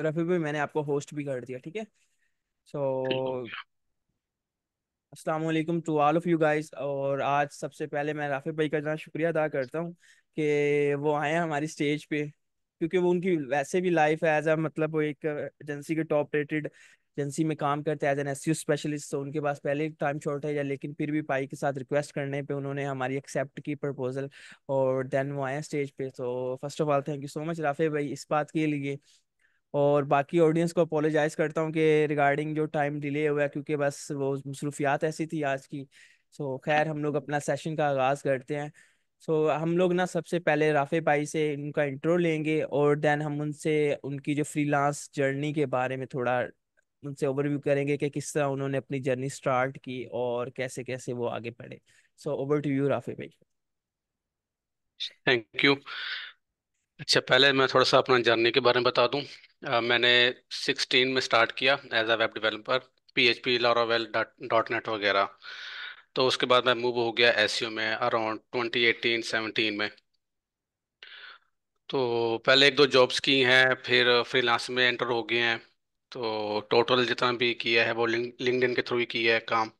रफी भाई मैंने आपको होस्ट भी कर दिया ठीक है सो वालेकुम to all of you guys और आज सबसे पहले मैं राफी भाई का जहाँ शुक्रिया अदा करता हूँ कि वो आए हमारी स्टेज पे क्योंकि वो उनकी वैसे भी लाइफ एज अ मतलब वो एक एजेंसी के टॉप रेटेड एजेंसी में काम करते हैं एज एन एस स्पेशलिस्ट तो उनके पास पहले टाइम शॉर्ट है लेकिन फिर भी पाई के साथ रिक्वेस्ट करने पे उन्होंने हमारी एक्सेप्ट की प्रपोजल और देन वो आया स्टेज पे तो first of all thank you so much Rafay भाई इस बात के लिए और बाकी ऑडियंस को अपोलोजाइज करता हूँ कि रिगार्डिंग जो टाइम डिले हुआ क्योंकि बस वो मसरूफियात ऐसी थी आज की सो so, खैर हम लोग अपना सेशन का आगाज़ करते हैं सो so, हम लोग ना सबसे पहले राफे भाई से उनका इंट्रो लेंगे और देन हम उनसे उनकी जो फ्रीलांस जर्नी के बारे में थोड़ा उनसे ओवरव्यू करेंगे कि किस तरह उन्होंने अपनी जर्नी स्टार्ट की और कैसे कैसे वो आगे बढ़े so over to you Rafay भाई थैंक यू अच्छा पहले मैं थोड़ा सा अपना जर्नी के बारे में बता दूं मैंने 16 में स्टार्ट किया as a web developer P H P Laravel dot net वगैरह तो उसके बाद मैं मूव हो गया एस में अराउंड 2018 17 में तो पहले एक दो जॉब्स की हैं फिर फ्रीलांस में एंटर हो गए हैं तो टोटल जितना भी किया है वो लिंकडिन के थ्रू ही किया है काम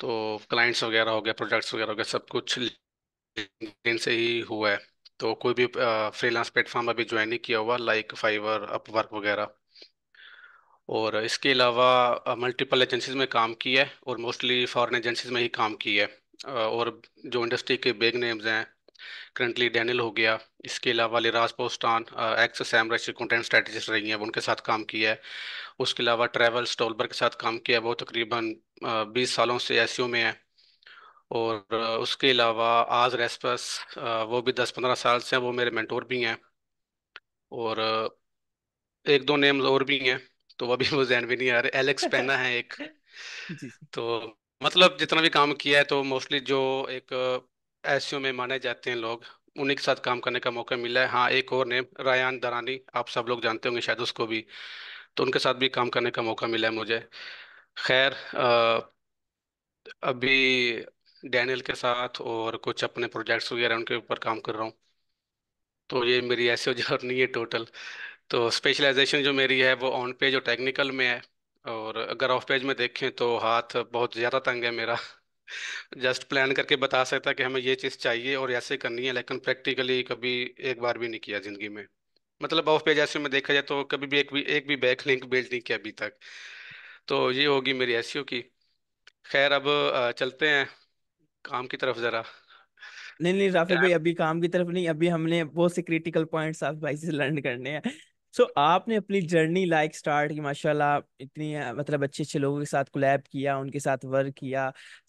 तो क्लाइंट्स वगैरह हो गया प्रोजेक्ट्स वगैरह हो गया सब कुछ लिंकडिन से ही हुआ है तो कोई भी फ्रीलांस प्लेटफॉर्म अभी ज्वाइन नहीं किया हुआ लाइक फाइवर अपवर्क वगैरह और इसके अलावा मल्टीपल एजेंसीज में काम किया है और मोस्टली फॉरेन एजेंसीज में ही काम किया है और जो इंडस्ट्री के बिग नेम्स हैं करंटली डैनियल हो गया इसके अलावा लिराज पोस्टान एक्स सैमरच कंटेंट स्ट्रेटजिस्ट रही हैं उनके साथ काम किया है उसके अलावा ट्रेवल स्टोलबर के साथ काम किया है वो तकरीबन बीस सालों से एस e में है और उसके अलावा आज रेस्पस वो भी दस पंद्रह साल से हैं वो मेरे मेंटोर भी हैं और एक दो नेम्स और भी हैं तो वो भी वो जहन भी नहीं आ रहे एलेक्स पैना है एक तो मतलब जितना भी काम किया है तो मोस्टली जो एक एस में माने जाते हैं लोग उन्हीं के साथ काम करने का मौका मिला है हाँ एक और नेम रायान दरानी आप सब लोग जानते होंगे शायद उसको भी तो उनके साथ भी काम करने का मौका मिला है मुझे खैर अभी डैनियल के साथ और कुछ अपने प्रोजेक्ट्स वगैरह उनके ऊपर काम कर रहा हूँ तो ये मेरी ऐसी जर्नी है टोटल तो स्पेशलाइजेशन जो मेरी है वो ऑन पेज और टेक्निकल में है और अगर ऑफ पेज में देखें तो हाथ बहुत ज़्यादा तंग है मेरा जस्ट प्लान करके बता सकता है कि हमें ये चीज़ चाहिए और ऐसे करनी है लेकिन प्रैक्टिकली कभी एक बार भी नहीं किया ज़िंदगी में मतलब ऑफ पेज ऐसे में देखा जाए तो कभी भी एक भी एक भी बैक लिंक बिल्ड नहीं किया अभी तक तो ये होगी मेरी ऐसी की खैर अब चलते हैं काम की तरफ जरा नहीं नहीं राफेल भाई अभी काम की तरफ नहीं अभी हमने बहुत से क्रिटिकल पॉइंट्स आप भाई से लर्न करने हैं सो so, आपने अपनी जर्नी लाइक स्टार्ट की माशाल्लाह इतनी मतलब अच्छे अच्छे लोगों के साथ कोलैब किया उनके साथ वर्क किया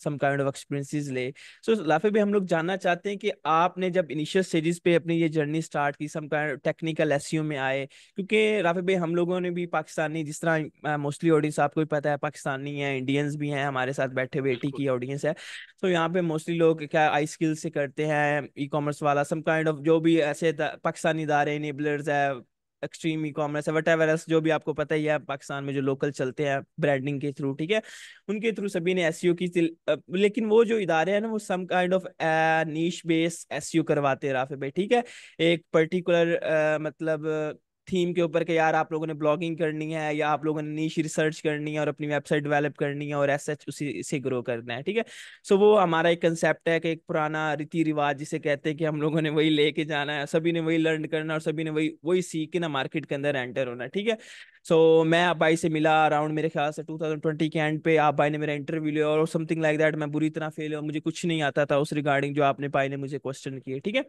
सम काइंड ऑफ एक्सपीरियंसेस ले सो so, लाफे भी हम लोग जानना चाहते हैं कि आपने जब इनिशियल स्टेजेस पे अपनी ये जर्नी स्टार्ट की सम काइंड टेक्निकल एस में आए क्योंकि लाफे भाई हम लोगों ने भी पाकिस्तानी जिस तरह मोस्टली ऑडियंस आपको भी पता है पाकिस्तानी है इंडियंस भी हैं हमारे साथ बैठे हुए एटी की ऑडियंस है सो so, यहाँ पे मोस्टली लोग क्या आई स्किल से करते हैं ई कॉमर्स वाला सम काइंड ऑफ जो भी ऐसे पाकिस्तानी इदारे इनेबलर्स है एक्सट्रीम ई कॉमर्स है वट एवर जो भी आपको पता ही है पाकिस्तान में जो लोकल चलते हैं ब्रांडिंग के थ्रू ठीक है उनके थ्रू सभी ने एस e की लेकिन वो जो इदारे हैं ना वो some kind of niche base S करवाते हैं राफे भाई ठीक है एक पर्टिकुलर मतलब थीम के ऊपर कि यार आप लोगों ने ब्लॉगिंग करनी है या आप लोगों ने नीच रिसर्च करनी है और अपनी वेबसाइट डेवलप करनी है और ऐसे उसी से ग्रो करना है ठीक है सो so, वो हमारा एक कंसेप्ट है कि एक पुराना रीति रिवाज जिसे कहते हैं कि हम लोगों ने वही लेके जाना है सभी ने वही लर्न करना और सभी ने वही वही सीख के ना मार्केट के अंदर एंटर होना ठीक है सो so, मैं आप भाई से मिला अराउंड मेरे ख्याल से 2020 के एंड पे आप भाई ने मेरा इंटरव्यू लिया और समथिंग लाइक दैट मैं बुरी तरह फेल हुआ मुझे कुछ नहीं आता था उस रिगार्डिंग जो आपने भाई ने मुझे क्वेश्चन किए ठीक है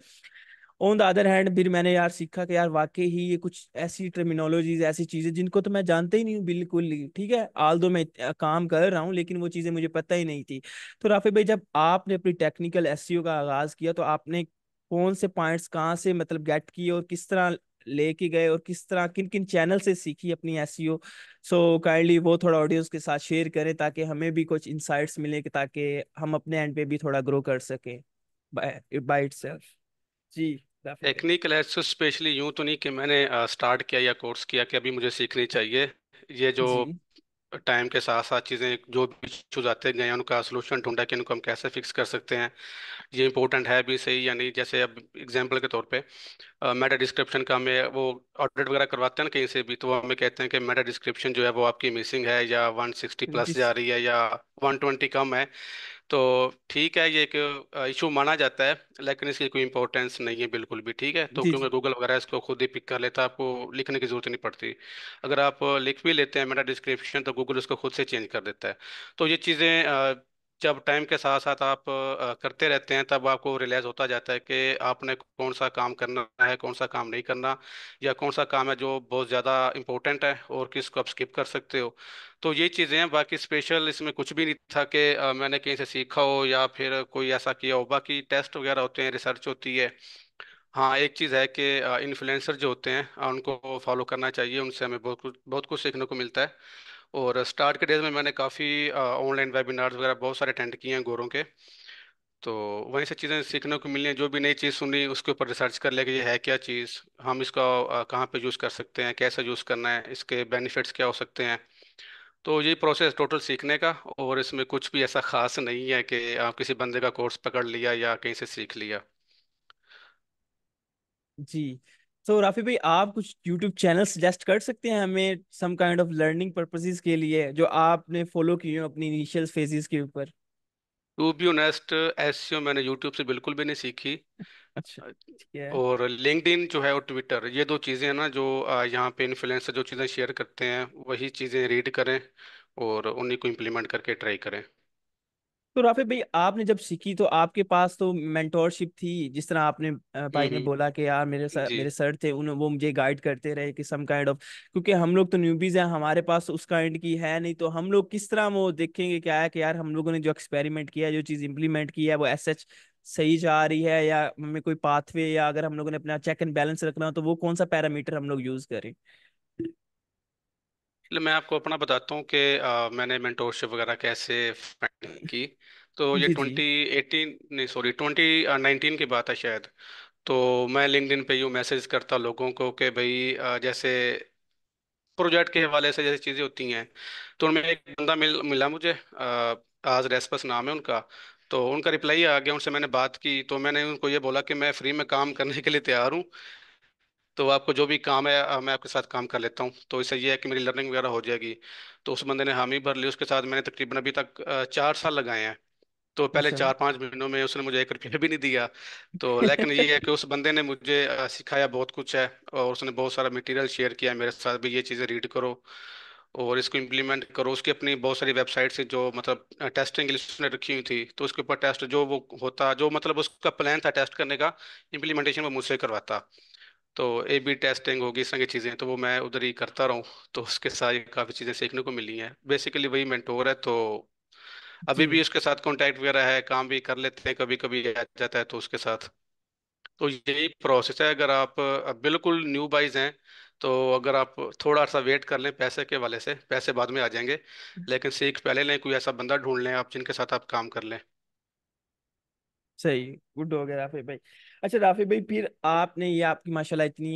ऑन द अदर हैंड फिर मैंने यार सीखा कि यार वाकई ही ये कुछ ऐसी टर्मिनोलॉजीज ऐसी चीज़ें जिनको तो मैं जानता ही नहीं हूँ बिल्कुल ठीक है आल दो मैं काम कर रहा हूँ लेकिन वो चीज़ें मुझे पता ही नहीं थी तो राफी भाई जब आपने अपनी टेक्निकल एस e का आगाज़ किया तो आपने कौन से पॉइंट्स कहाँ से मतलब गेट किए और किस तरह लेके गए और किस तरह किन किन चैनल से सीखी अपनी एस सो काइंडली वो थोड़ा ऑडियंस के साथ शेयर करें ताकि हमें भी कुछ इंसाइट्स मिले ताकि हम अपने एंड पे भी थोड़ा ग्रो कर सकें बाई इट सेल्फ जी टेक्निकल है सो स्पेशली यूं तो नहीं कि मैंने स्टार्ट किया या कोर्स किया कि अभी मुझे सीखनी चाहिए ये जो टाइम के साथ साथ चीज़ें जो भी इशूज आते गए उनका सोल्यूशन ढूंढा कि इनको हम कैसे फिक्स कर सकते हैं ये इंपॉर्टेंट है भी सही या नहीं जैसे अब एग्जाम्पल के तौर पे मेटा डिस्क्रिप्शन का हमें वो ऑडिट वगैरह करवाते हैं ना कहीं से भी तो वो हमें कहते हैं कि मेटा डिस्क्रिप्शन जो है वो आपकी मिसिंग है या वन सिक्सटी प्लस जा रही है या वन ट्वेंटी कम है तो ठीक है ये एक इशू माना जाता है लेकिन इसकी कोई इम्पोर्टेंस नहीं है बिल्कुल भी ठीक है तो जी क्योंकि गूगल वगैरह इसको खुद ही पिक कर लेता है आपको लिखने की जरूरत नहीं पड़ती अगर आप लिख भी लेते हैं मेरा डिस्क्रिप्शन तो गूगल उसको खुद से चेंज कर देता है तो ये चीज़ें जब टाइम के साथ साथ आप करते रहते हैं तब आपको रियलाइज होता जाता है कि आपने कौन सा काम करना है कौन सा काम नहीं करना या कौन सा काम है जो बहुत ज़्यादा इंपॉर्टेंट है और किसको आप स्किप कर सकते हो तो ये चीज़ें हैं बाकी स्पेशल इसमें कुछ भी नहीं था कि मैंने कहीं से सीखा हो या फिर कोई ऐसा किया हो बाकी टेस्ट वगैरह होते हैं रिसर्च होती है हाँ एक चीज़ है कि इन्फ्लुएंसर जो होते हैं उनको फॉलो करना चाहिए उनसे हमें बहुत कुछ बहुत कुछ सीखने को मिलता है और स्टार्ट के डेज में मैंने काफ़ी ऑनलाइन वेबिनार्स वगैरह बहुत सारे अटेंड किए हैं गोरों के तो वहीं से चीज़ें सीखने को मिली हैं जो भी नई चीज़ सुनी उसके ऊपर रिसर्च कर लिया कि ये है क्या चीज़ हम इसका कहाँ पे यूज़ कर सकते हैं कैसे यूज़ करना है इसके बेनिफिट्स क्या हो सकते हैं तो ये प्रोसेस टोटल सीखने का और इसमें कुछ भी ऐसा ख़ास नहीं है कि आप किसी बंदे का कोर्स पकड़ लिया या कहीं से सीख लिया जी सो so, राफी भाई आप कुछ YouTube चैनल सजेस्ट कर सकते हैं हमें some kind of learning purposes के लिए जो आपने फॉलो किए हैं अपनी इनिशियल फेजेस के ऊपर टू बी ऑनेस्ट एसईओ मैंने यूट्यूब से बिल्कुल भी नहीं सीखी अच्छा और लिंक्डइन जो है और ट्विटर ये दो चीज़ें हैं ना जो यहाँ पे इन्फ्लुएंसर जो चीज़ें शेयर करते हैं वही चीज़ें रीड करें और उन्हीं को इम्प्लीमेंट करके ट्राई करें तो राफे भाई आपने जब सीखी तो आपके पास तो मेंटोरशिप थी जिस तरह आपने भाई ने बोला कि यार मेरे सर मेरे सर थे उन वो मुझे गाइड करते रहे कि सम काइंड ऑफ क्योंकि हम लोग तो न्यूबीज हैं हमारे पास उस काइंड की है नहीं तो हम लोग किस तरह वो देखेंगे क्या है कि यार हम लोगों ने जो एक्सपेरिमेंट किया जो चीज़ इम्प्लीमेंट की है वो एस एच सही जा रही है या हमें कोई पाथवे या अगर हम लोगों ने अपना चेक एंड बैलेंस रखना हो तो वो कौन सा पैरामीटर हम लोग यूज करें मैं आपको अपना बताता हूँ कि मैंने मेंटोरशिप वगैरह कैसे फाइंड की तो ये जी जी ट्वेंटी एटीन नहीं सॉरी ट्वेंटी नाइनटीन की बात है शायद तो मैं लिंक्डइन पे यूँ मैसेज करता लोगों को कि भाई जैसे प्रोजेक्ट के हवाले से जैसी चीज़ें होती हैं तो उनमें एक बंदा मिल मिला मुझे आज रेस्पस नाम है उनका तो उनका रिप्लाई आ गया उनसे मैंने बात की तो मैंने उनको ये बोला कि मैं फ्री में काम करने के लिए तैयार हूँ तो आपको जो भी काम है मैं आपके साथ काम कर लेता हूँ तो इससे ये है कि मेरी लर्निंग वगैरह हो जाएगी तो उस बंदे ने हामी भर ली उसके साथ मैंने तकरीबन अभी तक चार साल लगाए हैं तो पहले अच्छा। चार पांच महीनों में उसने मुझे एक रुपया भी नहीं दिया तो लेकिन ये है कि उस बंदे ने मुझे सिखाया बहुत कुछ है और उसने बहुत सारा मटेरियल शेयर किया मेरे साथ भी ये चीज़ें रीड करो और इसको इम्प्लीमेंट करो उसकी अपनी बहुत सारी वेबसाइट से जो मतलब टेस्टिंग लिस्ट उसने रखी हुई थी तो उसके ऊपर टेस्ट जो वो होता जो मतलब उसका प्लान था टेस्ट करने का इम्प्लीमेंटेशन वो मुझसे करवाता तो ए बी टेस्टिंग होगी इस तरह की चीज़ें तो वो मैं उधर ही करता रहा तो उसके साथ काफ़ी चीज़ें सीखने को मिली हैं बेसिकली वही मैंटोर है तो अभी हम्म। भी उसके साथ कॉन्टैक्ट वगैरह है काम भी कर लेते हैं कभी कभी आ जाता है तो उसके साथ तो यही प्रोसेस है अगर आप बिल्कुल न्यू बाइज हैं तो अगर आप थोड़ा सा वेट कर लें पैसे के वाले से पैसे बाद में आ जाएंगे हम्म। लेकिन सीख पहले लें कोई ऐसा बंदा ढूंढ लें आप जिनके साथ आप काम कर लें सही गुड हो गया राफी भाई अच्छा राफी भाई फिर आपने ये आपकी माशाल्लाह इतनी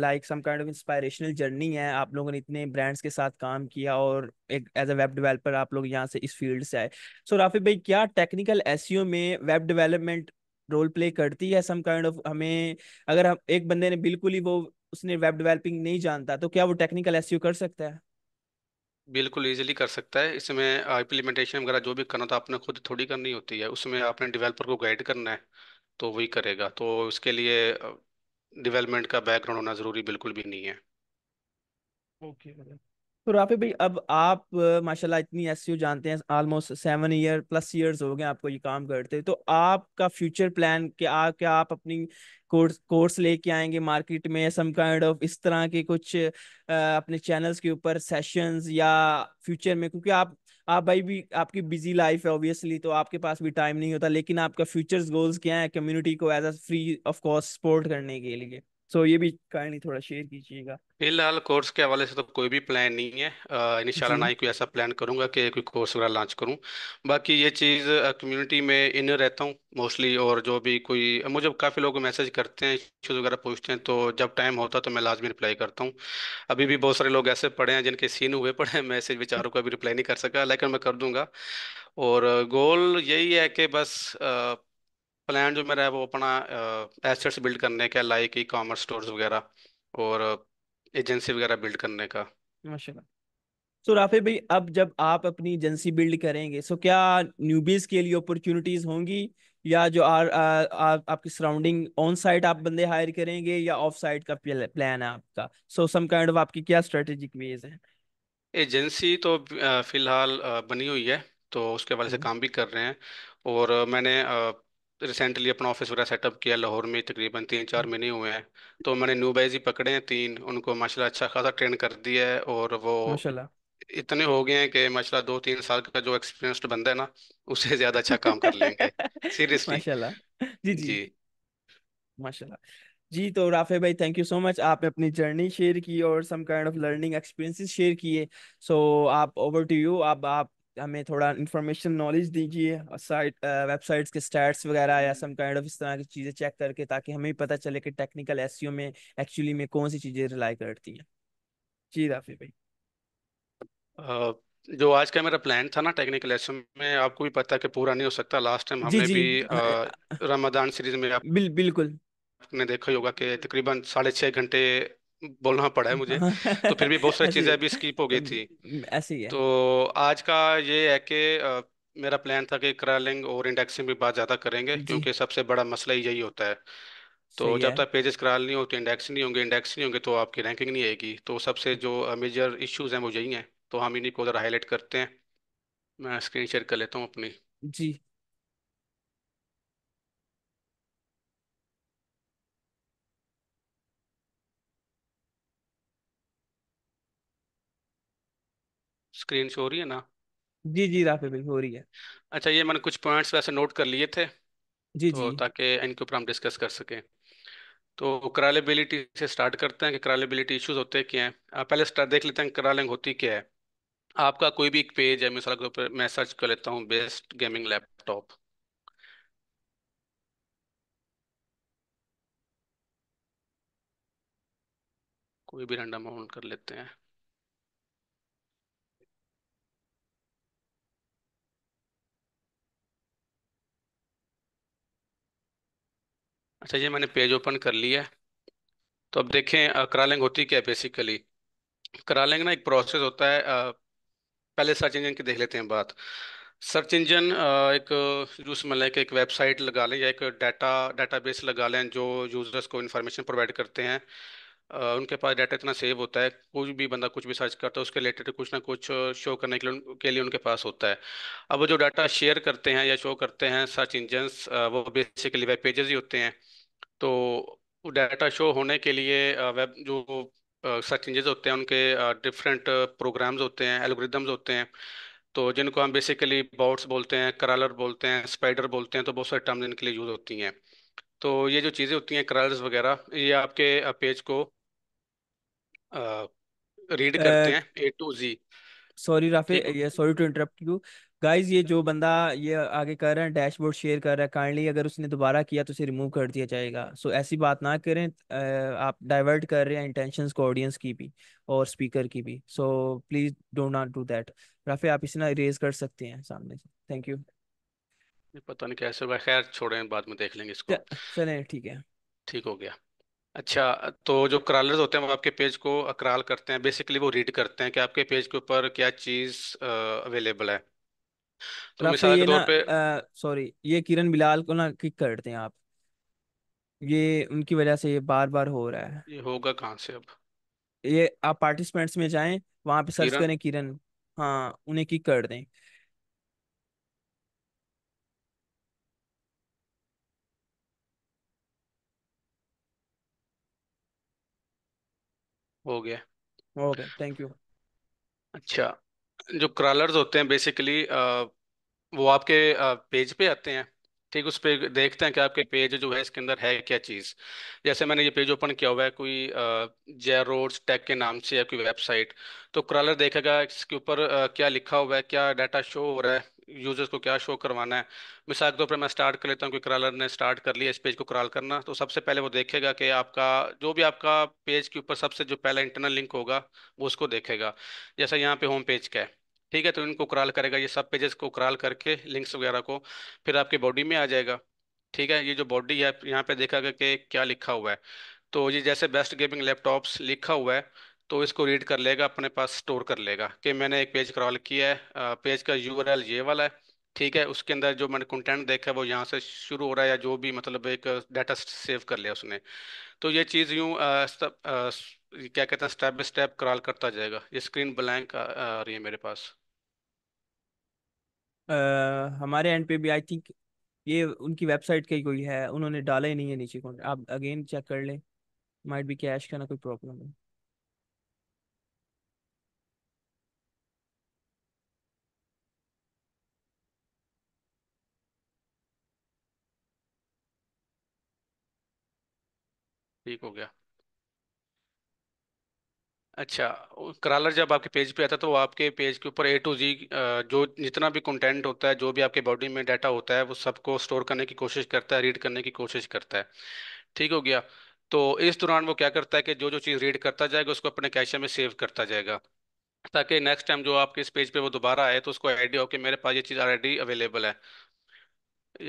like some kind of inspirational journey है आप लोगों ने इतने ब्रांड्स के साथ काम किया और एक एज अ वेब डेवलपर आप लोग यहाँ से इस फील्ड से आए सो so, राफी भाई क्या टेक्निकल एस में वेब डेवलपमेंट रोल प्ले करती है सम काइंड ऑफ हमें अगर हम एक बंदे ने बिल्कुल ही वो उसने वेब डेवलपिंग नहीं जानता तो क्या वो टेक्निकल एस कर सकता है बिल्कुल इजीली कर सकता है इसमें इम्प्लीमेंटेशन वगैरह जो भी करना था आपने खुद थोड़ी करनी होती है उसमें आपने डेवलपर को गाइड करना है तो वही करेगा तो उसके लिए डेवलपमेंट का बैकग्राउंड होना ज़रूरी बिल्कुल भी नहीं है ओके okay, तो राफी भाई अब आप माशाल्लाह इतनी एस e जानते हैं almost seven year plus years हो गए आपको ये काम करते तो आपका फ्यूचर प्लान क्या क्या आप अपनी कोर्स कोर्स लेके आएंगे मार्केट में सम काइंड ऑफ इस तरह के कुछ आ, अपने चैनल्स के ऊपर सेशंस या फ्यूचर में क्योंकि आप आप भाई भी आपकी बिजी लाइफ है ऑब्वियसली तो आपके पास भी टाइम नहीं होता लेकिन आपका फ्यूचर्स गोल्स क्या है कम्युनिटी को as a free of cost support करने के लिए सो ये भी कहानी थोड़ा शेयर कीजिएगा फिलहाल कोर्स के हवाले से तो कोई भी प्लान नहीं है इंशाल्लाह ना ही कोई ऐसा प्लान करूंगा कि कोई कोर्स वगैरह लॉन्च करूं बाकी ये चीज़ कम्युनिटी में इन रहता हूं मोस्टली और जो भी कोई मुझे काफ़ी लोग मैसेज करते हैं इशूज़ वगैरह पूछते हैं तो जब टाइम होता है तो मैं लाजमी रिप्लाई करता हूँ अभी भी बहुत सारे लोग ऐसे पढ़े हैं जिनके सीन हुए पड़े हैं मैसेज बेचारों को अभी रिप्लाई नहीं कर सका लेकिन मैं कर दूंगा और गोल यही है कि बस प्लान जो मेरा है वो अपना एसेट्स बिल्ड करने का लाइक ई कॉमर्स स्टोर वगैरह और एजेंसी वगैरह बिल्ड करने का माशा तो राफे भाई अब जब आप अपनी एजेंसी बिल्ड करेंगे सो क्या न्यूबीज के लिए अपॉर्चुनिटीज होंगी या जो आर आपकी सराउंडिंग ऑन साइट आप बंदे हायर करेंगे या ऑफ साइट का प्लान है आपका सो सम काइंड ऑफ आपकी क्या स्ट्रेटेजिक वेज है एजेंसी तो फिलहाल बनी हुई है तो उसके वाले से हम्म। काम भी कर रहे हैं और मैंने रिसेंटली अपना ऑफिस वगैरह सेटअप किया लाहौर में तकरीबन तीन चार हम्म। महीने हुए हैं तो मैंने न्यू बैज ही पकड़े हैं तीन उनको माशाल्लाह अच्छा खासा ट्रेन कर दिया है और वो माशाल्लाह इतने हो गए हैं कि माशाल्लाह दो तीन साल का जो एक्सपीरियंस्ड बंदा है ना उससे ज्यादा अच्छा काम कर लेंगे सीरियसली माशाल्लाह जी जी जी माशाल्लाह जी तो राफे भाई थैंक यू सो मच आपने अपनी जर्नी शेयर की और some kind of learning experiences share किए सो आप ओवर टू यू आप आप हमें थोड़ा इंफॉर्मेशन नॉलेज दीजिए साइट वेबसाइट्स के स्टैट्स वगैरह या सम काइंड ऑफ इस तरह की चीज़ें चेक करके ताकि हमें पता चले कि टेक्निकल एस में एक्चुअली में कौन सी चीज़ें रिलाई करती हैं जी राफी भाई uh... जो आज का मेरा प्लान था ना टेक्निकल एस में आपको भी पता है कि पूरा नहीं हो सकता लास्ट टाइम हमने जी, भी रमदान सीरीज में आप बिल, बिल्कुल आपने देखा ही होगा कि तकरीबन साढ़े छः घंटे बोलना पड़ा है मुझे तो फिर भी बहुत सारी चीजें अभी स्किप हो गई थी ऐसी है तो आज का ये है कि मेरा प्लान था कि क्रॉलिंग और इंडेक्सिंग भी बात ज्यादा करेंगे जी क्योंकि सबसे बड़ा मसला ही यही होता है तो सही जब है तक पेजेस क्रॉल नहीं होते इंडेक्स नहीं होंगे इंडेक्स नहीं होंगे तो आपकी रैंकिंग नहीं आएगी तो सबसे जो मेजर इश्यूज हैं वो यही हैं तो हम इन्हीं को उधर हाईलाइट करते हैं मैं स्क्रीन शेयर कर लेता हूँ अपनी जी स्क्रीन शो हो रही है ना जी जी राफे बिल हो रही है अच्छा ये मैंने कुछ पॉइंट्स वैसे नोट कर लिए थे जी तो जी ताकि इनके ऊपर हम डिस्कस कर सकें तो करालेबिलिटी से स्टार्ट करते हैं कि करालेबिलिटी इश्यूज होते क्या हैं पहले स्टार्ट देख लेते हैं करालिंग होती क्या है आपका कोई भी एक पेज है मिसाल के ऊपर मैं सर्च कर लेता हूँ बेस्ट गेमिंग लैपटॉप कोई भी रैंडम अमाउंट कर लेते हैं अच्छा ये मैंने पेज ओपन कर लिया है तो अब देखें क्रालिंग होती क्या है बेसिकली क्रालिंग ना एक प्रोसेस होता है पहले सर्च इंजन की देख लेते हैं बात सर्च इंजन एक यूज में मतलब कि एक वेबसाइट लगा लें या एक डाटा डाटाबेस लगा लें जो यूज़र्स को इन्फॉर्मेशन प्रोवाइड करते हैं उनके पास डाटा इतना सेव होता है कुछ भी बंदा कुछ भी सर्च करता है उसके रिलेटेड कुछ ना कुछ शो करने के लिए के लिए उनके पास होता है अब वो जो डाटा शेयर करते हैं या शो करते हैं सर्च इंजन वो बेसिकली वेब पेजेस ही होते हैं तो डाटा शो होने के लिए वेब जो सर्च इंजन होते हैं उनके डिफरेंट प्रोग्राम्स होते हैं एल्गोरिदम्स होते हैं तो जिनको हम बेसिकली बॉट्स बोलते हैं करालर बोलते हैं स्पाइडर बोलते हैं तो बहुत सारे टर्म्स इनके लिए यूज़ होती हैं तो ये जो चीज़ें होती हैं करालर्स वगैरह ये आपके पेज को रीड करते हैं A to Z sorry Rafay sorry to interrupt you guys ये जो बंदा ये आगे कर रहा है डैशबोर्ड शेयर कर रहा है काइंडली अगर उसने दोबारा किया तो उसे रिमूव कर दिया जाएगा सो so, ऐसी बात ना करें आप डाइवर्ट कर रहे हैं इंटेंशन को ऑडियंस की भी और स्पीकर की भी so please don't not do that Rafay आप इसे ना इरेज कर सकते हैं सामने से थैंक यू पता नहीं कैसे हुआ खैर छोड़ें बाद में देख लेंगे इसको चलें ठीक है ठीक हो गया अच्छा तो जो क्रालर्स होते हैं वो आपके पेज को अक्राल करते हैं बेसिकली वो रीड करते हैं कि आपके पेज के ऊपर क्या चीज़ अवेलेबल है तो मिसाल के तौर पे सॉरी ये किरण बिलाल को ना किक कर देते हैं आप ये उनकी वजह से ये बार बार हो रहा है ये होगा कहाँ से अब ये आप पार्टिसिपेंट्स में जाएं वहां पे सर्च करें किरण हाँ उन्हें किक कर दें हो गया ओके थैंक यू अच्छा जो क्रॉलर्स होते हैं बेसिकली वो आपके पेज पे आते हैं ठीक उस पर देखते हैं कि आपके पेज जो है इसके अंदर है क्या चीज़ जैसे मैंने ये पेज ओपन किया हुआ है कोई जय रोड्स टैग के नाम से या कोई वेबसाइट तो क्रॉलर देखेगा इसके ऊपर क्या लिखा हुआ है क्या डाटा शो हो रहा है यूजर्स को क्या शो करवाना है मिसाल के तौर पर मैं स्टार्ट कर लेता हूँ कि क्रॉलर ने स्टार्ट कर लिया इस पेज को क्रॉल करना तो सबसे पहले वो देखेगा कि आपका जो भी आपका पेज के ऊपर सबसे जो पहला इंटरनल लिंक होगा वो उसको देखेगा जैसे यहाँ पे होम पेज का है ठीक है तो इनको क्रॉल करेगा ये सब पेजेस को क्रॉल करके लिंक्स वगैरह को फिर आपके बॉडी में आ जाएगा ठीक है ये जो बॉडी है यहाँ पे देखा गया कि क्या लिखा हुआ है तो ये जैसे बेस्ट गेमिंग लैपटॉप्स लिखा हुआ है तो इसको रीड कर लेगा अपने पास स्टोर कर लेगा कि मैंने एक पेज क्रॉल किया है पेज का यू ये वाला है ठीक है उसके अंदर जो मैंने कंटेंट देखा है वो यहाँ से शुरू हो रहा है या जो भी मतलब एक डाटा सेव कर लिया उसने तो ये चीज़ यूँ क्या कहते हैं स्टेप बाई स्टेप क्रॉल करता जाएगा ये स्क्रीन ब्लैंक आ, आ रही है मेरे पास Uh, हमारे एंड पे भी आई थिंक ये उनकी वेबसाइट का ही कोई है उन्होंने डाला ही नहीं है नीचे कौन आप अगेन चेक कर लें माइट भी कैश का ना कोई प्रॉब्लम है ठीक हो गया अच्छा क्रालर जब आपके पेज पे आता है तो वो आपके पेज के ऊपर ए टू जी जो जितना भी कंटेंट होता है जो भी आपके बॉडी में डाटा होता है वो सबको स्टोर करने की कोशिश करता है रीड करने की कोशिश करता है ठीक हो गया तो इस दौरान वो क्या करता है कि जो जो चीज़ रीड करता जाएगा उसको अपने कैशे में सेव करता जाएगा ताकि नेक्स्ट टाइम जो आपके इस पेज पे वो दोबारा आए तो उसको आइडिया हो कि मेरे पास ये चीज़ ऑलरेडी अवेलेबल है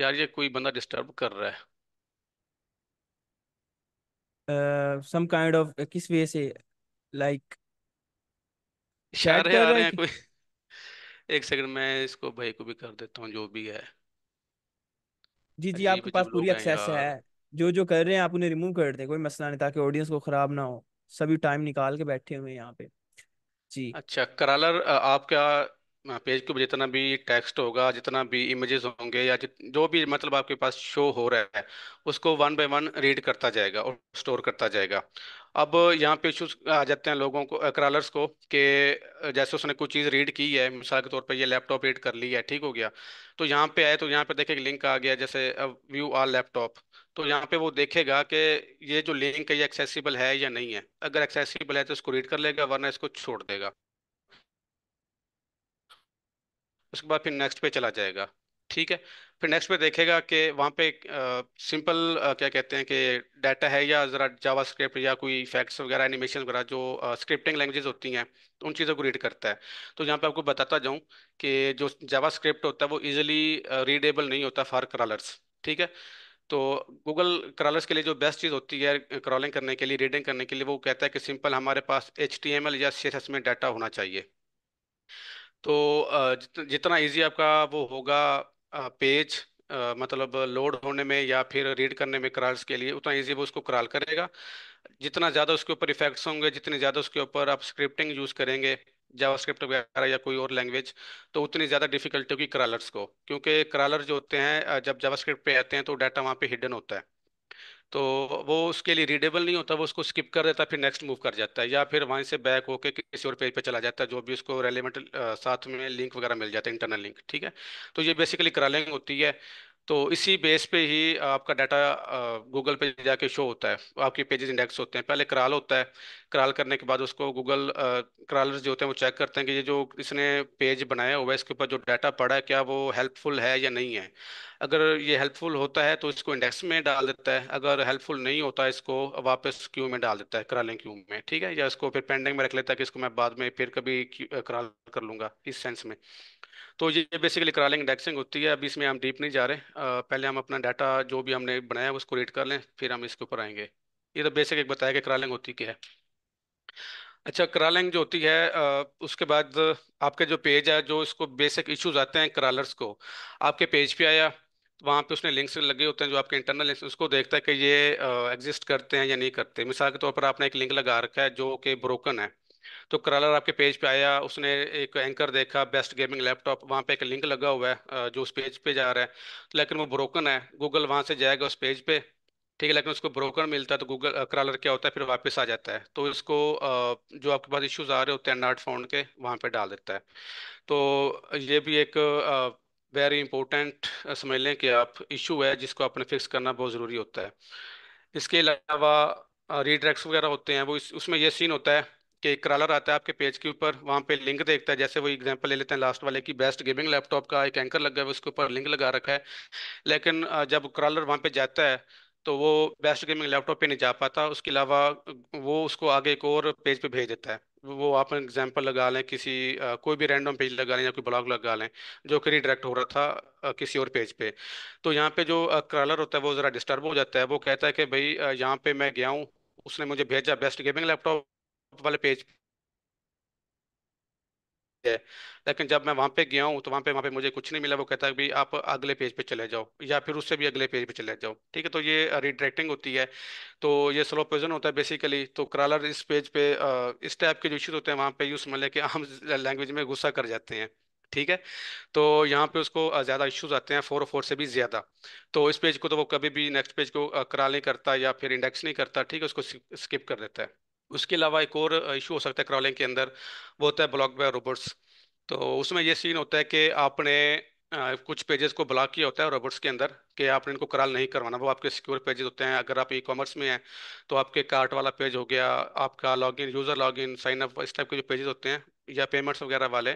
यार ये कोई बंदा डिस्टर्ब कर रहा है सम काइंड ऑफ किस वे से लाइक इशारे आ रहे हैं कोई एक सेकंड मैं इसको भाई को भी कर देता हूँ जो भी है जी जी अजीब आपके पास अजीब पूरी लोग एक्सेस यार है जो जो कर रहे हैं आप उन्हें रिमूव कर दें कोई मसला नहीं ताकि ऑडियंस को खराब ना हो सभी टाइम निकाल के बैठे हुए हैं यहाँ पे जी अच्छा करालर आप क्या हाँ, पेज के ऊपर जितना भी टेक्स्ट होगा जितना भी इमेजेस होंगे या जो भी मतलब आपके पास शो हो रहा है उसको वन बाय वन रीड करता जाएगा और स्टोर करता जाएगा अब यहाँ पे इशूज आ जाते हैं लोगों को क्रॉलर्स uh, को कि uh, जैसे उसने कुछ चीज़ रीड की है मिसाल के तौर पे ये लैपटॉप रीड कर ली है ठीक हो गया तो यहाँ पे आए तो यहाँ पे देखे लिंक आ गया जैसे व्यू आर लैपटॉप तो यहाँ पे वो देखेगा कि ये जो लिंक है ये एक्सेसिबल है या नहीं है अगर एक्सेसिबल है तो उसको रीड कर लेगा वरना इसको छोड़ देगा उसके बाद फिर नेक्स्ट पे चला जाएगा ठीक है फिर नेक्स्ट पे देखेगा कि वहाँ पे सिंपल क्या कहते हैं कि डाटा है या ज़रा जावा स्क्रिप्ट या कोई फैक्ट्स वगैरह एनिमेशन वगैरह जो स्क्रिप्टिंग लैंग्वेजेस होती हैं तो उन चीज़ों को रीड करता है तो यहाँ पे आपको बताता जाऊँ कि जो जावा स्क्रिप्ट होता है वो ईजिली रीडेबल नहीं होता फॉर क्रॉलर्स ठीक है तो गूगल क्रॉलर्स के लिए जो बेस्ट चीज़ होती है क्रॉलिंग करने के लिए रीडिंग करने के लिए वो कहता है कि सिंपल हमारे पास एच या सी में डाटा होना चाहिए तो जितना इजी आपका वो होगा पेज मतलब लोड होने में या फिर रीड करने में क्रॉल्स के लिए उतना इजी वो उसको क्रॉल करेगा जितना ज़्यादा उसके ऊपर इफेक्ट्स होंगे जितने ज़्यादा उसके ऊपर आप स्क्रिप्टिंग यूज़ करेंगे जावास्क्रिप्ट वगैरह या कोई और लैंग्वेज तो उतनी ज़्यादा डिफिकल्टी होगी क्रॉलर्स को क्योंकि क्रॉलर जो होते हैं जब जावास्क्रिप्ट पे आते हैं तो डाटा वहाँ पे हिडन होता है तो वो उसके लिए रीडेबल नहीं होता वो उसको स्किप कर देता है फिर नेक्स्ट मूव कर जाता है या फिर वहीं से बैक होके किसी और पेज पे चला जाता है जो भी उसको रेलिवेंट साथ में लिंक वगैरह मिल जाता है इंटरनल लिंक ठीक है तो ये बेसिकली क्रॉलिंग होती है तो इसी बेस पे ही आपका डाटा गूगल पे जाके शो होता है आपके पेजेस इंडेक्स होते हैं पहले कराल होता है कराल करने के बाद उसको गूगल करालर्स जो होते हैं वो चेक करते हैं कि ये जो इसने पेज बनाया हुआ है इसके ऊपर जो डाटा पड़ा है क्या वो हेल्पफुल है या नहीं है अगर ये हेल्पफुल होता है तो इसको इंडेक्स में डाल देता है अगर हेल्पफुल नहीं होता है इसको वापस क्यू में डाल देता है करालें क्यू में ठीक है या इसको फिर पेंडिंग में रख लेता है कि इसको मैं बाद में फिर कभी कराल कर लूँगा इस सेंस में तो ये बेसिकली क्रॉलिंग इंडेक्सिंग होती है अभी इसमें हम डीप नहीं जा रहे पहले हम अपना डाटा जो भी हमने बनाया उसको रीड कर लें फिर हम इसके ऊपर आएंगे ये तो बेसिक एक बताया कि क्रॉलिंग होती क्या है अच्छा करालिंग जो होती है उसके बाद आपके जो पेज है जो इसको बेसिक इश्यूज आते हैं करालर्स को आपके पेज पे आया तो वहाँ पे उसने लिंक्स लगे होते हैं जो आपके इंटरनल लिंक्स उसको देखता है कि ये एग्जिस्ट करते हैं या नहीं करते मिसाल के तौर तो पर आपने एक लिंक लगा रखा है जो कि ब्रोकन है तो करालर आपके पेज पे आया उसने एक एंकर देखा बेस्ट गेमिंग लैपटॉप वहाँ पे एक लिंक लगा हुआ है जो उस पेज पे जा रहा है लेकिन वो ब्रोकन है गूगल वहाँ से जाएगा उस पेज पे ठीक है लेकिन उसको ब्रोकन मिलता है तो गूगल करालर क्या होता है फिर वापस आ जाता है तो इसको जो आपके पास इश्यूज आ रहे होते हैं नॉट फोन के वहाँ पर डाल देता है तो ये भी एक वेरी इंपॉर्टेंट समझ लें कि आप इशू है जिसको आपने फिक्स करना बहुत ज़रूरी होता है इसके अलावा रीड्रैक्स वगैरह होते हैं वो इस उसमें ये सीन होता है कि क्रालर आता है आपके पेज के ऊपर वहाँ पे लिंक देखता है जैसे वो एग्जांपल ले लेते हैं लास्ट वाले की बेस्ट गेमिंग लैपटॉप का एक एंकर लग गया है उसके ऊपर लिंक लगा रखा है लेकिन जब क्रालर वहाँ पे जाता है तो वो बेस्ट गेमिंग लैपटॉप पे नहीं जा पाता उसके अलावा वो उसको आगे एक और पेज पे भेज देता है वो आप एग्जाम्पल लगा लें किसी कोई भी रैंडम पेज लगा लें या कोई ब्लॉग लगा लें जो कि रिडायरेक्ट हो रहा था किसी और पेज पे तो यहाँ पे जो क्रॉलर होता है वो ज़रा डिस्टर्ब हो जाता है वो कहता है कि भाई यहाँ पे मैं गया हूँ उसने मुझे भेजा बेस्ट गेमिंग लैपटॉप वाले पेज है लेकिन जब मैं वहाँ पे गया हूँ तो वहाँ पे वहाँ पे मुझे कुछ नहीं मिला वो कहता है भी आप अगले पेज पे चले जाओ या फिर उससे भी अगले पेज पे चले जाओ ठीक है तो ये रिडायरेक्टिंग होती है तो ये स्लो पोजन होता है बेसिकली तो क्रालर इस पेज पे इस टाइप के जो इश्यूज होते हैं वहाँ पे यूज मतलब कि आम लैंग्वेज में गुस्सा कर जाते हैं ठीक है तो यहाँ पे उसको ज़्यादा इश्यूज आते हैं फोर फोर से भी ज़्यादा तो इस पेज को तो वो कभी भी नेक्स्ट पेज को क्रॉल नहीं करता या फिर इंडेक्स नहीं करता ठीक है उसको स्किप कर देता है उसके अलावा एक और इशू हो सकता है क्रॉलिंग के अंदर वो होता है ब्लॉक बाय रोबोट्स तो उसमें ये सीन होता है कि आपने आ, कुछ पेजेस को ब्लॉक किया होता है रोबोट्स के अंदर कि आपने इनको कराल नहीं करवाना वो आपके सिक्योर पेजेस होते हैं अगर आप ई कॉमर्स में हैं तो आपके कार्ट वाला पेज हो गया आपका login user login sign up इस टाइप के जो पेजेस होते हैं या पेमेंट्स वगैरह वाले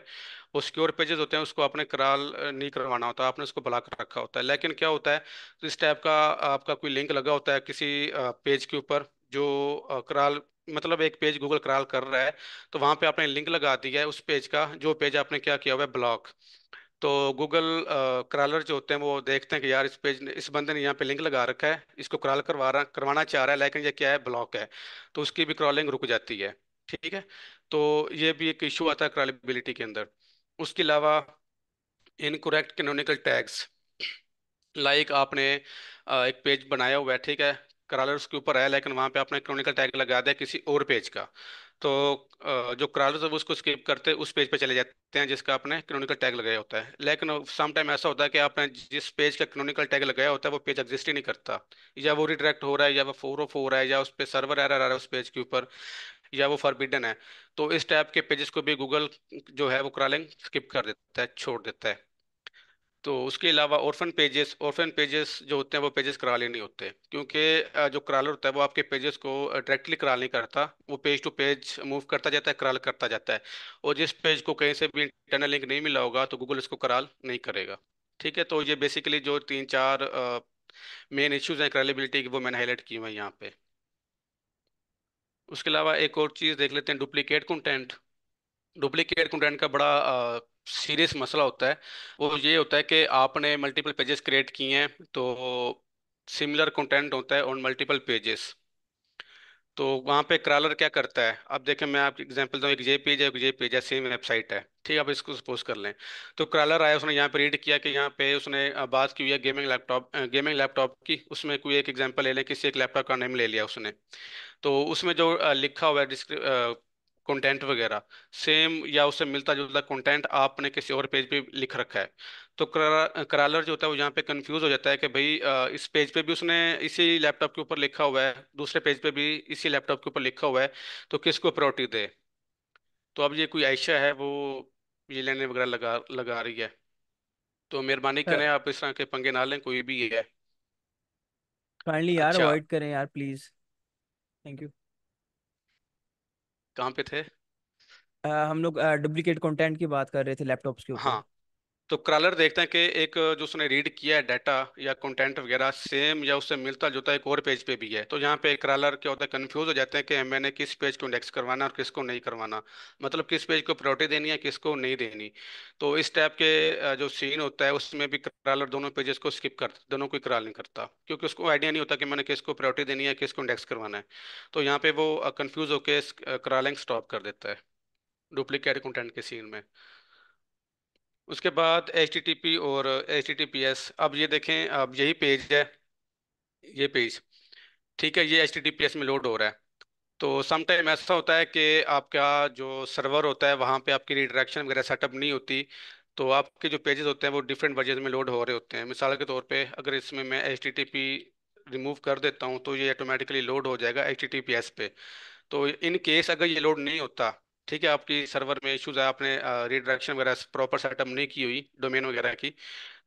वो सिक्योर पेजेस होते हैं उसको आपने कराल नहीं करवाना होता आपने उसको ब्लॉक रखा होता है लेकिन क्या होता है तो इस टाइप का आपका कोई लिंक लगा होता है किसी पेज के ऊपर जो कराल मतलब एक पेज गूगल क्रॉल कर रहा है तो वहाँ पे आपने लिंक लगा दिया है उस पेज का जो पेज आपने क्या किया हुआ है ब्लॉक तो गूगल क्रॉलर जो होते हैं वो देखते हैं कि यार इस पेज ने इस बंदे ने यहाँ पे लिंक लगा रखा है इसको क्रॉल करवा रहा करवाना चाह रहा है लेकिन ये क्या है ब्लॉक है तो उसकी भी क्रॉलिंग रुक जाती है ठीक है तो ये भी एक इशू आता है क्रॉलेबिलिटी के अंदर उसके अलावा इनकोरेक्ट कैनोनिकल टैग्स लाइक आपने एक पेज बनाया हुआ है ठीक है करालर उसके ऊपर आया लेकिन वहाँ पे आपने क्रोनिकल टैग लगा दिया किसी और पेज का तो जो क्रालर्स है तो वो उसको स्किप करते उस पेज पे चले जाते हैं जिसका आपने क्रोनिकल टैग लगाया होता है लेकिन सम टाइम ऐसा होता है कि आपने जिस पेज का क्रोनिकल टैग लगाया होता है वो पेज एग्जिस्ट ही नहीं करता या वो रिडायरेक्ट हो रहा है या वो फोर ऑफ हो रहा है या उस पर सर्वर एरर आ रहा है उस पेज के ऊपर या वो फॉरबिडन है तो इस टाइप के पेजेस को भी गूगल जो है वो क्रालिंग स्किप कर देता है छोड़ देता है तो उसके अलावा ऑर्फन पेजेस ऑर्फन पेजेस जो होते हैं वो पेजेस ही नहीं होते क्योंकि जो करालर होता है वो आपके पेजेस को डायरेक्टली कराल नहीं करता वो पेज टू पेज मूव करता जाता है कराल करता जाता है और जिस पेज को कहीं से भी इंटरनल लिंक नहीं मिला होगा तो गूगल इसको कराल नहीं करेगा ठीक है तो ये बेसिकली जो तीन चार मेन इश्यूज हैं करालेबिलिटी की वो मैंने हाईलाइट किए हुए हैं यहाँ पे उसके अलावा एक और चीज़ देख लेते हैं डुप्लीकेट कंटेंट डुप्लीकेट कंटेंट का बड़ा सीरियस मसला होता है वो ये होता है कि आपने मल्टीपल पेजेस क्रिएट किए हैं तो सिमिलर कंटेंट होता है ऑन मल्टीपल पेजेस तो वहाँ पे क्रॉलर क्या करता है अब देखें मैं आपको एग्जांपल दूँ एक जे पेज है एक जे पेज है सेम वेबसाइट है ठीक है आप इसको सपोज कर लें तो क्रॉलर आया उसने यहाँ पे रीड किया कि यहाँ पे उसने बात की हुई है गेमिंग लैपटॉप गेमिंग लैपटॉप की उसमें कोई एक एग्जांपल ले लें किसी एक लैपटॉप का नेम ले लिया उसने तो उसमें जो लिखा हुआ है कंटेंट वगैरह सेम या उससे मिलता जुलता कंटेंट आपने किसी और पेज पे लिख रखा है तो क्रालर जो होता है वो यहाँ पे कंफ्यूज हो जाता है कि भाई इस पेज पे भी उसने इसी लैपटॉप के ऊपर लिखा हुआ है दूसरे पेज पे भी इसी लैपटॉप के ऊपर लिखा हुआ है तो किसको प्रायोरिटी दे तो अब ये कोई आयशा है वो ये लेने वगैरह लगा लगा रही है तो मेहरबानी करें आप इस तरह के पंगे ना लें कोई भी ये है काइंडली यार अवॉइड अच्छा। करें यार प्लीज थैंक यू कहाँ पे थे आ, हम लोग डुप्लीकेट कंटेंट की बात कर रहे थे लैपटॉप्स के ऊपर हाँ तो क्रॉलर देखते हैं कि एक जो उसने रीड किया है डाटा या कंटेंट वगैरह सेम या उससे मिलता जुलता एक और पेज पे भी है तो यहाँ पे क्रॉलर क्या होता है कंफ्यूज हो जाते हैं कि मैंने किस पेज को इंडेक्स करवाना और किसको नहीं करवाना मतलब किस पेज को प्रायोरिटी देनी है किसको नहीं देनी तो इस टाइप के जो सीन होता है उसमें भी क्रॉलर दोनों पेजेस को स्किप कर दोनों को क्रॉल नहीं करता क्योंकि उसको आइडिया नहीं होता कि मैंने किसको प्रायोरिटी देनी है किसको इंडेक्स करवाना है तो यहाँ पे वो कन्फ्यूज़ होकर क्रॉलिंग स्टॉप कर देता है डुप्लीकेट कंटेंट के सीन में उसके बाद एच और एच अब ये देखें अब यही पेज है ये पेज ठीक है ये एच में लोड हो रहा है तो समटाइम ऐसा होता है कि आपका जो सर्वर होता है वहाँ पे आपकी रिडायरेक्शन वगैरह सेटअप नहीं होती तो आपके जो पेजेस होते हैं वो डिफरेंट वर्जन में लोड हो रहे होते हैं मिसाल के तौर पे अगर इसमें मैं एच रिमूव कर देता हूँ तो ये ऑटोमेटिकली लोड हो जाएगा एच पे तो इन केस अगर ये लोड नहीं होता ठीक है आपकी सर्वर में इश्यूज है आपने रिडायरेक्शन वगैरह प्रॉपर सेटअप नहीं की हुई डोमेन वगैरह की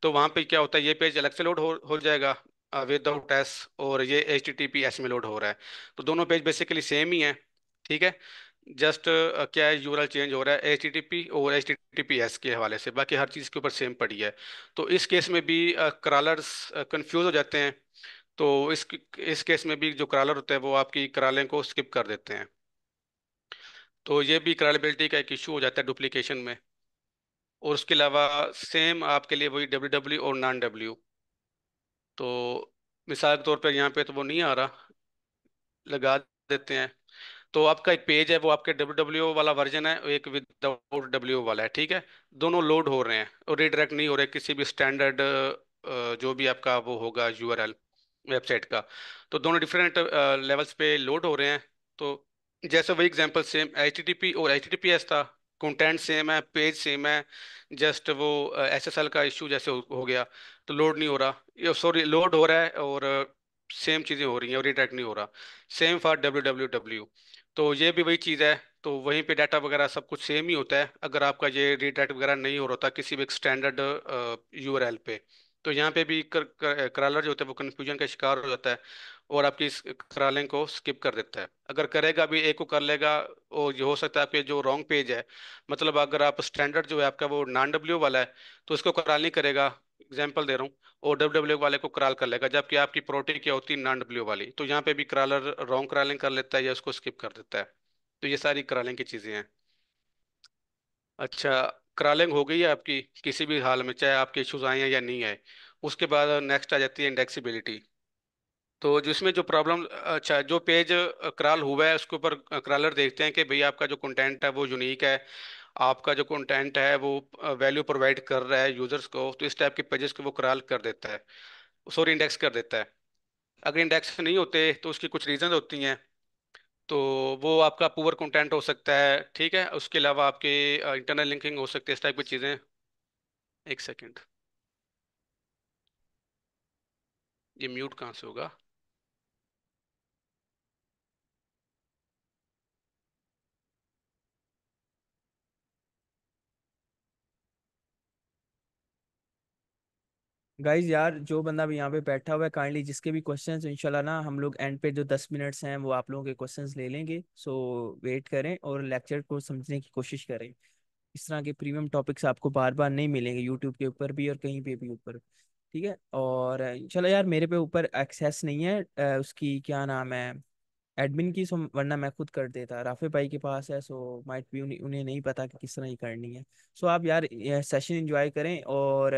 तो वहाँ पे क्या होता है ये पेज अलग से लोड हो, हो जाएगा विदाउट एस और ये H T T P S में लोड हो रहा है तो दोनों पेज बेसिकली सेम ही है ठीक है जस्ट uh, क्या है यूरल चेंज हो रहा है एच टी टी पी और H T T P S के हवाले से बाकी हर चीज़ के ऊपर सेम पड़ी है तो इस केस में भी क्रालर्स uh, uh, हो जाते हैं तो इस इस केस में भी जो क्रालर होते हैं वो आपकी क्रालें को स्किप कर देते हैं तो ये भी क्रेडिबिलिटी का एक इशू हो जाता है डुप्लीकेशन में और उसके अलावा सेम आपके लिए वही डब्ल्यू डब्ल्यू e और नॉन डब्ल्यू तो मिसाल के तौर पर यहाँ पे तो वो नहीं आ रहा लगा देते हैं तो आपका एक पेज है वो आपके डब्ल्यू डब्ल्यू e वाला वर्जन है एक विदाउट डब्ल्यू वाला है ठीक है दोनों लोड हो रहे हैं और रिडायरेक्ट नहीं हो रहे किसी भी स्टैंडर्ड जो भी आपका वो होगा यूआरएल वेबसाइट का तो दोनों डिफरेंट लेवल्स पे लोड हो रहे हैं तो जैसे वही एग्जांपल सेम एच और एच था कंटेंट सेम है पेज सेम है जस्ट वो एस uh, का इशू जैसे हो, हो गया तो लोड नहीं हो रहा सॉरी लोड हो रहा है और सेम चीज़ें हो रही हैं और रिटैक्ट नहीं हो रहा same for W W W तो ये भी वही चीज़ है तो वहीं पे डाटा वगैरह सब कुछ सेम ही होता है अगर आपका ये रिटैक्ट वगैरह नहीं हो रहा था किसी भी एक स्टैंडर्ड यू पे तो यहाँ पे भी क्रालर जो होता है वो कन्फ्यूजन का शिकार हो जाता है और आपकी इस करालें को स्किप कर देता है अगर करेगा भी एक को कर लेगा और ये हो सकता है आपके जो रॉन्ग पेज है मतलब अगर आप स्टैंडर्ड जो है आपका वो नॉन डब्ल्यू वाला है तो इसको कराल नहीं करेगा एग्जाम्पल दे रहा हूँ और डब्ल्यू डब्ल्यू वाले को कराल कर लेगा जबकि आपकी प्रोटीन क्या होती है नॉन डब्ल्यू वाली तो यहाँ पे भी करालर रॉन्ग करालिंग कर लेता है या उसको स्किप कर देता है तो ये सारी करालिंग की चीज़ें हैं अच्छा क्रालिंग हो गई है आपकी किसी भी हाल में चाहे आपके इशूज़ आए हैं या नहीं आए उसके बाद नेक्स्ट आ जाती है इंडेक्सिबिलिटी तो जिसमें जो प्रॉब्लम अच्छा जो पेज क्राल हुआ है उसके ऊपर क्रालर देखते हैं कि भई आपका जो कंटेंट है वो यूनिक है आपका जो कंटेंट है वो वैल्यू प्रोवाइड कर रहा है यूजर्स को तो इस टाइप के पेजेस को वो क्राल कर देता है सॉरी इंडेक्स कर देता है अगर इंडेक्स नहीं होते तो उसकी कुछ रीज़न होती हैं तो वो आपका पुअर कंटेंट हो सकता है ठीक है उसके अलावा आपके इंटरनल लिंकिंग हो सकती है इस टाइप की चीज़ें एक सेकेंड ये म्यूट कहाँ से होगा गाइज यार जो बंदा भी यहाँ पे बैठा हुआ है काइंडली जिसके भी क्वेश्चंस इंशाल्लाह ना हम लोग एंड पे जो दस मिनट्स हैं वो आप लोगों के क्वेश्चंस ले लेंगे सो वेट करें और लेक्चर को समझने की कोशिश करें इस तरह के प्रीमियम टॉपिक्स आपको बार बार नहीं मिलेंगे यूट्यूब के ऊपर भी और कहीं पे भी ऊपर ठीक है और इंशाल्लाह यार मेरे पे ऊपर एक्सेस नहीं है उसकी क्या नाम है एडमिन की सो वरना मैं खुद कर देता राफे भाई के पास है सो माइट भी उन्हें नहीं पता कि किस तरह ही करनी है सो आप यार सेशन इन्जॉय करें और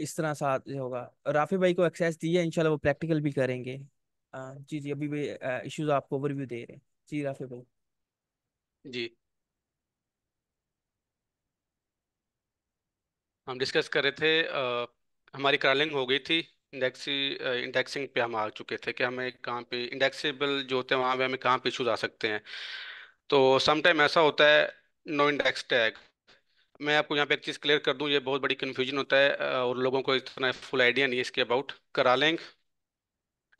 इस तरह साथ होगा राफी भाई को एक्सेस दी है इनशाला वो प्रैक्टिकल भी करेंगे जी जी अभी भी इश्यूज आपको ओवरव्यू दे रहे हैं जी राफी भाई जी हम डिस्कस कर रहे थे आ, हमारी क्रॉलिंग हो गई थी इंडेक्सी इंडेक्सिंग पे हम आ चुके थे कि हमें कहाँ पे इंडेक्सेबल जो होते हैं वहाँ पे हमें कहाँ पे इशूज आ सकते हैं तो समटाइम ऐसा होता है नो इंडेक्स टैग मैं आपको यहाँ पे एक चीज़ क्लियर कर दूँ ये बहुत बड़ी कन्फ्यूजन होता है और लोगों को इतना फुल आइडिया नहीं है इसके अबाउट करालेंग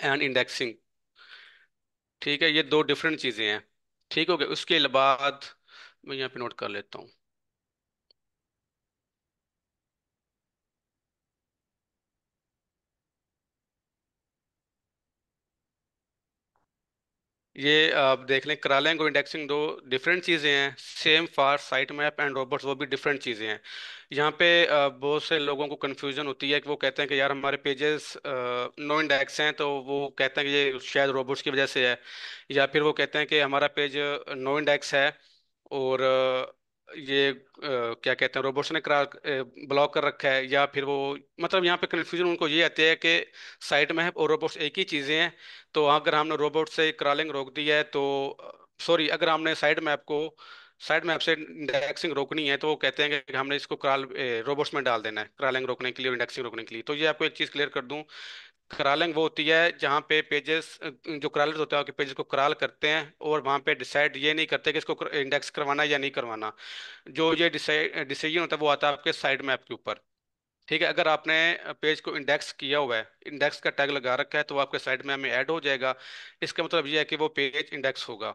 एंड इंडेक्सिंग ठीक है ये दो डिफरेंट चीज़ें हैं ठीक हो गया उसके बाद मैं यहाँ पे नोट कर लेता हूँ ये आप देख लें करालैंग और इंडेक्सिंग दो डिफरेंट चीज़ें हैं same for site map and robots वो भी डिफरेंट चीज़ें हैं यहाँ पे बहुत से लोगों को कन्फ्यूजन होती है कि वो कहते हैं कि यार हमारे पेजेस नो इंडेक्स हैं तो वो कहते हैं कि ये शायद रोबोट्स की वजह से है या फिर वो कहते हैं कि हमारा पेज नो इंडेक्स है और ये आ, क्या कहते हैं रोबोट्स ने करा ब्लॉक कर रखा है या फिर वो मतलब यहाँ पे कन्फ्यूजन उनको ये आती है कि साइड में है और रोबोट्स एक ही चीज़ें हैं तो अगर हमने रोबोट से क्रॉलिंग रोक दी है तो सॉरी अगर हमने साइड मैप को साइड मैप से इंडेक्सिंग रोकनी है तो वो कहते हैं कि हमने इसको क्रॉल रोबोट्स में डाल देना है क्रॉलिंग रोकने के लिए इंडेक्सिंग रोकने के लिए तो ये आपको एक चीज़ क्लियर कर दूँ क्रालिंग वो होती है जहाँ पे पेजेस जो क्रालर्स होते हैं आपके पेजेस को क्राल करते हैं और वहाँ पे डिसाइड ये नहीं करते कि इसको इंडेक्स करवाना या नहीं करवाना जो ये डिसाइड डिसीजन होता है वो आता है आपके साइड मैप के ऊपर ठीक है अगर आपने पेज को इंडेक्स किया हुआ है इंडेक्स का टैग लगा रखा है तो आपके साइड में हमें ऐड हो जाएगा इसका मतलब ये है कि वो पेज इंडेक्स होगा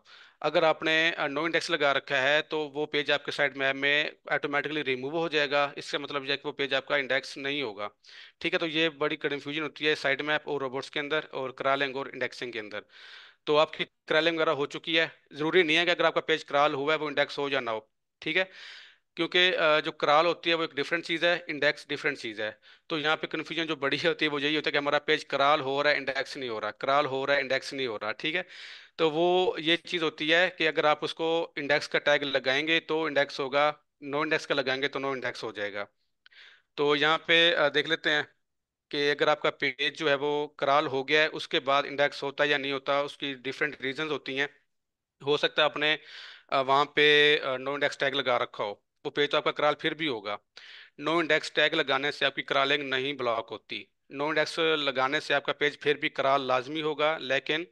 अगर आपने नो इंडेक्स लगा रखा है तो वो पेज आपके साइड मैप में ऑटोमेटिकली रिमूव हो जाएगा इसका मतलब यह है कि वो पेज आपका इंडेक्स नहीं होगा ठीक है तो ये बड़ी कन्फ्यूजन होती है साइड मैप और रोबोट्स के अंदर और क्रालिंग और इंडेक्सिंग के अंदर तो आपकी क्रालिंग वगैरह हो चुकी है ज़रूरी नहीं है कि अगर आपका पेज क्राल हुआ है वो इंडेक्स हो या ना हो ठीक है क्योंकि जो कराल होती है वो एक डिफरेंट चीज़ है इंडेक्स डिफरेंट चीज़ है तो यहाँ पे कन्फ्यूजन जो बड़ी होती है वो यही होता है कि हमारा पेज कराल हो रहा है इंडेक्स नहीं हो रहा कराल हो रहा है इंडेक्स नहीं हो रहा ठीक है तो वो ये चीज़ होती है कि अगर आप उसको इंडेक्स का टैग लगाएंगे तो इंडेक्स होगा नो इंडेक्स का लगाएंगे तो नो इंडेक्स हो जाएगा तो यहाँ पे देख लेते हैं कि अगर आपका पेज जो है वो कराल हो गया है उसके बाद इंडेक्स होता है या नहीं होता उसकी डिफरेंट रीजंस होती हैं हो सकता है अपने वहाँ पे नो इंडेक्स टैग लगा रखा हो वो पेज तो आपका क्रॉल फिर भी होगा नो इंडेक्स टैग लगाने से आपकी क्रॉलिंग नहीं ब्लॉक होती नो इंडेक्स लगाने से आपका पेज फिर भी क्रॉल लाजमी होगा लेकिन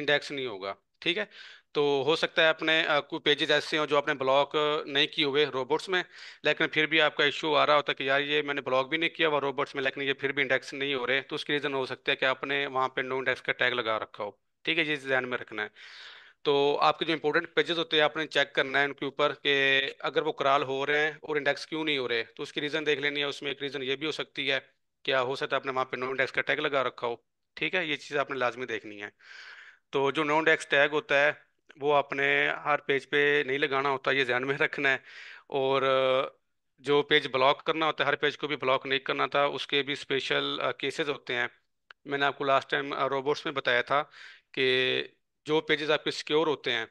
इंडेक्स नहीं होगा ठीक है तो हो सकता है अपने कोई पेजेज ऐसे हों जो आपने ब्लॉक नहीं किए हुए रोबोट्स में लेकिन फिर भी आपका इशू आ रहा होता है कि यार ये मैंने ब्लॉक भी नहीं किया हुआ रोबोट्स में लेकिन ये फिर भी इंडेक्स नहीं हो रहे तो उसकी रीज़न हो सकता है कि आपने वहाँ पे नो इंडेक्स का टैग लगा रखा हो ठीक है ये ध्यान में रखना है तो आपके जो इंपॉर्टेंट पेजेस होते हैं आपने चेक करना है उनके ऊपर कि अगर वो कराल हो रहे हैं और इंडेक्स क्यों नहीं हो रहे तो उसकी रीज़न देख लेनी है उसमें एक रीज़न ये भी हो सकती है क्या हो सकता है आपने वहाँ पे नो इंडेक्स का टैग लगा रखा हो ठीक है ये चीज़ आपने लाजमी देखनी है तो जो नो इंडेक्स टैग होता है वो आपने हर पेज पे नहीं लगाना होता ये ध्यान में रखना है और जो पेज ब्लॉक करना होता है हर पेज को भी ब्लॉक नहीं करना था उसके भी स्पेशल केसेस होते हैं मैंने आपको लास्ट टाइम रोबोट्स में बताया था कि जो पेजेस आपके सिक्योर होते हैं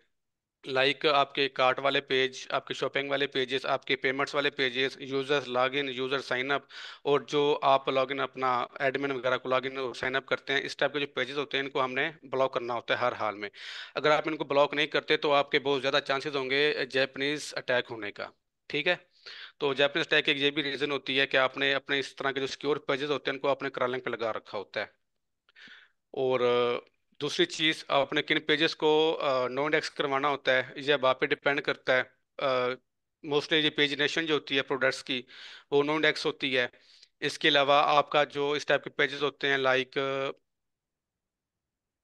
लाइक like आपके कार्ट वाले पेज आपके शॉपिंग वाले पेजेस आपके पेमेंट्स वाले pages users log in user sign up और जो आप लॉगिन अपना एडमिन वगैरह को लॉगिन इन साइन अप करते हैं इस टाइप के जो पेजेस होते हैं इनको हमने ब्लॉक करना होता है हर हाल में अगर आप इनको ब्लॉक नहीं करते तो आपके बहुत ज़्यादा चांसेज होंगे जैपनीज़ अटैक होने का ठीक है तो जैपनीज अटैक एक ये भी रीज़न होती है कि आपने अपने इस तरह के जो सिक्योर पेजेस होते हैं उनको अपने क्रॉलिंग पर लगा रखा होता है और दूसरी चीज़ अपने किन पेजेस को नो इंडेक्स करवाना होता है ये वहाँ पे डिपेंड करता है मोस्टली ये पेजनेशन जो होती है प्रोडक्ट्स की वो नो इंडेक्स होती है इसके अलावा आपका जो इस टाइप के पेजेस होते हैं लाइक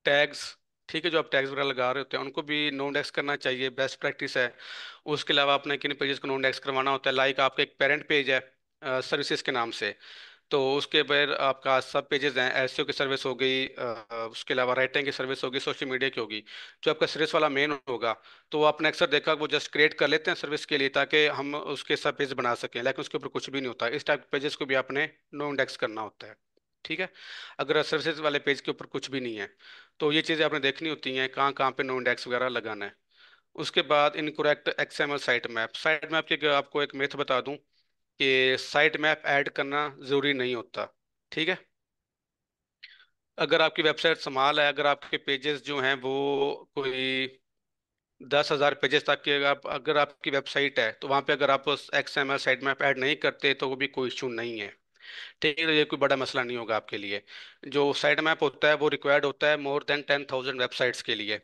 टैग्स ठीक है जो आप टैग्स वगैरह लगा रहे होते हैं उनको भी नो इंडेक्स करना चाहिए बेस्ट प्रैक्टिस है उसके अलावा आपने किन पेजेस को नो इंडेक्स करवाना होता है लाइक आपका एक पेरेंट पेज है सर्विसेज के नाम से तो उसके बैर आपका सब पेजेस हैं एस e की सर्विस हो गई उसके अलावा राइटिंग की सर्विस होगी सोशल मीडिया की होगी जो आपका सर्विस वाला मेन होगा तो वो आपने अक्सर देखा वो जस्ट क्रिएट कर लेते हैं सर्विस के लिए ताकि हम उसके सब पेज बना सकें लेकिन उसके ऊपर कुछ भी नहीं होता इस टाइप के पेजेस को भी आपने नो इंडेक्स करना होता है ठीक है अगर सर्विसेज वाले पेज के ऊपर कुछ भी नहीं है तो ये चीज़ें आपने देखनी होती हैं कहाँ कहाँ पे नो इंडेक्स वगैरह लगाना है उसके बाद incorrect XML site map site map के आपको एक मेथ बता दूं कि साइट मैप ऐड करना ज़रूरी नहीं होता ठीक है अगर आपकी वेबसाइट संभाल है अगर आपके पेजेस जो हैं वो कोई दस हज़ार पेजेस तक की आप अगर आपकी वेबसाइट है तो वहाँ पे अगर आप उस X M L site map add नहीं करते तो वो भी कोई इशू नहीं है ठीक है तो ये कोई बड़ा मसला नहीं होगा आपके लिए जो साइट मैप होता है वो रिक्वायर्ड होता है more than ten thousand websites के लिए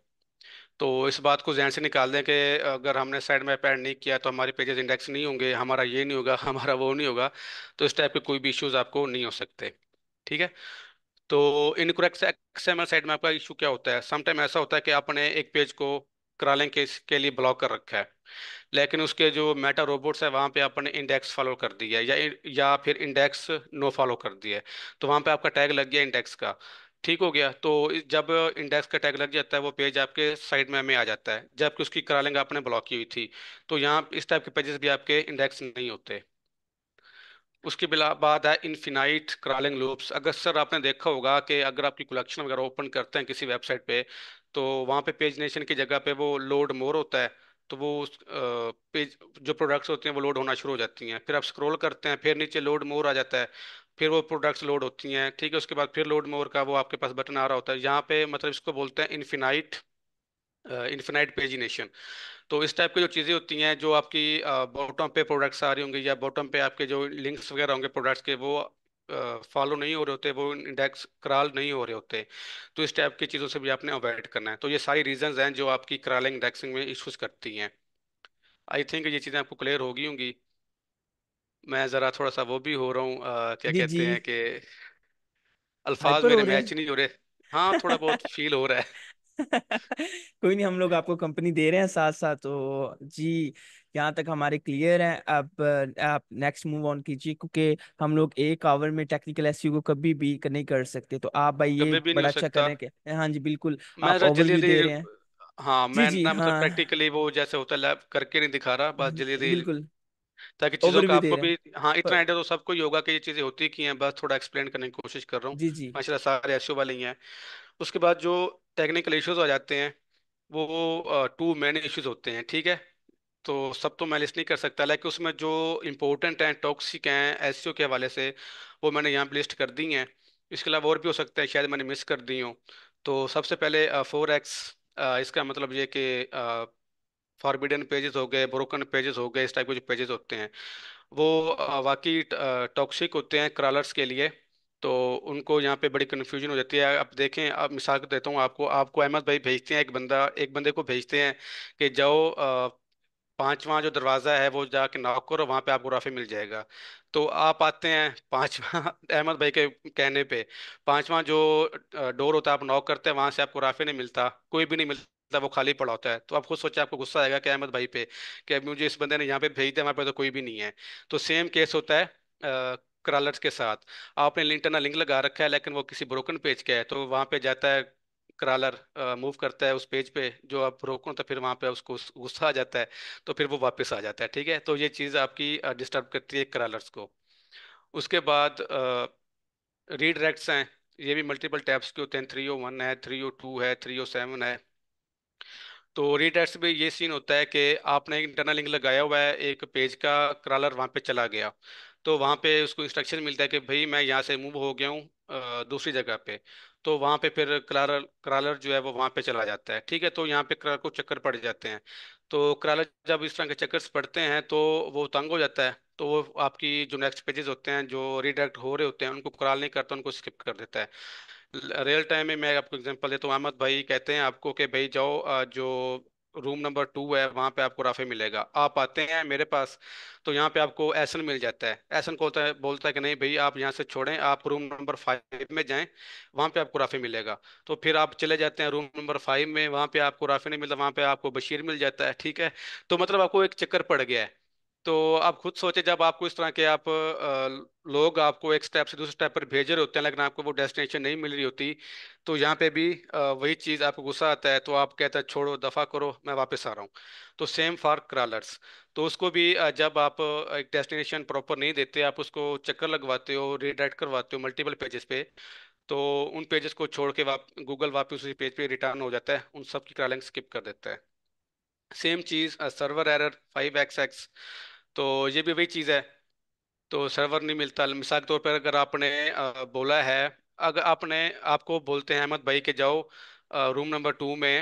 तो इस बात को जहन से निकाल दें कि अगर हमने साइड मैप ऐड नहीं किया तो हमारे पेजेस इंडेक्स नहीं होंगे हमारा ये नहीं होगा हमारा वो नहीं होगा तो इस टाइप के कोई भी इश्यूज आपको नहीं हो सकते ठीक है तो इनकोरेक्ट एक्सएमएल साइड मैप का इशू क्या होता है समटाइम ऐसा होता है कि आपने एक पेज को क्रॉलिंग के, के लिए ब्लॉक कर रखा है लेकिन उसके जो मेटा रोबोट्स है वहाँ पे आपने इंडेक्स फॉलो कर दिया है या या फिर इंडेक्स नो फॉलो कर दिया है तो वहाँ पे आपका टैग लग गया इंडेक्स का ठीक हो गया तो जब इंडेक्स का टैग लग जाता है वो पेज आपके साइड में हमें आ जाता है जबकि उसकी क्रॉलिंग आपने ब्लॉक की हुई थी तो यहाँ इस टाइप के पेजेस भी आपके इंडेक्स नहीं होते उसके बिला बाद है इनफिनाइट क्रालिंग लूप्स अगर सर आपने देखा होगा कि अगर आपकी कलेक्शन वगैरह ओपन करते हैं किसी वेबसाइट पे तो वहाँ पे पेज नेशन की जगह पे वो लोड मोर होता है तो वो पेज जो प्रोडक्ट्स होते हैं वो लोड होना शुरू हो जाती हैं फिर आप स्क्रॉल करते हैं फिर नीचे लोड मोर आ जाता है फिर वो प्रोडक्ट्स लोड होती हैं ठीक है उसके बाद फिर लोड मोर का वो आपके पास बटन आ रहा होता है यहाँ पे मतलब इसको बोलते हैं इन्फिनाइट इन्फिनाइट पेजिनेशन तो इस टाइप की जो चीज़ें होती हैं जो आपकी बॉटम पे प्रोडक्ट्स आ रही होंगी या बॉटम पे आपके जो लिंक्स वगैरह होंगे प्रोडक्ट्स के वो फॉलो नहीं हो रहे होते वो इंडेक्स क्राल नहीं हो रहे होते तो इस टाइप की चीज़ों से भी आपने अवॉइड करना है तो ये सारी रीजन हैं जो आपकी क्रॉलिंग इंडेक्सिंग में इशूज़ करती हैं आई थिंक ये चीज़ें आपको क्लियर होगी होंगी मैं ज़रा थोड़ा-सा वो भी हो रहा हूँ अ, क्या जी, कहते हैं जी। कि अल्फाज हाइपर मेरे हो रहे मैच नहीं हो रहे हाँ थोड़ा बहुत फील हो रहा है कोई नहीं हम लोग आपको कंपनी दे रहे हैं साथ साथ तो जी यहाँ तक हमारे क्लियर हैं अब आप नेक्स्ट मूव ऑन कीजिए क्योंकि हम लोग एक आवर में टेक्निकल एसयू को कभी भी नहीं कर सकते तो आप भाई ये कभी भी नहीं बड़ा हो अच्छा कर सकता रहे हैं कि हाँ जी बिल्कुल मैं आप ज़रा ओवरव्यू दे रहे हैं हाँ जी मैं जी ना मतलब हाँ प्रैक्टिकली वो जैसे होता है लैब करके नहीं दिखा रहा बस जल्दी बिल्कुल ताकि चीजों का आपको भी हाँ इतना आइडिया तो सबको योगा की ये चीजें होती की हैं बस थोड़ा एक्सप्लेन करने की कोशिश कर रहा हूँ जी जी माशाल्लाह सारे ऐसे वाले ही हैं उसके बाद जो टेक्निकल इश्यूज आ जाते हैं वो टू मेन इश्यूज होते हैं ठीक है तो सब तो मैं लिस्ट नहीं कर सकता लेकिन उसमें जो इम्पोर्टेंट हैं टॉक्सिक हैं एस के हवाले से वो मैंने यहाँ पर लिस्ट कर दी हैं इसके अलावा और भी हो सकता है शायद मैंने मिस कर दी हूँ तो सबसे पहले फोर एक्स इसका मतलब ये कि फॉरबिडन पेजेस हो गए ब्रोकन पेजेस हो गए इस टाइप के जो पेजेस होते हैं वो वाकई टॉक्सिक होते हैं क्रॉलर्स के लिए तो उनको यहाँ पे बड़ी कन्फ्यूजन हो जाती है अब देखें अब मिसाल देता हूँ आपको आपको अहमद भाई भेजते हैं एक बंदा एक बंदे को भेजते हैं कि जाओ पाँचवा जो दरवाज़ा है वो जाके नॉक करो वहाँ पे आपको राफी मिल जाएगा तो आप आते हैं पाँचवा अहमद भाई के कहने पे पाँचवा जो डोर होता है आप नॉक करते हैं वहाँ से आपको राफी नहीं मिलता कोई भी नहीं मिलता मतलब वो खाली पड़ा होता है तो आप खुद सोचा आपको गुस्सा आएगा कि अहमद भाई पे कि अभी मुझे इस बंदे ने यहाँ पे भेज दिया हमारे पे तो कोई भी नहीं है तो सेम केस होता है क्रॉलर्स के साथ आपने लिंटना लिंक लगा रखा है लेकिन वो किसी ब्रोकन पेज का है तो वहाँ पे जाता है क्रॉलर मूव करता है उस पेज पे जो आप रोको तो फिर वहाँ पे उसको गुस्सा आ जाता है तो फिर वो वापस आ जाता है ठीक है तो ये चीज़ आपकी डिस्टर्ब करती है क्रॉलर्स को उसके बाद रीडायरेक्ट्स हैं ये भी मल्टीपल टैब्स के होते हैं थ्री ओ वन है थ्री ओ टू है थ्री ओ सेवन है तो रीडेट्स में ये सीन होता है कि आपने इंटरनल लिंक लगाया हुआ है एक पेज का क्रॉलर वहाँ पे चला गया तो वहाँ पे उसको इंस्ट्रक्शन मिलता है कि भाई मैं यहाँ से मूव हो गया हूँ दूसरी जगह पे तो वहाँ पे फिर क्रॉलर क्रॉलर जो है वो वहाँ पे चला जाता है ठीक है तो यहाँ पे क्रॉलर को चक्कर पड़ जाते हैं तो क्रॉलर जब इस तरह के चक्कर पड़ते हैं तो वो तंग हो जाता है तो वो आपकी जो नेक्स्ट पेजेस होते हैं जो रिडायरेक्ट हो रहे होते हैं उनको क्रॉल नहीं करता उनको स्किप कर देता है रियल टाइम में मैं आपको एग्जांपल देता हूँ अहमद भाई कहते हैं आपको कि भाई जाओ जो रूम नंबर टू है वहाँ पे आपको राफे मिलेगा आप आते हैं मेरे पास तो यहाँ पे आपको एसन मिल जाता है एसन को है बोलता है कि नहीं भाई आप यहाँ से छोड़ें आप रूम नंबर फाइव में जाएं वहाँ पे आपको राफे मिलेगा तो फिर आप चले जाते हैं रूम नंबर फाइव में वहाँ पे आपको राफे नहीं मिलता वहाँ पे आपको बशीर मिल जाता है ठीक है तो मतलब आपको एक चक्कर पड़ गया है तो आप खुद सोचे जब आपको इस तरह के आप लोग आपको एक स्टेप से दूसरे स्टेप पर भेज रहे होते हैं लेकिन आपको वो डेस्टिनेशन नहीं मिल रही होती तो यहाँ पे भी वही चीज़ आपको गुस्सा आता है तो आप कहते हैं छोड़ो दफ़ा करो मैं वापस आ रहा हूँ तो सेम फॉर क्रालर्स तो उसको भी जब आप एक डेस्टिनेशन प्रॉपर नहीं देते आप उसको चक्कर लगवाते हो रिडाइट करवाते हो मल्टीपल पेजेस पे तो उन पेजेस को छोड़ के वाप गूगल वापस उसी पेज पे रिटर्न हो जाता है उन सब की क्रालिंग स्किप कर देता है सेम चीज़ server error five X X तो ये भी वही चीज़ है तो सर्वर नहीं मिलता मिसाल के तौर पर अगर आपने बोला है अगर आपने आपको बोलते हैं अहमद भाई के जाओ रूम नंबर टू में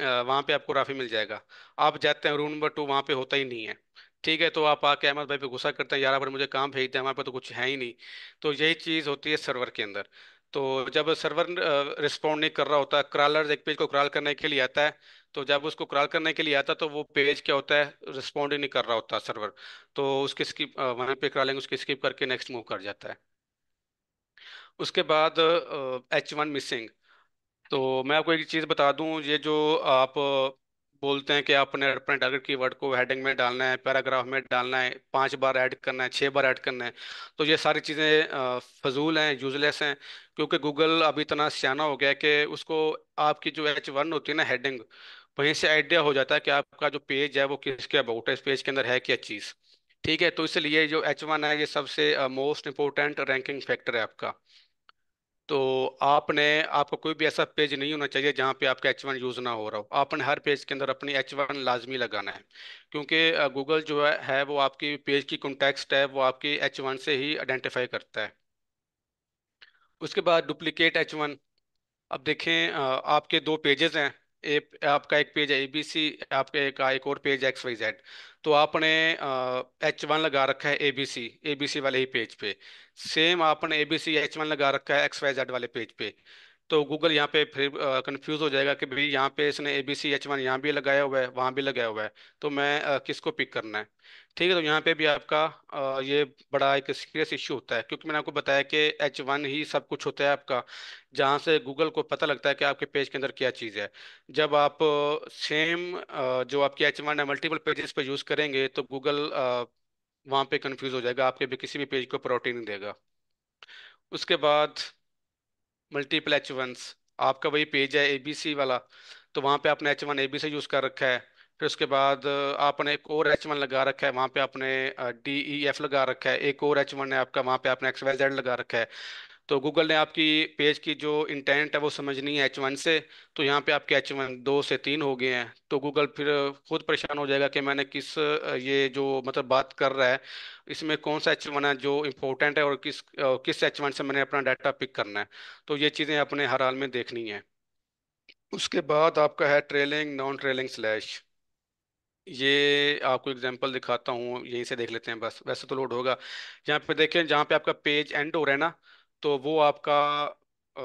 वहाँ पे आपको राफ़ी मिल जाएगा आप जाते हैं रूम नंबर टू वहाँ पे होता ही नहीं है ठीक है तो आप आके अहमद भाई पे गुस्सा करते हैं यार आपने मुझे काम भेज दिया हमारे पास तो कुछ है ही नहीं तो यही चीज़ होती है सर्वर के अंदर तो जब सर्वर रिस्पॉन्ड नहीं कर रहा होता क्रालर एक पेज को क्रॉल करने के लिए आता है तो जब उसको क्रॉल करने के लिए आता तो वो पेज क्या होता है रिस्पॉन्ड ही नहीं कर रहा होता सर्वर तो उसकी स्किप वहाँ पे क्रॉलिंग उसकी स्किप करके नेक्स्ट मूव कर जाता है उसके बाद एच वन मिसिंग तो मैं आपको एक चीज़ बता दूँ ये जो आप बोलते हैं कि आपने अपने टारगेट की वर्ड को हेडिंग में डालना है पैराग्राफ में डालना है पांच बार ऐड करना है छह बार ऐड करना है तो ये सारी चीज़ें फजूल हैं यूजलेस हैं क्योंकि गूगल अभी इतना सियाना हो गया है कि उसको आपकी जो एच वन होती है ना हेडिंग वहीं से आइडिया हो जाता है कि आपका जो पेज है वो किसके अबाउट है इस पेज के अंदर है क्या चीज़ ठीक है तो इसलिए जो एच वन है ये सबसे मोस्ट इंपोर्टेंट रैंकिंग फैक्टर है आपका तो आपने आपका कोई भी ऐसा पेज नहीं होना चाहिए जहाँ पे आपका एच वन यूज़ ना हो रहा हो आपने हर पेज के अंदर अपनी एच वन लाजमी लगाना है क्योंकि गूगल जो है, है वो आपकी पेज की कॉन्टेक्स्ट है वो आपकी एच वन से ही आइडेंटिफाई करता है उसके बाद डुप्लीकेट एच वन अब देखें आपके दो पेजेस हैं ए, आपका एक पेज है एबीसी आपके एक, एक और पेज है एक्स वाई जेड तो आपने एच वन लगा रखा है एबीसी एबीसी वाले ही पेज पे सेम आपने एबीसी एच वन लगा रखा है एक्स वाई जेड वाले पेज पे तो गूगल यहाँ पे फिर कंफ्यूज हो जाएगा कि भाई यहाँ पे इसने A B C H one यहाँ भी लगाया हुआ है वहाँ भी लगाया हुआ है तो मैं किस किसको पिक करना है ठीक है तो यहाँ पे भी आपका ये बड़ा एक सीरियस इशू होता है क्योंकि मैंने आपको बताया कि एच वन ही सब कुछ होता है आपका जहाँ से गूगल को पता लगता है कि आपके पेज के अंदर क्या चीज़ है जब आप सेम जो आपकी एच वन है मल्टीपल पेजेस पर यूज़ करेंगे तो गूगल वहाँ पे कन्फ्यूज़ हो जाएगा आपके भी किसी भी पेज को प्रोटीन नहीं देगा उसके बाद मल्टीपल एच वंस आपका वही पेज है ए बी सी वाला तो वहाँ पे आपने H one A B C use कर रखा है फिर उसके बाद आपने एक और एच वन लगा रखा है वहाँ पे आपने डी ई एफ लगा रखा है एक और एच वन है आपका वहाँ पे आपने एक्स वाई जेड लगा रखा है तो गूगल ने आपकी पेज की जो इंटेंट है वो समझनी है एच वन से तो यहाँ पे आपके एच वन दो से तीन हो गए हैं तो गूगल फिर खुद परेशान हो जाएगा कि मैंने किस ये जो मतलब बात कर रहा है इसमें कौन सा एच वन है जो इम्पोर्टेंट है और किस और किस एच वन से मैंने अपना डाटा पिक करना है तो ये चीज़ें अपने हर हाल में देखनी है उसके बाद आपका है ट्रेलिंग नॉन ट्रेलिंग स्लैश ये आपको एग्जांपल दिखाता हूँ यहीं से देख लेते हैं बस वैसे तो लोड होगा यहाँ पे देखें जहाँ पे आपका पेज एंड हो रहा है ना तो वो आपका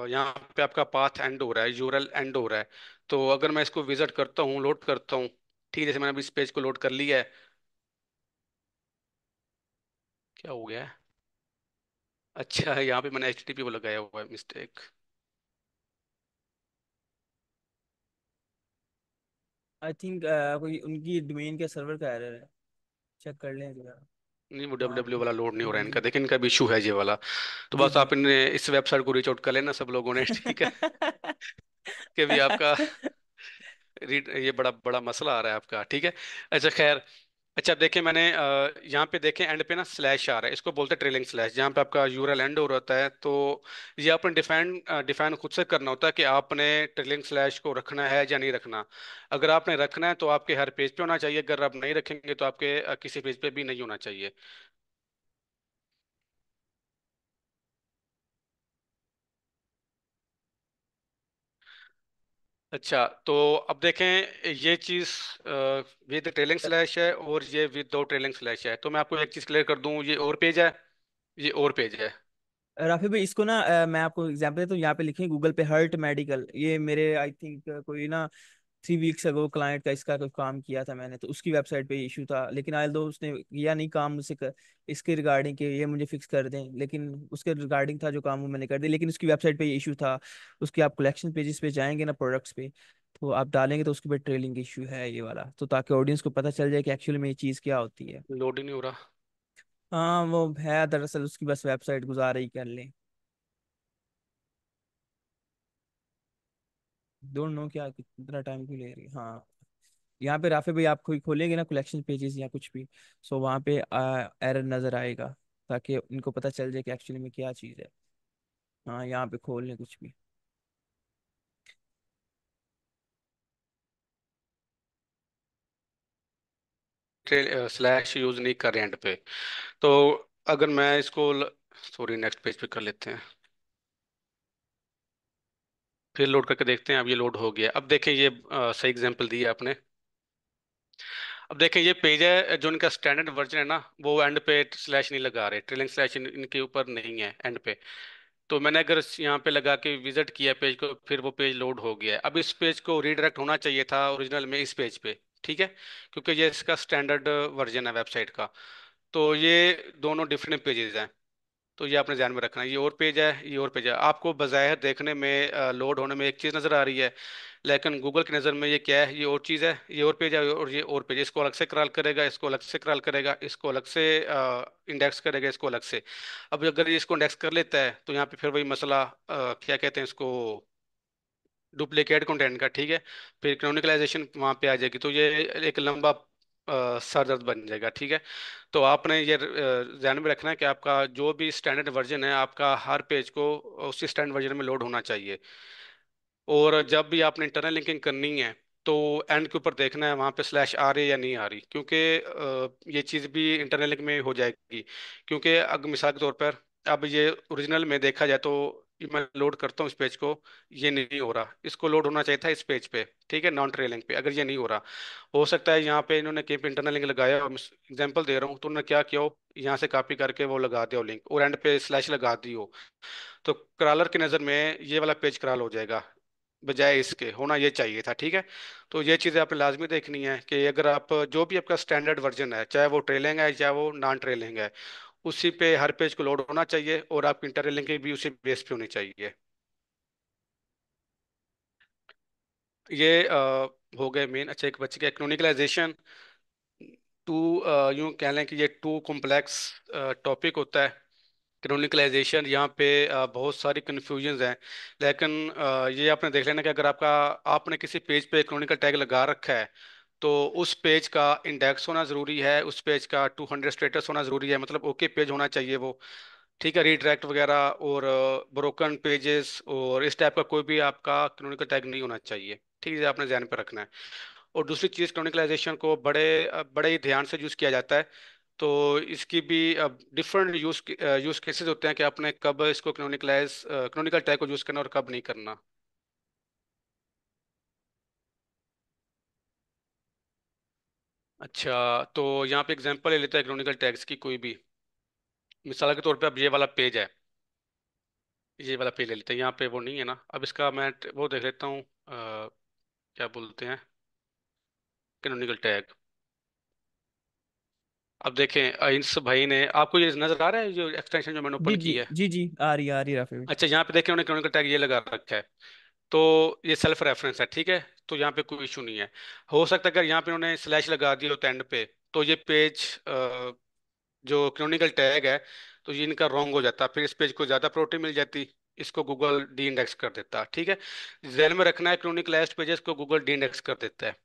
यहाँ पे आपका पाथ एंड हो रहा है यूरल एंड हो रहा है तो अगर मैं इसको विजिट करता हूँ लोड करता हूँ ठीक है जैसे मैंने अभी इस पेज को लोड कर लिया है क्या हो गया है अच्छा यहाँ पे मैंने एच टी पी वो लगाया हुआ है मिस्टेक आई थिंक uh, कोई उनकी डोमेन के सर्वर का एरर है चेक कर लें जरा नहीं वो डब्ल्यू डब्ल्यू e वाला लोड नहीं हो रहा है हाँ, इनका देखिए इनका भी इशू है ये वाला तो बस आप इन इस वेबसाइट को रीच आउट कर लेना सब लोगों ने ठीक है कि भी आपका ये बड़ा बड़ा मसला आ रहा है आपका ठीक है अच्छा खैर अच्छा देखिए मैंने यहाँ पे देखें एंड पे ना स्लैश आ रहा है इसको बोलते हैं ट्रेलिंग स्लैश जहाँ पे आपका यूरल एंड हो रहता है तो ये आपने डिफाइन डिफाइन खुद से करना होता है कि आपने ट्रेलिंग स्लैश को रखना है या नहीं रखना अगर आपने रखना है तो आपके हर पेज पे होना चाहिए अगर आप नहीं रखेंगे तो आपके किसी पेज पे भी नहीं होना चाहिए अच्छा तो अब देखें ये चीज़ विद ट्रेलिंग स्लैश है और ये दो ट्रेलिंग स्लैश है तो मैं आपको एक चीज़ क्लियर कर दूं ये और पेज है ये और पेज है राफी भाई इसको ना मैं आपको एग्जांपल देता हूँ यहाँ पे लिखे गूगल पे हर्ट मेडिकल ये मेरे आई थिंक कोई ना थ्री वीक्स अगो क्लाइंट का इसका कुछ काम किया था मैंने तो उसकी वेबसाइट पे इशू था लेकिन आए दो तो उसने किया नहीं काम मुझसे कर इसके रिगार्डिंग के ये मुझे फिक्स कर दें लेकिन उसके रिगार्डिंग था जो काम वो मैंने कर दिया लेकिन उसकी वेबसाइट पे इशू था उसके आप कलेक्शन पेजेस पे जाएंगे ना प्रोडक्ट्स पे तो आप डालेंगे तो उसके पे ट्रेलिंग इशू है ये वाला तो ताकि ऑडियंस को पता चल जाए कि एक्चुअल में ये चीज़ क्या होती है लोड नहीं हो रहा हाँ वो है दरअसल उसकी बस वेबसाइट गुजार ही कर लें डोंट नो क्या कितना टाइम क्यों ले रही है हाँ यहाँ पे राफे भाई आप कोई खोलेंगे ना कलेक्शन पेजेस या कुछ भी सो वहाँ पे एरर नज़र आएगा ताकि उनको पता चल जाए कि एक्चुअली में क्या चीज़ है हाँ यहाँ पे खोल लें कुछ भी स्लैश यूज़ uh, नहीं कर रहे एंड पे तो अगर मैं इसको सॉरी नेक्स्ट पेज पे कर लेते हैं फिर लोड करके देखते हैं अब ये लोड हो गया अब देखें ये आ, सही एग्जाम्पल दिया आपने अब देखें ये पेज है जो इनका स्टैंडर्ड वर्जन है ना वो एंड पे स्लैश नहीं लगा रहे ट्रेलिंग स्लैश इन, इनके ऊपर नहीं है एंड पे तो मैंने अगर यहाँ पे लगा के विजिट किया पेज को फिर वो पेज लोड हो गया अब इस पेज को रीडायरेक्ट होना चाहिए था ओरिजिनल में इस पेज पे ठीक है क्योंकि ये इसका स्टैंडर्ड वर्जन है वेबसाइट का तो ये दोनों डिफरेंट पेजेज़ हैं तो ये आपने ध्यान में रखना है ये और पेज है ये और पेज है आपको बाहर देखने में लोड होने में एक चीज़ नज़र आ रही है लेकिन गूगल की नज़र में ये क्या है ये और चीज़ है ये और पेज है और ये और पेज इसको अलग से क्रॉल करेगा इसको अलग से क्रॉल करेगा इसको अलग से इंडेक्स करेगा इसको अलग से अब अगर ये इसको इंडेक्स कर लेता है तो यहाँ पर फिर वही मसला क्या कहते हैं इसको डुप्लीकेट कंटेंट का ठीक है फिर क्रोनिकलाइजेशन वहाँ पे आ जाएगी तो ये एक लंबा सर दर्द बन जाएगा ठीक है तो आपने ये ध्यान में रखना है कि आपका जो भी स्टैंडर्ड वर्जन है आपका हर पेज को उसी स्टैंडर्ड वर्जन में लोड होना चाहिए और जब भी आपने इंटरनल लिंकिंग करनी है तो एंड के ऊपर देखना है वहाँ पे स्लैश आ रही है या नहीं आ रही क्योंकि ये चीज़ भी इंटरनल लिंक में हो जाएगी क्योंकि अगर मिसाल के तौर पर अब ये ओरिजिनल में देखा जाए तो कि मैं लोड करता हूँ इस पेज को ये नहीं हो रहा इसको लोड होना चाहिए था इस पेज पे ठीक है नॉन ट्रेलिंग पे अगर ये नहीं हो रहा हो सकता है यहाँ पे इन्होंने के पे इंटरनल लिंक लगाया एग्जांपल दे रहा हूँ तो उन्होंने क्या किया हो यहाँ से कॉपी करके वो लगा दिया लिंक और एंड पे स्लैश लगा दी हो तो क्रालर की नज़र में ये वाला पेज क्राल हो जाएगा बजाय इसके होना ये चाहिए था ठीक है तो ये चीज़ें आपने लाजमी देखनी है कि अगर आप जो भी आपका स्टैंडर्ड वर्जन है चाहे वो ट्रेलिंग है चाहे वो नॉन ट्रेलिंग है उसी पे हर पेज को लोड होना चाहिए और आपकी इंटर लिंकिंग भी उसी बेस पे होनी चाहिए ये आ, हो गए मेन अच्छा एक बच्चे का इकोनॉमिकलाइजेशन टू यूँ कह लें कि ये टू कॉम्प्लेक्स टॉपिक होता है क्रोनिकलाइजेशन यहाँ पे बहुत सारी कन्फ्यूजन हैं लेकिन ये आपने देख लेना कि अगर आपका आपने किसी पेज पे क्रोनिकल टैग लगा रखा है तो उस पेज का इंडेक्स होना ज़रूरी है उस पेज का 200 स्टेटस होना ज़रूरी है मतलब ओके पेज होना चाहिए वो ठीक है रिट्रैक्ट वगैरह और ब्रोकन uh, पेजेस और इस टाइप का कोई भी आपका क्रोनिकल टैग नहीं होना चाहिए ठीक है आपने जहन पर रखना है और दूसरी चीज़ क्रोनिकलाइजेशन को बड़े uh, बड़े ही ध्यान से यूज़ किया जाता है तो इसकी भी डिफरेंट यूज यूज़ केसेस होते हैं कि आपने कब इसको क्रोनिकलाइज क्रोनिकल टैग को यूज़ करना और कब नहीं करना अच्छा तो यहाँ पे एग्जांपल ले लेते हैं इकोनॉमिकल टैक्स की कोई भी मिसाल के तौर पे अब ये वाला पेज है ये वाला पेज ले लेते हैं यहाँ पे वो नहीं है ना अब इसका मैं वो देख लेता हूँ क्या बोलते हैं इकोनॉमिकल टैग अब देखें अहिंस भाई ने आपको ये नजर आ रहा है जो एक्सटेंशन जो मैंने ऊपर की है जी जी आ रही आ रही रफी अच्छा यहाँ पे देखें उन्होंने इकोनॉमिकल टैग ये लगा रखा है तो ये सेल्फ रेफरेंस है ठीक है तो यहाँ पे कोई इशू नहीं है हो सकता है अगर यहाँ पे उन्होंने स्लैश लगा दिया हो एंड तो पे तो ये पेज जो क्रोनिकल टैग है तो ये इनका रॉन्ग हो जाता फिर इस पेज को ज़्यादा प्रोटीन मिल जाती इसको गूगल डी इंडेक्स कर देता ठीक है जेल में रखना है क्रोनिक लास्ट पेजेस को गूगल डी इंडेक्स कर देता है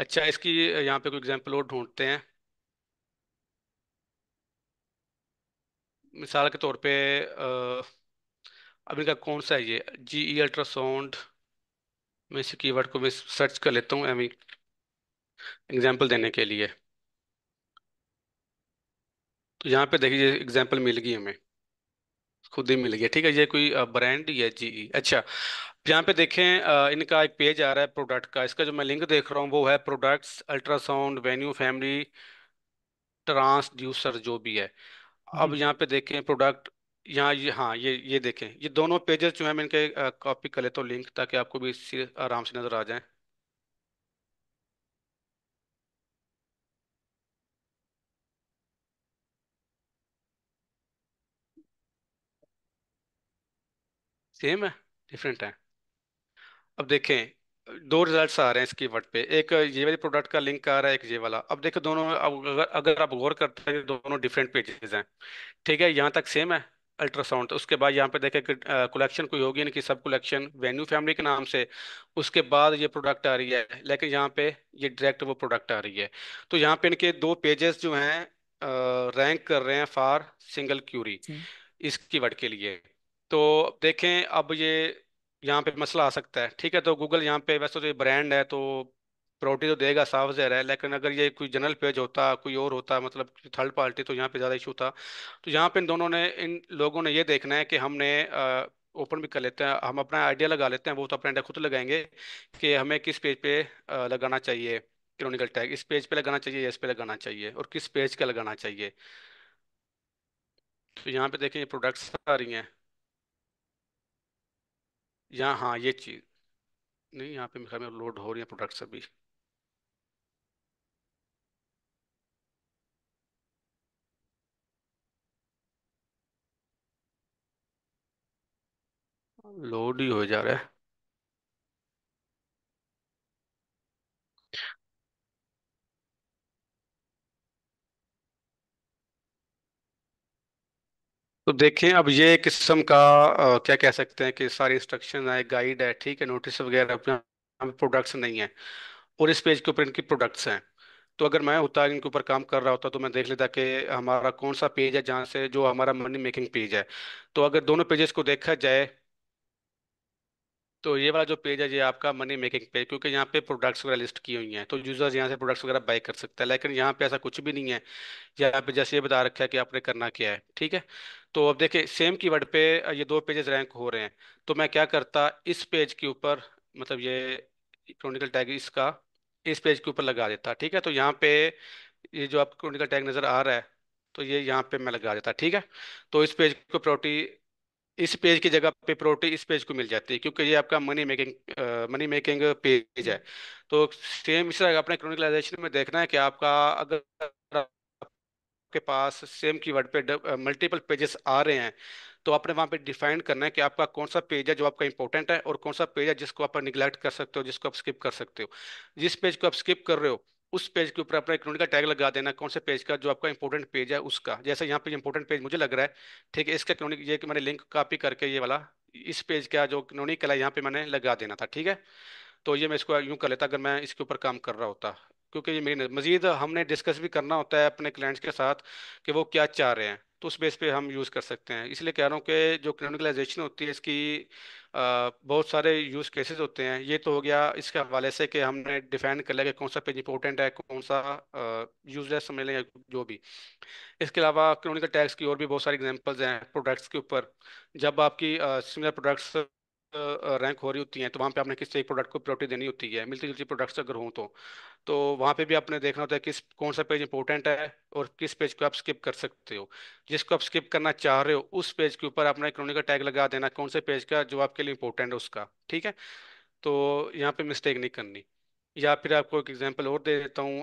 अच्छा इसकी यहाँ पे कोई एग्जाम्पल और ढूंढते हैं मिसाल के तौर पे अभी का कौन सा है ये जी ई अल्ट्रासाउंड मैं इसी कीवर्ड को मैं सर्च कर लेता हूँ अभी एग्जाम्पल देने के लिए तो यहाँ पे देखिए एग्जाम्पल मिल गई हमें खुद ही मिल गया ठीक है ये कोई ब्रांड या जी e। अच्छा यहाँ पे देखें इनका एक पेज आ रहा है प्रोडक्ट का इसका जो मैं लिंक देख रहा हूँ वो है products ultrasound venue family transducer जो भी है अब हम्म। यहाँ पे देखें प्रोडक्ट यहाँ ये हाँ ये ये देखें ये दोनों पेजेस जो है मैं इनके कॉपी कर लेता हूँ लिंक ताकि आपको भी आराम से नज़र आ जाए सेम है डिफरेंट है अब देखें दो रिजल्ट्स आ रहे हैं इसकी वर्ड पे एक ये वाली प्रोडक्ट का लिंक आ रहा है एक ये वाला अब देखो दोनों अगर अगर आप गौर करते हैं दोनों डिफरेंट पेजेस हैं ठीक है यहाँ तक सेम है अल्ट्रासाउंड उसके बाद यहाँ पे देखें कि कलेक्शन कोई होगी इनकी सब कलेक्शन वेन्यू फैमिली के नाम से उसके बाद ये प्रोडक्ट आ रही है लेकिन यहाँ पे ये डायरेक्ट वो प्रोडक्ट आ रही है तो यहाँ पे इनके दो पेजेस जो हैं रैंक कर रहे हैं फॉर सिंगल क्यूरी इसकी वर्ड के लिए तो देखें अब ये यहाँ पे मसला आ सकता है ठीक है तो गूगल यहाँ पे वैसे तो ये ब्रांड है तो प्रॉपर्टी तो देगा साफ जहर है लेकिन अगर ये कोई जनरल पेज होता कोई और होता मतलब थर्ड पार्टी तो यहाँ पे ज़्यादा इशू था तो यहाँ पे इन दोनों ने इन लोगों ने ये देखना है कि हमने ओपन भी कर लेते हैं हम अपना आइडिया लगा लेते हैं वो तो अपना आइडिया खुद लगाएंगे कि हमें किस पेज पे लगाना चाहिए क्रोनिकल टैग इस पेज पे लगाना चाहिए इस पर लगाना चाहिए और किस पेज का लगाना चाहिए तो यहाँ पर देखें ये प्रोडक्ट्स आ रही हैं यहाँ हाँ ये चीज़ नहीं यहाँ पे मेरे लोड हो रही है प्रोडक्ट्स अभी लोड ही हो जा रहा है तो देखें अब ये किस्म का आ, क्या कह सकते हैं कि सारी इंस्ट्रक्शन है गाइड है ठीक है नोटिस वगैरह अपना प्रोडक्ट्स नहीं है और इस पेज के ऊपर इनकी प्रोडक्ट्स हैं तो अगर मैं होता इनके ऊपर काम कर रहा होता तो मैं देख लेता कि हमारा कौन सा पेज है जहाँ से जो हमारा मनी मेकिंग पेज है तो अगर दोनों पेजेस को देखा जाए तो ये वाला जो पेज है ये आपका मनी मेकिंग पेज क्योंकि यहाँ पे प्रोडक्ट्स वगैरह लिस्ट की हुई हैं तो यूजर्स यहाँ से प्रोडक्ट्स वगैरह बाय कर सकता है लेकिन यहाँ पे ऐसा कुछ भी नहीं है यहाँ पे जैसे ये बता रखा है कि आपने करना क्या है ठीक है तो अब देखिए सेम वर्ड पे ये दो पेजेस रैंक हो रहे हैं तो मैं क्या करता इस पेज के ऊपर मतलब ये क्रोनिकल टैग इसका इस पेज के ऊपर लगा देता ठीक है तो यहाँ पे ये जो आप क्रोनिकल टैग नज़र आ रहा है तो ये यहाँ पे मैं लगा देता ठीक है तो इस पेज को प्रायोरिटी इस पेज की जगह पे प्रोटी इस पेज को मिल जाती है क्योंकि ये आपका money making money making page है तो सेम इस तरह अपने क्रोनिकलाइजेशन में देखना है कि आपका अगर आपके पास सेम कीवर्ड पे मल्टीपल पेजेस आ रहे हैं तो आपने वहाँ पे डिफाइन करना है कि आपका कौन सा पेज है जो आपका इंपॉर्टेंट है और कौन सा पेज है जिसको आप निगलेक्ट कर सकते हो जिसको आप स्किप कर सकते हो जिस पेज को आप स्किप कर रहे हो उस पेज के ऊपर अपना एक का टैग लगा देना कौन से पेज का जो आपका इंपॉर्टेंट पेज है उसका जैसे यहाँ पे इंपॉर्टेंट पेज मुझे लग रहा है ठीक है इसका इकोनॉमिक ये कि मैंने लिंक कॉपी करके ये वाला इस पेज का जो क्रोनिकल है यहाँ पे मैंने लगा देना था ठीक है तो ये मैं इसको यूँ कर लेता अगर मैं इसके ऊपर काम कर रहा होता क्योंकि ये मेरी मजीद हमने डिस्कस भी करना होता है अपने क्लाइंट्स के साथ कि वो क्या चाह रहे हैं तो उस बेस पे हम यूज़ कर सकते हैं इसलिए कह रहा हूँ कि जो क्लिनिकलाइजेशन होती है इसकी बहुत सारे यूज़ केसेस होते हैं ये तो हो गया इसके हवाले से कि हमने डिफाइन कर लिया कि कौन सा पेज इंपॉर्टेंट है कौन सा यूजलेस समझ लें जो भी इसके अलावा क्रोनिकल टैक्स की और भी बहुत सारी एग्जाम्पल्स हैं प्रोडक्ट्स के ऊपर जब आपकी सिमिलर प्रोडक्ट्स रैंक हो रही होती हैं तो वहाँ पे आपने किस एक प्रोडक्ट को प्रायोरिटी देनी होती है मिलती जुलती प्रोडक्ट्स अगर हों तो तो वहाँ पे भी आपने देखना होता है किस कौन सा पेज इंपॉर्टेंट है और किस पेज को आप स्किप कर सकते हो जिसको आप स्किप करना चाह रहे हो उस पेज के ऊपर अपना इकोनॉमी का टैग लगा देना कौन से पेज का जो आपके लिए इंपॉर्टेंट है उसका ठीक है तो यहाँ पर मिस्टेक नहीं करनी या फिर आपको एक एग्जाम्पल और दे देता हूँ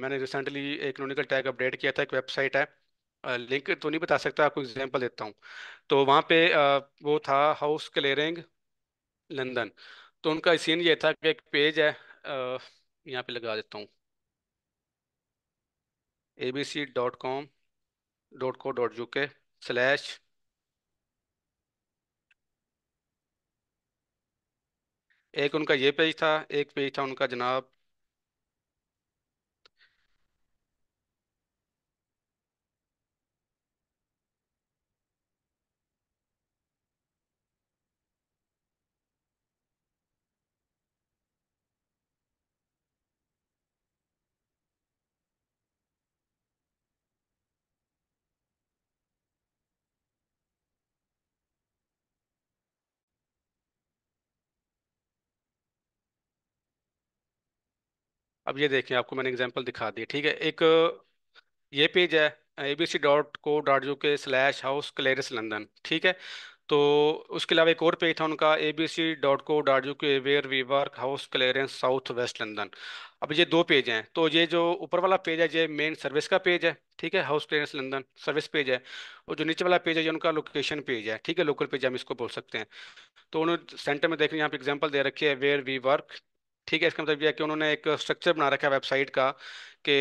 मैंने रिसेंटली एक इकोनॉमिकल टैग अपडेट किया था एक वेबसाइट है लिंक तो नहीं बता सकता आपको एग्जांपल देता हूँ तो वहाँ पे वो था हाउस क्लियरिंग लंदन तो उनका सीन ये था कि एक पेज है यहाँ पे लगा देता हूँ A B C dot com dot co dot U K slash एक उनका ये पेज था एक पेज था उनका जनाब अब ये देखें आपको मैंने एग्जाम्पल दिखा दी ठीक है एक ये पेज है A B C dot co dot U K slash house clearance London ठीक है तो उसके अलावा एक और पेज था उनका A B C dot co dot U K where we work house clearance south west London अब ये दो पेज हैं तो ये जो ऊपर वाला पेज है ये मेन सर्विस का पेज है ठीक है house clearance London service page है और जो नीचे वाला पेज है ये उनका लोकेशन पेज है ठीक है लोकल पेज हम इसको बोल सकते हैं तो उन्होंने सेंटर में देख रहे हैं यहाँ पे एग्जाम्पल दे रखी है वेयर वी वर्क ठीक है इसका मतलब यह है कि उन्होंने एक स्ट्रक्चर बना रखा है वेबसाइट का कि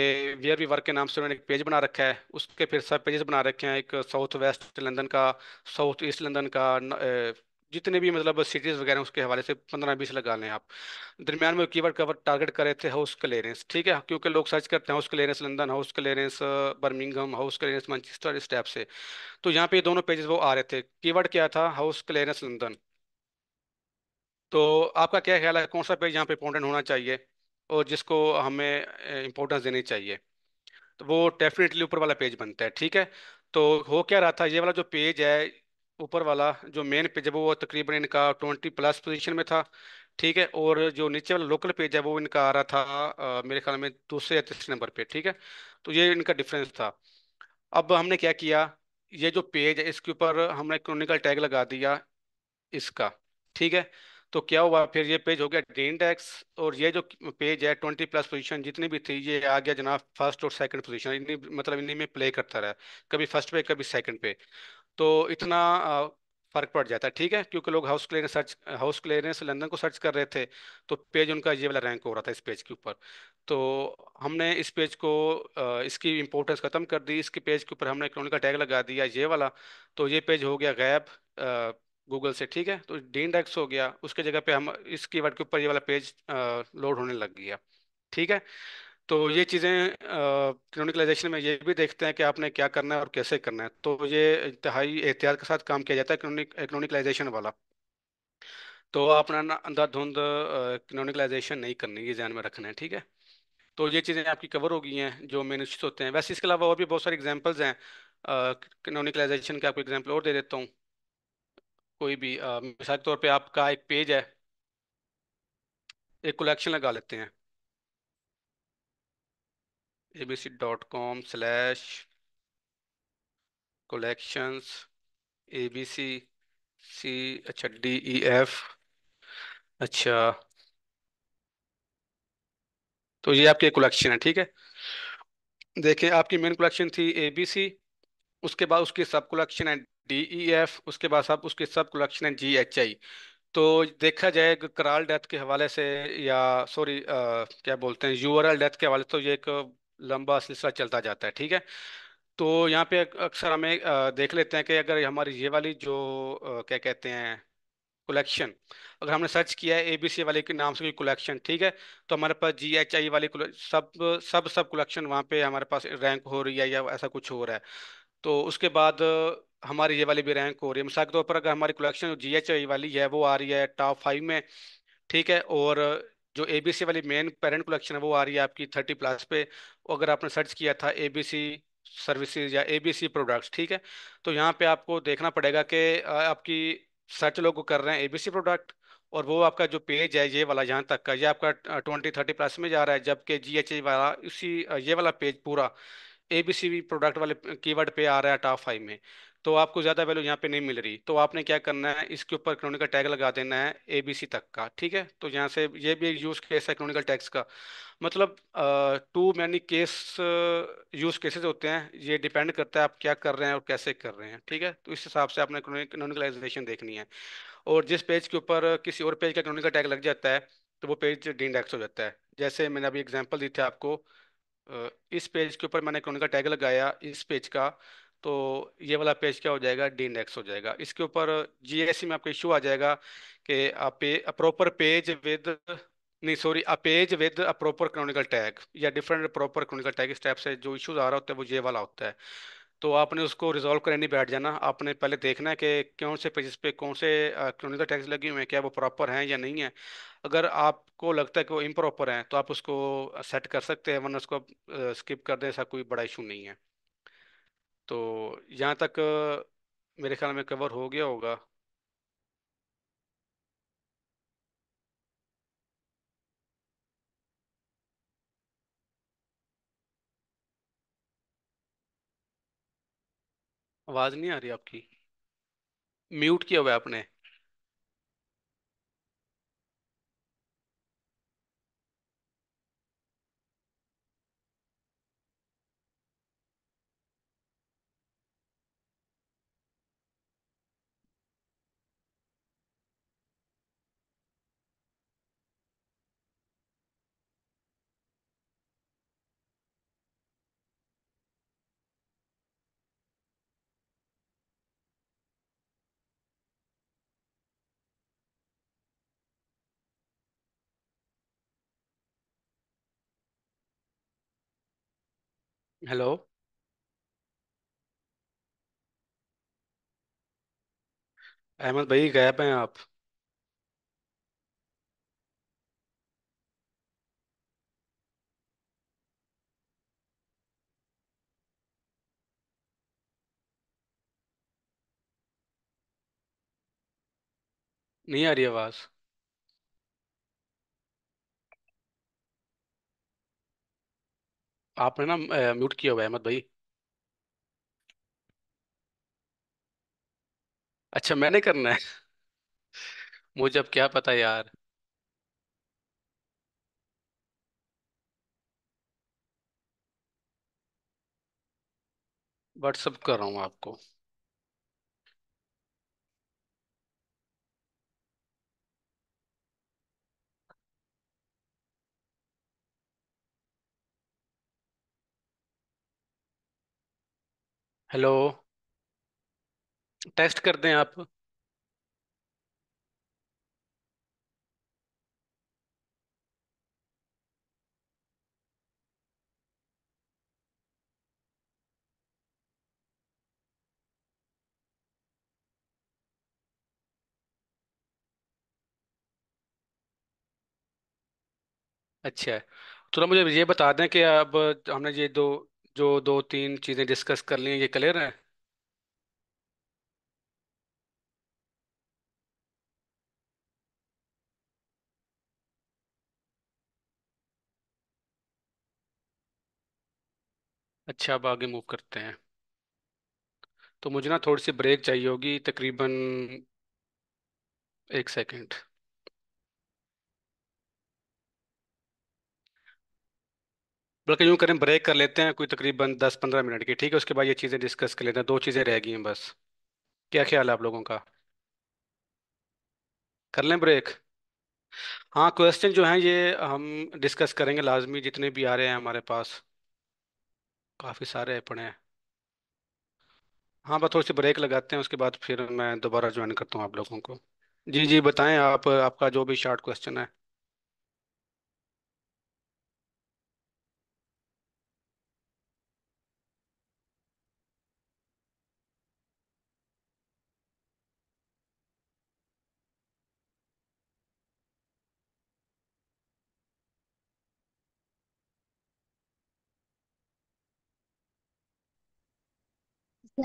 वियर वी वर्क के नाम से उन्होंने एक पेज बना रखा है उसके फिर सब पेजेस बना रखे हैं एक साउथ वेस्ट लंदन का साउथ ईस्ट लंदन का जितने भी मतलब सिटीज़ वगैरह उसके हवाले से पंद्रह बीस लगा लें आप दरमियान में कीवर्ड कवर टारगेट कर रहे थे हाउस क्लियरेंस ठीक है क्योंकि लोग सर्च करते हैं house clearance London house clearance Birmingham house clearance Manchester इस टाइप से तो यहाँ पे दोनों पेजेस वो आ रहे थे कीवर्ड क्या था हाउस क्लियरेंस लंदन तो आपका क्या ख्याल है कौन सा पेज यहाँ पे इम्पोर्टेंट होना चाहिए और जिसको हमें इम्पोर्टेंस देनी चाहिए तो वो डेफिनेटली ऊपर वाला पेज बनता है ठीक है तो हो क्या रहा था ये वाला जो पेज है ऊपर वाला जो मेन पेज है वो तकरीबन इनका ट्वेंटी प्लस पोजीशन में था ठीक है और जो नीचे वाला लोकल पेज है वो इनका आ रहा था आ, मेरे ख्याल में दूसरे या तीसरे नंबर पे ठीक है तो ये इनका डिफरेंस था अब हमने क्या किया ये जो पेज है इसके ऊपर हमने क्रोनिकल टैग लगा दिया इसका ठीक है तो क्या हुआ फिर ये पेज हो गया डी इंडेक्स और ये जो पेज है ट्वेंटी प्लस पोजीशन जितनी भी थी ये आ गया जनाब फर्स्ट और सेकंड पोजीशन इन्हीं मतलब इन्हीं में प्ले करता रहा कभी फर्स्ट पे कभी सेकंड पे तो इतना फ़र्क पड़ जाता है ठीक है क्योंकि लोग house clearance search house clearance London को सर्च कर रहे थे तो पेज उनका ये वाला रैंक हो रहा था इस पेज के ऊपर तो हमने इस पेज को इसकी इंपॉर्टेंस ख़त्म कर दी इसके पेज के ऊपर हमने इकोनॉमी टैग लगा दिया ये वाला तो ये पेज हो गया गैप गूगल से ठीक है तो डीन डेक्स हो गया उसके जगह पे हम इस कीवर्ड के ऊपर ये वाला पेज लोड होने लग गया ठीक है तो ये चीज़ें क्रोनिकलाइजेशन में ये भी देखते हैं कि आपने क्या करना है और कैसे करना है तो ये इंतहाई एहतियात के साथ काम किया जाता है क्रोनिकलाइजेशन वाला तो अपना ना अंधाधुंध क्रोनिकलाइजेशन नहीं करनी ये ध्यान में रखना है ठीक है तो ये चीज़ें आपकी कवर हो गई हैं जो मेन होते हैं वैसे इसके अलावा और भी बहुत सारे एग्जाम्पल्स हैं क्रोनिकलाइजेशन के आपको एग्जाम्पल और दे देता हूँ कोई भी मिसाल के तौर पे आपका एक पेज है एक कलेक्शन लगा लेते हैं A B C dot com slash collections A B C C अच्छा डी ई एफ अच्छा तो ये आपकी कलेक्शन है ठीक है देखें आपकी मेन कलेक्शन थी ए बी सी उसके बाद उसकी सब कलेक्शन है डी ई एफ उसके बाद सब उसके सब कलेक्शन हैं जी एच आई तो देखा जाए कराल डेथ के हवाले से या सॉरी क्या बोलते हैं एल डेथ के हवाले से तो ये एक लंबा सिलसिला चलता जाता है ठीक है तो यहाँ पे अक्सर हमें देख लेते हैं कि अगर हमारी ये वाली जो क्या कहते हैं कलेक्शन अगर हमने सर्च किया है एबीसी वाले के नाम से कोई कलेक्शन ठीक है तो हमारे पास जी एच आई वाली सब सब सब कलेक्शन वहाँ पे हमारे पास रैंक हो रही है या ऐसा कुछ हो रहा है तो उसके बाद हमारी ये वाली भी रैंक हो रही है मिसाल के तौर पर अगर हमारी कलेक्शन जी एच आई वाली है वो आ रही है टॉप फाइव में ठीक है और जो ए बी सी वाली मेन पेरेंट कलेक्शन है वो आ रही है आपकी थर्टी प्लस पे अगर आपने सर्च किया था ए बी सी सर्विसेज या ए बी सी प्रोडक्ट्स ठीक है तो यहाँ पे आपको देखना पड़ेगा कि आपकी सर्च लोग कर रहे हैं ए बी सी प्रोडक्ट और वो आपका जो पेज है ये वाला यहाँ तक का ये आपका ट्वेंटी थर्टी प्लस में जा रहा है जबकि जी एच ए वाला इसी ये वाला पेज पूरा ए बी सी प्रोडक्ट वाले कीवर्ड पे आ रहा है टॉप फाइव में तो आपको ज़्यादा वैल्यू यहाँ पे नहीं मिल रही तो आपने क्या करना है इसके ऊपर इकोनॉमिकल टैग लगा देना है ए बी सी तक का ठीक है तो यहाँ से ये भी एक यूज़ केस है इकोनॉमिकल टैक्स का मतलब too many case use cases होते हैं ये डिपेंड करता है आप क्या कर रहे हैं और कैसे कर रहे हैं ठीक है तो इस हिसाब से आपने इकोनॉमिकलाइजेशन देखनी है और जिस पेज के ऊपर किसी और पेज का इकोनॉमिकल टैग लग जाता है तो वो पेज डीडेक्स हो जाता है जैसे मैंने अभी एग्जाम्पल दी थी आपको इस पेज के ऊपर मैंने इकोनॉमिकल टैग लगाया इस पेज का तो ये वाला पेज क्या हो जाएगा डी नेक्स्ट हो जाएगा इसके ऊपर जीएससी में आपका इश्यू आ जाएगा कि प्रॉपर पेज विद नहीं sorry a page with a proper canonical tag या डिफरेंट प्रॉपर क्रोनिकल टैग इस टाइप से जो इश्यूज आ रहा होता है वो ये वाला होता है तो आपने उसको रिजॉल्व करने नहीं बैठ जाना आपने पहले देखना है कि कौन से पेजेस पे कौन से क्रोनिकल टैक्स लगे हुए हैं क्या वो प्रॉपर हैं या नहीं है अगर आपको लगता है कि वो प्रॉपर हैं तो आप उसको सेट कर सकते हैं वरना उसको स्किप कर दें ऐसा कोई बड़ा इशू नहीं है तो यहाँ तक मेरे ख्याल में कवर हो गया होगा आवाज़ नहीं आ रही आपकी म्यूट किया हुआ है आपने हेलो अहमद भाई गायब हैं आप नहीं आ रही आवाज़ आपने ना म्यूट किया हुआ है अहमद भाई अच्छा मैंने करना है मुझे अब क्या पता यार व्हाट्सअप कर रहा हूँ आपको हेलो टेस्ट कर दें आप अच्छा तो ना मुझे ये बता दें कि अब हमने ये दो जो दो तीन चीज़ें डिस्कस कर ली हैं ये क्लियर है अच्छा अब आगे मूव करते हैं तो मुझे ना थोड़ी सी ब्रेक चाहिए होगी तकरीबन एक सेकंड बल्कि यूँ करें ब्रेक कर लेते हैं कोई तकरीबन दस पंद्रह मिनट की ठीक है उसके बाद ये चीज़ें डिस्कस कर लेते हैं दो चीज़ें रह गई हैं बस क्या ख्याल है आप लोगों का कर लें ब्रेक हाँ क्वेश्चन जो हैं ये हम डिस्कस करेंगे लाजमी जितने भी आ रहे हैं हमारे पास काफ़ी सारे पड़े हैं हाँ बस थोड़ी सी ब्रेक लगाते हैं उसके बाद फिर मैं दोबारा ज्वाइन करता हूँ आप लोगों को जी जी बताएं आप आपका जो भी शॉर्ट क्वेश्चन है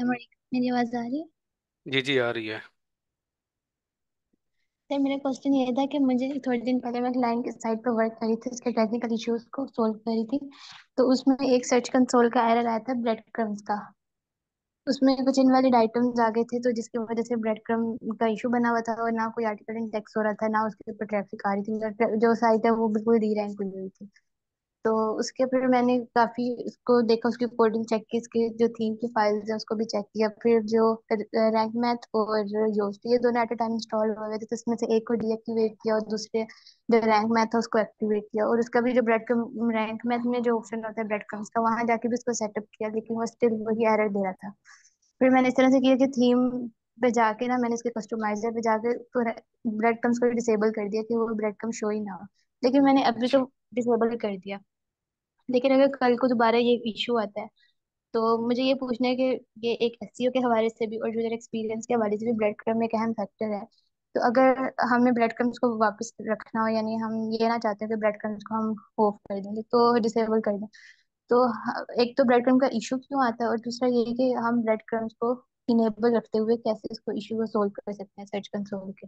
मेरी आवाज आ रही है जी जी आ रही है सर मेरा क्वेश्चन ये था कि मुझे थोड़े दिन पहले मैं क्लाइंट के साइड पर वर्क करी थी उसके टेक्निकल इश्यूज को सोल्व करी थी तो उसमें एक सर्च कंसोल का एरर आया था ब्रेड क्रम्स का उसमें कुछ इनवैलिड आइटम्स आ गए थे तो जिसकी वजह से ब्रेड क्रम का इशू बना हुआ था और ना कोई आर्टिकल इंडेक्स हो रहा था ना उसके ऊपर ट्रैफिक आ रही थी जो साइट है वो बिल्कुल डी रैंक हुई थी तो उसके फिर मैंने काफी उसको देखा उसकी कोडिंग चेक की इसकी जो थीम की फाइल्स है उसको भी चेक किया फिर जो रैंक मैथ और योस्टी तो ये दोनों एट अ टाइम इंस्टॉल हो गए थे तो इसमें से एक को डीएक्टिवेट किया और दूसरे जो रैंक मैथ था उसको एक्टिवेट किया और उसका भी जो ब्रेड रैंक मैथ में जो ऑप्शन होता है ब्रेड का वहाँ जाके भी उसको सेटअप किया लेकिन वो स्टिल वही एरर दे रहा था फिर मैंने इस तरह से किया कि थीम पे जाके ना मैंने इसके कस्टमाइजर पे जाके ब्रेड क्रम्स को डिसेबल कर दिया कि वो ब्रेड क्रम शो ही ना हो लेकिन मैंने अभी तो डिसेबल अच्छा। कर दिया लेकिन अगर कल को दोबारा ये इशू आता है तो मुझे ये पूछना है कि ये एक एस के हवाले से भी और जो एक्सपीरियंस के हवाले से भी ब्लड क्रम एक अहम फैक्टर है तो अगर हमें ब्लड क्रम्स को वापस रखना हो यानी हम ये ना चाहते हो कि ब्लड क्रम्स को हम होफ कर दें तो डिसेबल कर दें तो एक तो ब्लड क्रम का इशू क्यों आता है और दूसरा ये कि हम ब्लड क्रम्स को इनेबल रखते हुए कैसे इसको इशू को सोल्व कर सकते हैं सर्च कंसोल के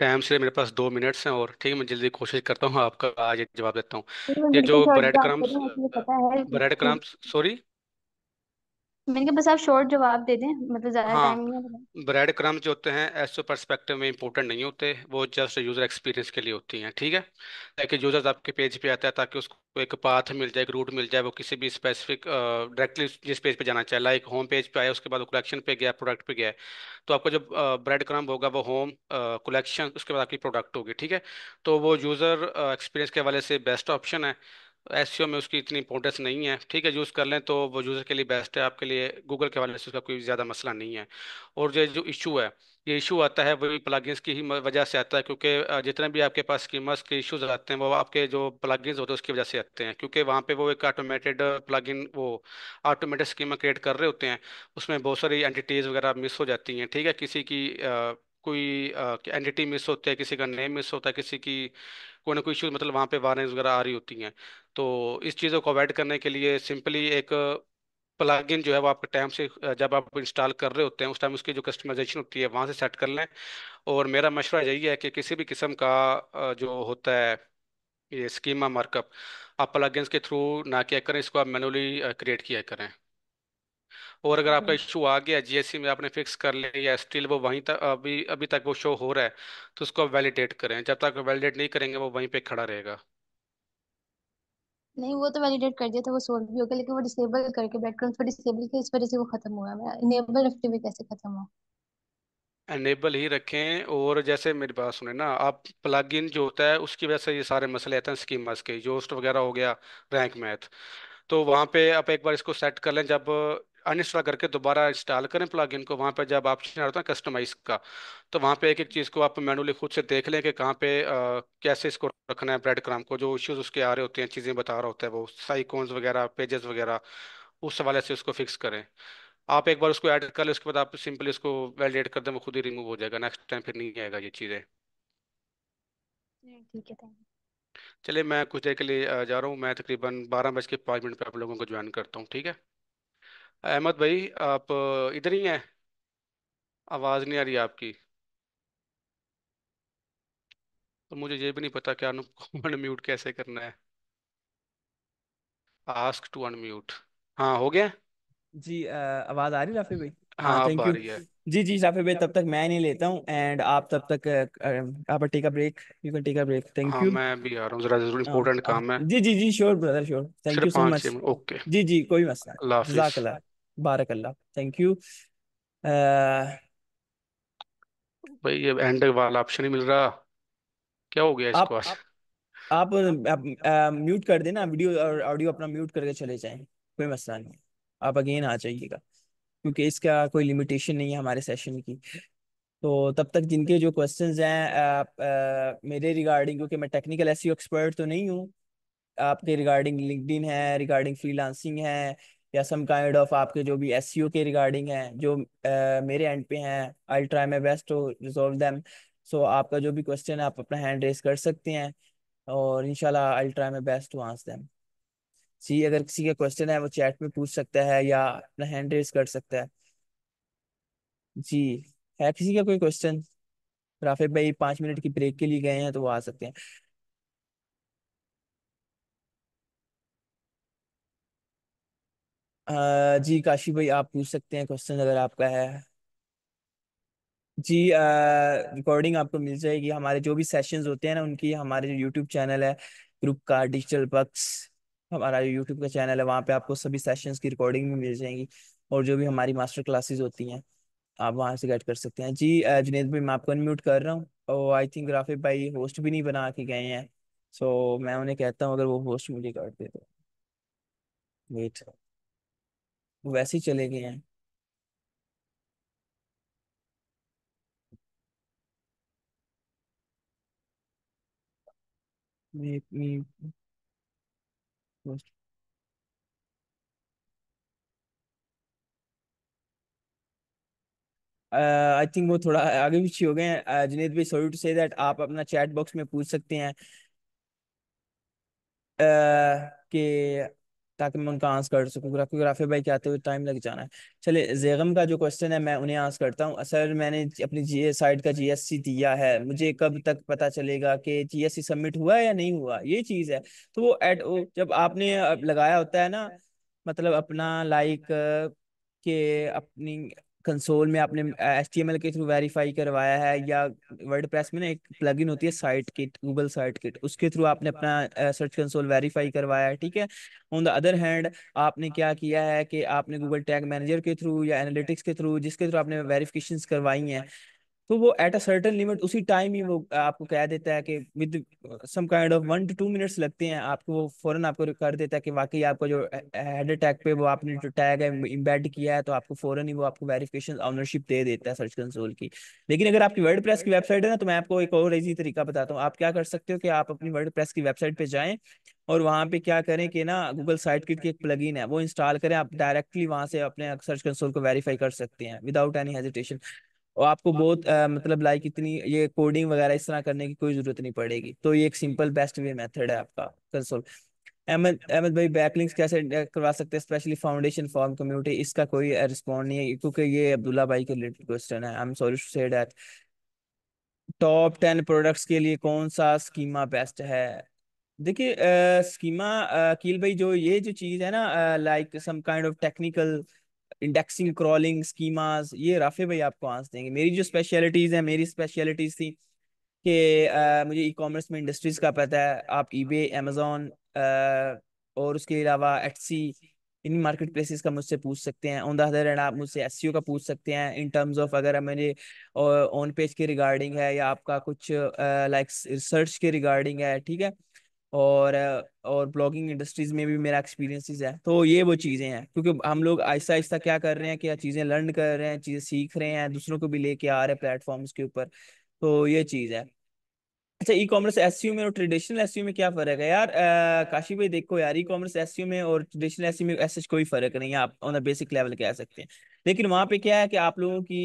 टाइम से मेरे पास दो मिनट्स हैं और ठीक है मैं जल्दी कोशिश करता हूँ आपका आज जवाब देता हूँ ये जो breadcrumbs breadcrumbs sorry मैंने कहा बस आप शॉर्ट जवाब दे दें मतलब ज्यादा हाँ टाइम नहीं ब्रेड क्रम जो होते हैं एसओ पर्सपेक्टिव में इंपॉर्टेंट नहीं होते वो जस्ट यूजर एक्सपीरियंस के लिए होती हैं ठीक है ताकि यूजर्स आपके पेज पे आता है ताकि उसको एक पाथ मिल जाए एक रूट मिल जाए वो किसी भी स्पेसिफिक डायरेक्टली जिस पेज पे जाना चाहे लाइक होम पेज पे आया उसके बाद कलेक्शन पे गया प्रोडक्ट पे गया तो आपका जो ब्रेड क्रम होगा वो होम कलेक्शन उसके बाद आपकी प्रोडक्ट होगी ठीक है तो वो यूजर एक्सपीरियंस के हवाले से बेस्ट ऑप्शन है एस e में उसकी इतनी इंपॉर्टेंस नहीं है ठीक है यूज़ कर लें तो वो यूज़र के लिए बेस्ट है आपके लिए गूगल के हवाले से उसका कोई ज़्यादा मसला नहीं है और ये जो इशू है ये इशू आता है वही प्लगइन्स की ही वजह से आता है क्योंकि जितने भी आपके पास स्कीमर्स के इशूज़ आते हैं वो आपके जो प्लगइन्स होते हैं उसकी वजह से आते हैं क्योंकि वहाँ पे वो एक ऑटोमेटेड प्लगइन वो ऑटोमेटेड स्कीम क्रिएट कर रहे होते हैं उसमें बहुत सारी एंटिटीज़ वगैरह मिस हो जाती हैं ठीक है किसी की आ, कोई एंटिटी मिस होती है किसी का नेम मिस होता है किसी की कोई ना कोई इशू मतलब वहाँ पे वार्निंग्स वगैरह आ रही होती हैं तो इस चीज़ों को अवॉइड करने के लिए सिंपली एक प्लगइन जो है वो आपके टाइम से जब आप इंस्टॉल कर रहे होते हैं उस टाइम उसकी जो कस्टमाइजेशन होती है वहाँ से सेट कर लें और मेरा मशवरा यही है कि किसी भी किस्म का जो होता है ये स्कीमा मार्कअप आप प्लगइन्स के थ्रू ना किया करें इसको आप मैनुअली क्रिएट किया करें और अगर आपका हम्म। इशू आ गया जीएससी में आपने फिक्स कर लिया या स्टिल वो वहीं तक अभी अभी तक वो शो हो रहा है तो उसको आप वैलिडेट करें जब तक वैलिडेट नहीं करेंगे वो वहीं पे खड़ा रहेगा नहीं वो तो वैलिडेट कर दिया था वो सोल्व भी हो गया लेकिन वो डिसेबल करके बैकग्राउंड को डिसेबल किया इस वजह से वो खत्म हुआ है इनेबल रखते हुए कैसे खत्म हुआ एनेबल ही रखें और जैसे मेरी बात सुने ना आप प्लग इन जो होता है उसकी वजह से ये सारे मसले आते हैं स्कीमर्स के जोस्ट वगैरह हो गया रैंक मैथ तो वहाँ पे आप एक बार इसको सेट कर लें जब अनइंस्टॉल करके दोबारा इंस्टॉल करें प्लगइन को वहाँ पर जब ऑप्शन आता है कस्टमाइज का तो वहाँ पे एक एक चीज़ को आप मैनुअली खुद से देख लें कि कहाँ पे आ, कैसे इसको रखना है ब्रेड क्राम को जो इश्यूज़ उसके आ रहे होते हैं चीज़ें बता रहा होता है वो साइकोन्स वगैरह पेजेस वगैरह उस हवाले से उसको फिक्स करें आप एक बार उसको ऐड कर लें उसके बाद आप सिंपली इसको वैलिडेट कर दें वो खुद ही रिमूव हो जाएगा नेक्स्ट टाइम फिर नहीं आएगा ये चीज़ें ठीक है चलिए मैं कुछ देर के लिए जा रहा हूँ मैं तकरीबन बारह बज के पाँच मिनट पर आप लोगों को ज्वाइन करता हूँ ठीक है अहमद भाई आप इधर ही हैं आवाज़ नहीं आ रही आपकी तो मुझे ये भी नहीं पता कि अनम्यूट कैसे करना है आस्क टू अनम्यूट हाँ हो गया जी आवाज आ रही राफी भाई हाँ हाँ अब थैंक आ यू रही है जी जी राफी भाई तब तक मैं नहीं लेता हूँ एंड आप तब तक आप take a break you can take a break thank हाँ यू मैं भी आ रहा हूँ ज़रा ज़रूर हाँ इम्पोर्टेंट काम है जी जी जी श्योर ब्रदर श्योर थैंक सिर्फ यू सो पाँच छः मच मिनट ओके जी जी कोई मसला अल्लाह हाफिज़ जजाकल्ला बारक अल्लाह थैंक यू भाई ये एंड वाला ऑप्शन ही मिल रहा क्या हो गया आप इसको आज आप, आप म्यूट कर देना वीडियो और ऑडियो अपना म्यूट करके चले जाएं कोई मसला नहीं आप अगेन आ जाइएगा क्योंकि इसका कोई लिमिटेशन नहीं है हमारे सेशन की तो तब तक जिनके जो क्वेश्चंस हैं आप आ, मेरे रिगार्डिंग क्योंकि मैं टेक्निकल एसईओ एक्सपर्ट तो नहीं हूँ आपके रिगार्डिंग लिंकड है रिगार्डिंग फ्रीलांसिंग है या सम काइंड ऑफ आपके जो भी एस e के रिगार्डिंग है जो uh, मेरे एंड पे हैं I try my best to resolve them so आपका जो भी क्वेश्चन है आप अपना हैंड रेस कर सकते हैं और इनशाला I try my best to answer them see अगर किसी का क्वेश्चन है वो चैट में पूछ सकता है या अपना हैंड रेस कर सकता है जी है किसी का कोई क्वेश्चन राफिक भाई पाँच मिनट की ब्रेक के लिए गए हैं तो वो आ सकते हैं जी काशी भाई आप पूछ सकते हैं क्वेश्चन अगर आपका है जी रिकॉर्डिंग आपको मिल जाएगी हमारे जो भी सेशंस होते हैं ना उनकी हमारे जो यूट्यूब चैनल है ग्रुप का डिजिटल पक्स हमारा जो यूट्यूब का चैनल है वहाँ पे आपको सभी सेशंस की रिकॉर्डिंग भी मिल जाएंगी और जो भी हमारी मास्टर क्लासेस होती हैं आप वहाँ से गेट कर सकते हैं जी uh, जुनेद भाई मैं आपको अनम्यूट कर रहा हूँ और आई थिंक राफिक भाई होस्ट भी नहीं बना के गए हैं सो मैं उन्हें कहता हूँ अगर वो होस्ट मुझे कर दे तो वेट वैसे ही चले गए हैं आई थिंक uh, वो थोड़ा आगे पीछे हो गए हैं जुनेद uh, भाई सॉरी टू से दैट आप अपना चैट बॉक्स में पूछ सकते हैं uh, कि ताकि मैं उनका आंसर कर सकूँ क्योंकि राफी भाई के आते हुए टाइम लग जाना है चलिए जैगम का जो क्वेश्चन है मैं उन्हें आंसर करता हूँ सर मैंने अपनी जी साइड का जीएससी दिया है मुझे कब तक पता चलेगा कि जीएससी सबमिट हुआ है या नहीं हुआ ये चीज़ है तो वो एड जब आपने लगाया होता है ना मतलब अपना लाइक के अपनी कंसोल में आपने एच uh, के थ्रू वेरीफाई करवाया है या प्रेस में ना एक इन होती है site kit Google site kit उसके थ्रू आपने अपना सर्च कंसोल वेरीफाई करवाया है ठीक है ऑन द अदर हैंड आपने क्या किया है कि आपने गूगल टैग मैनेजर के थ्रू या एनालिटिक्स के थ्रू जिसके थ्रू आपने वेरिफिकेशन करवाई हैं तो वो एट अ सर्टन लिमिट उसी टाइम ही वो आपको कह देता है कि with some kind of one two two minutes लगते हैं आपको वो फौरन आपको कर देता है कि वाकई आपका जो हेड अटैक पे वो आपने जो टैग है इम्बेड किया है तो आपको फौरन ही वो आपको वेरिफिकेशन ऑनरशिप दे देता है सर्च कंसोल की लेकिन अगर आपकी वर्ड प्रेस की वेबसाइट है ना तो मैं आपको एक और ऐसी तरीका बताता हूँ आप क्या कर सकते हो कि आप अपनी वर्ड प्रेस की वेबसाइट पर जाएँ और वहाँ पे क्या करें कि ना गूगल साइट किट की एक प्लगइन है वो इंस्टॉल करें आप डायरेक्टली वहाँ से अपने सर्च कंसोल को वेरीफाई कर सकते हैं विदाउट एनी हेजिटेशन और आपको हाँ। बहुत आ, मतलब लाइक इतनी ये कोडिंग वगैरह इस तरह करने की कोई जरूरत नहीं पड़ेगी तो ये एक सिंपल बेस्ट वे मेथड है आपका कंसोल अहमद अहमद भाई बैकलिंग्स कैसे करवा सकते हैं स्पेशली फाउंडेशन फॉर्म कम्युनिटी इसका कोई रिस्पॉन्ड नहीं है क्योंकि ये अब्दुल्ला भाई के रिलेटेड क्वेश्चन है I am sorry to say that top ten products के लिए कौन सा स्कीमा बेस्ट है देखिए स्कीमा कील भाई जो ये जो चीज़ है ना like some kind of technical indexing crawling schemas ये राफे भाई आपको आंस देंगे मेरी जो स्पेशलिटीज़ है मेरी स्पेशलिटीज़ थी कि मुझे ई कॉमर्स में इंडस्ट्रीज़ का पता है आप ई बे अमेज़ोन और उसके अलावा एटसी इन मार्केट प्लेसिस का मुझसे पूछ सकते हैं ऑन द अदर एंड आप मुझसे एस e का पूछ सकते हैं इन टर्म्स ऑफ अगर मेरे ऑन पेज के रिगार्डिंग है या आपका कुछ लाइक रिसर्च के रिगार्डिंग है ठीक है और और ब्लॉगिंग इंडस्ट्रीज में भी मेरा एक्सपीरियंसिस है तो ये वो चीज़ें हैं क्योंकि हम लोग आहिस्ता आहिस्ता क्या कर रहे हैं क्या चीज़ें लर्न कर रहे हैं चीज़ें सीख रहे हैं दूसरों को भी लेके आ रहे हैं प्लेटफॉर्म्स के ऊपर तो ये चीज़ है अच्छा ई कॉमर्स एस में और ट्रेडिशनल एस e में क्या फर्क है यार आ, काशी भाई देखो यार ई कॉमर्स एस में और ट्रेडिशनल एस e में ऐसे कोई फर्क नहीं है आप ऑन बेसिक लेवल कह सकते हैं लेकिन वहाँ पे क्या है कि आप लोगों की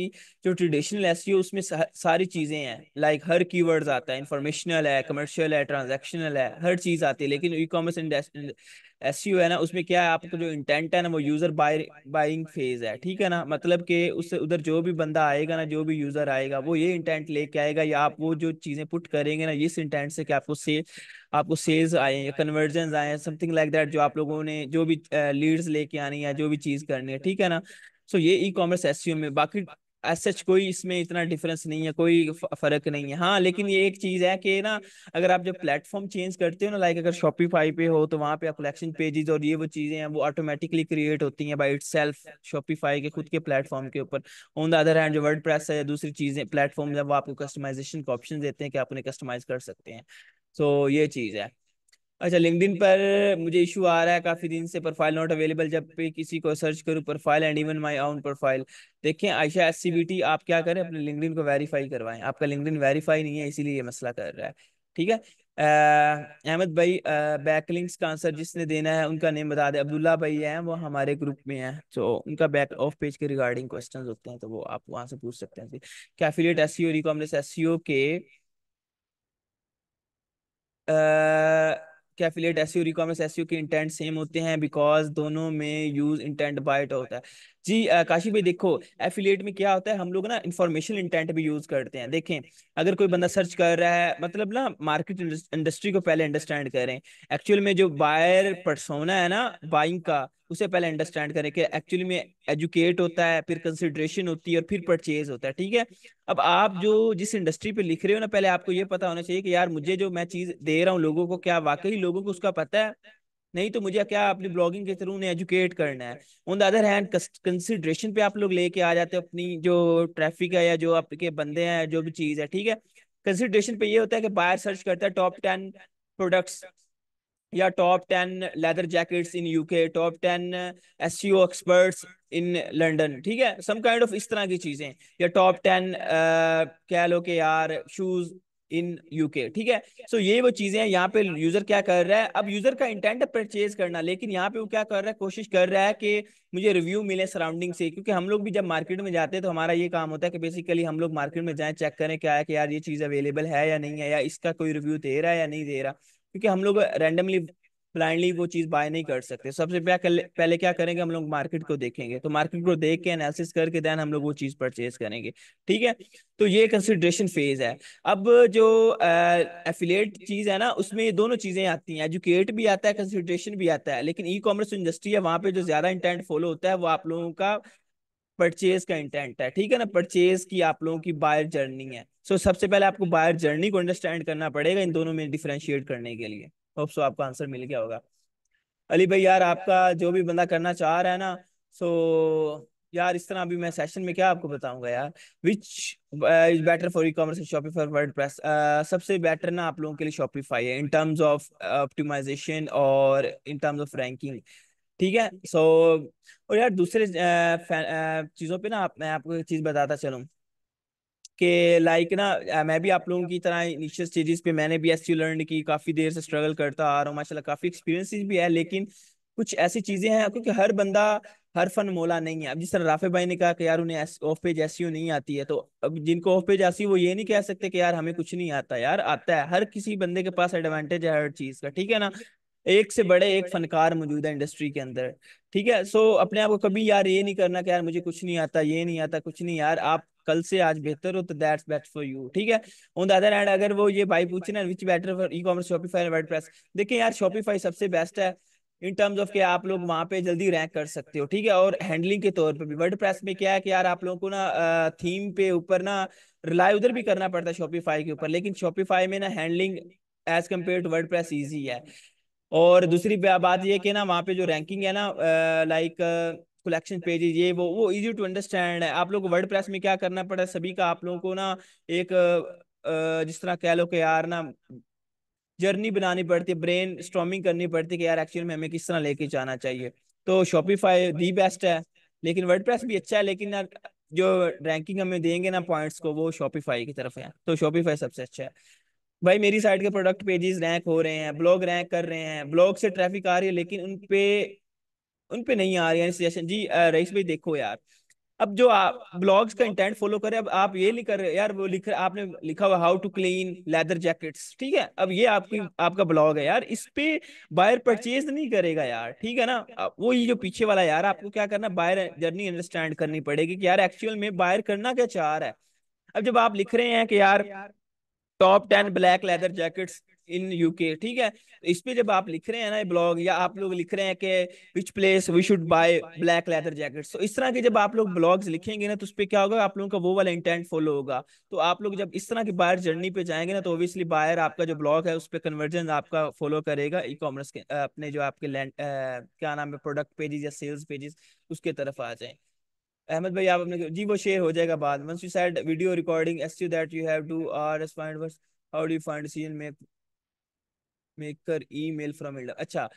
जो ट्रेडिशनल एस e उसमें सारी चीज़ें हैं लाइक हर कीवर्ड्स आता है इंफॉर्मेशनल है कमर्शियल है ट्रांजेक्शनल है हर चीज़ आती है लेकिन ई कॉमर्स एस है ना उसमें क्या है आपका जो इंटेंट है ना वो यूज़र बाय बाइंग फेज़ है ठीक है ना मतलब कि उससे उधर जो भी बंदा आएगा ना जो भी यूज़र आएगा वो ये इंटेंट लेके आएगा या आप वो जो चीज़ें पुट करेंगे ना इस इंटेंट से कि आपको सेल आपको सेल्स आए या कन्वर्जन आए समथिंग लाइक दैट जो आप लोगों ने जो भी लीड्स लेके आनी है जो भी चीज़ करनी है ठीक है ना सो ये ई कॉमर्स एस में बाकी एस सच कोई इसमें इतना डिफरेंस नहीं है कोई फर्क नहीं है हाँ लेकिन ये एक चीज है कि ना अगर आप जब प्लेटफॉर्म चेंज करते हो ना लाइक अगर शॉपिफाई पे हो तो वहाँ पे आप कलेक्शन पेजेस और ये वो चीजें हैं वो ऑटोमेटिकली क्रिएट होती हैं बाई इट सेल्फ शॉपिफाई के खुद के प्लेटफॉर्म के ऊपर ऑन द अदर हैंड जो वर्ड प्रेस है या दूसरी चीजें प्लेटफॉर्म है वो आपको कस्टमाइजेशन का ऑप्शन देते हैं कि आप उन्हें कस्टमाइज कर सकते हैं so, ये चीज है अच्छा लिंक्डइन पर मुझे इशू आ रहा है काफी दिन से प्रोफाइल नॉट अवेलेबल जब भी किसी को सर्च करूं profile and even my own profile देखें आयशा एस आप क्या करें अपने लिंक्डइन को वेरीफाई करवाएं आपका लिंक्डइन वेरीफाई नहीं है इसीलिए ये मसला कर रहा है ठीक है अहमद भाई बैकलिंक्स का आंसर जिसने देना है उनका नेम बता दे अब्दुल्ला भाई है वो हमारे ग्रुप में है तो उनका बैक ऑफ पेज के रिगार्डिंग क्वेश्चन होते हैं तो वो आप वहां से पूछ सकते हैं क्या एफिलिएट एस सी ओ के आ, के एफिलिएट यू रिकॉमर्स यू के इंटेंट सेम होते हैं बिकॉज दोनों में यूज इंटेंट बाइट होता है जी काशी भाई देखो एफिलिएट में क्या होता है हम लोग ना इन्फॉर्मेशन इंटेंट भी यूज करते हैं देखें अगर कोई बंदा सर्च कर रहा है मतलब ना मार्केट इंडस्ट्री को पहले अंडरस्टैंड करें एक्चुअल में जो बायर परसोना है ना बाइंग का उसे पहले अंडरस्टैंड करें कि एक्चुअली में एजुकेट होता है फिर कंसिड्रेशन होती है और फिर परचेज होता है ठीक है अब आप जो जिस इंडस्ट्री पे लिख रहे हो ना पहले आपको ये पता होना चाहिए कि यार मुझे जो मैं चीज दे रहा हूँ लोगों को क्या वाकई लोगों को उसका पता है नहीं तो मुझे क्या अपनी ब्लॉगिंग के थ्रू उन्हें एजुकेट करना है on the other hand consideration पे आप लोग लेके आ जाते हो अपनी जो ट्रैफिक है या जो आपके बंदे हैं जो भी चीज़ है ठीक है कंसिडरेशन पे ये होता है कि बायर सर्च करता है टॉप टेन प्रोडक्ट्स या top ten leather jackets in UK top ten S experts in London ठीक है सम काइंड ऑफ इस तरह की चीज़ें या टॉप टेन कह लो कि यार शूज़ इन यूके ठीक है सो so, ये वो चीजें हैं यहाँ पे यूजर क्या कर रहा है अब यूजर का इंटेंट है परचेज करना लेकिन यहाँ पे वो क्या कर रहा है कोशिश कर रहा है कि मुझे रिव्यू मिले सराउंडिंग से क्योंकि हम लोग भी जब मार्केट में जाते हैं तो हमारा ये काम होता है कि बेसिकली हम लोग मार्केट में जाएं चेक करें क्या है कि यार ये चीज अवेलेबल है या नहीं है या इसका कोई रिव्यू दे रहा है या नहीं दे रहा क्योंकि हम लोग रैंडमली ब्लाइंडली वो चीज़ बाय नहीं कर सकते सबसे पहले क्या करेंगे हम लोग मार्केट को देखेंगे तो मार्केट को देख के एनालिसिस करके देन हम लोग वो चीज़ परचेज करेंगे ठीक है तो ये कंसिडरेशन फेज है अब जो एफिलेट चीज़ है ना उसमें ये दोनों चीज़ें आती हैं एजुकेट भी आता है कंसिडरेशन भी आता है लेकिन ई कॉमर्स इंडस्ट्री है वहां पे जो ज़्यादा इंटेंट फॉलो होता है वो आप लोगों का परचेज का इंटेंट है ठीक है ना परचेज की आप लोगों की बायर जर्नी है सो so, सबसे पहले आपको बायर जर्नी को अंडरस्टैंड करना पड़ेगा इन दोनों में डिफ्रेंशिएट करने के लिए होप सो आपको आंसर मिल गया होगा अली भाई यार आपका जो भी बंदा करना चाह रहा है ना सो so, यार इस तरह अभी मैं सेशन में क्या आपको बताऊंगा यार which is better for ecommerce for WordPress सबसे बेटर ना आप लोगों के लिए शॉपिफाई है इन टर्म्स ऑफ ऑप्टिमाइजेशन और इन टर्म्स ऑफ रैंकिंग ठीक है सो so, और यार दूसरे uh, uh, चीज़ों पे ना आप मैं आपको एक चीज़ बताता चलूँ कि लाइक ना मैं भी आप लोगों की तरह इनिशियल स्टेजेस पे मैंने भी एस लर्न की काफ़ी देर से स्ट्रगल करता आ रहा हूँ माशाल्लाह काफ़ी एक्सपीरियंसेस भी है लेकिन कुछ ऐसी चीज़ें हैं क्योंकि हर बंदा हर फन मोला नहीं है अब जिस तरह राफे भाई ने कहा कि यार उन्हें ऑफ पेज एस नहीं आती है तो अब जिनको ऑफ पेज आती है वो ये नहीं कह सकते कि यार हमें कुछ नहीं आता यार आता है हर किसी बंदे के पास एडवांटेज है हर चीज़ का ठीक है ना एक से बड़े एक फनकार मौजूद है इंडस्ट्री के अंदर ठीक है सो so, अपने आप को कभी यार ये नहीं करना कि यार मुझे कुछ नहीं आता ये नहीं आता कुछ नहीं यार आप कल से आज बेहतर हो तो दैट्स बेस्ट फॉर यू ठीक है ऑन द अदर हैंड अगर वो ये भाई पूछ रहे हैं which better for ecommerce Shopify WordPress देखिए यार शॉपिफाई सबसे बेस्ट है इन टर्म्स ऑफ के आप लोग वहाँ पे जल्दी रैंक कर सकते हो ठीक है और हैंडलिंग के तौर पे भी वर्ड प्रेस में क्या है कि यार आप लोगों को ना थीम पे ऊपर ना रिलाई उधर भी करना पड़ता है शॉपिफाई के ऊपर लेकिन शॉपिफाई में ना handling as compare to WordPress easy है और दूसरी बात ये कि ना वहाँ पे जो रैंकिंग है ना लाइक कलेक्शन पेजेज ये वो वो इजी टू अंडरस्टैंड है आप लोग वर्ड प्रेस में क्या करना पड़ा सभी का आप लोगों को ना एक जिस तरह कह लो कि यार ना जर्नी बनानी पड़ती है ब्रेन स्ट्रॉमिंग करनी पड़ती है कि यार एक्चुअल में हमें किस तरह लेके जाना चाहिए तो शॉपिफाई दी बेस्ट है लेकिन वर्ड भी अच्छा है लेकिन ना जो रैंकिंग हमें देंगे ना पॉइंट्स को वो शॉपिफाई की तरफ है तो शॉपिफाई सबसे अच्छा है भाई मेरी साइट के प्रोडक्ट पेजेस रैंक हो रहे हैं ब्लॉग रैंक कर रहे हैं ब्लॉग से ट्रैफिक आ रही है लेकिन उन पे उन पे नहीं आ रही सजेशन जी रईस भाई देखो यार अब जो आप ब्लॉग्स कंटेंट फॉलो करें अब आप ये नहीं कर रहे यार वो लिख आपने लिखा हुआ how to clean leather jackets ठीक है अब ये आपकी आपका ब्लॉग है यार इस पे बायर परचेज नहीं करेगा यार ठीक है ना वो ये जो पीछे वाला यार आपको क्या करना बायर जर्नी अंडरस्टैंड करनी पड़ेगी कि यार एक्चुअल में बायर करना क्या चाह रहा है अब जब आप लिख रहे हैं कि यार top ten black leather jackets in UK ठीक है इस पे जब आप लिख रहे हैं ना ये ब्लॉग या आप लोग लिख रहे हैं कि which place we should buy black leather jacket तो इस तरह के जब आप लोग ब्लॉग्स लिखेंगे ना तो उस पर क्या होगा आप लोगों का वो वाला इंटेंट फॉलो होगा तो आप लोग जब इस तरह की बायर जर्नी पे जाएंगे ना तो ऑब्वियसली बायर आपका जो ब्लॉग है उस पर कन्वर्जन आपका फॉलो करेगा ई कॉमर्स के अपने जो आपके लैंड क्या नाम है प्रोडक्ट पेजेस या सेल्स पेजेस उसके तरफ आ जाए अहमद भाई आप अपने जी वो शेयर हो जाएगा बाद once you said video recording S you that you have to R S point how do find seen make maker email from elder अच्छा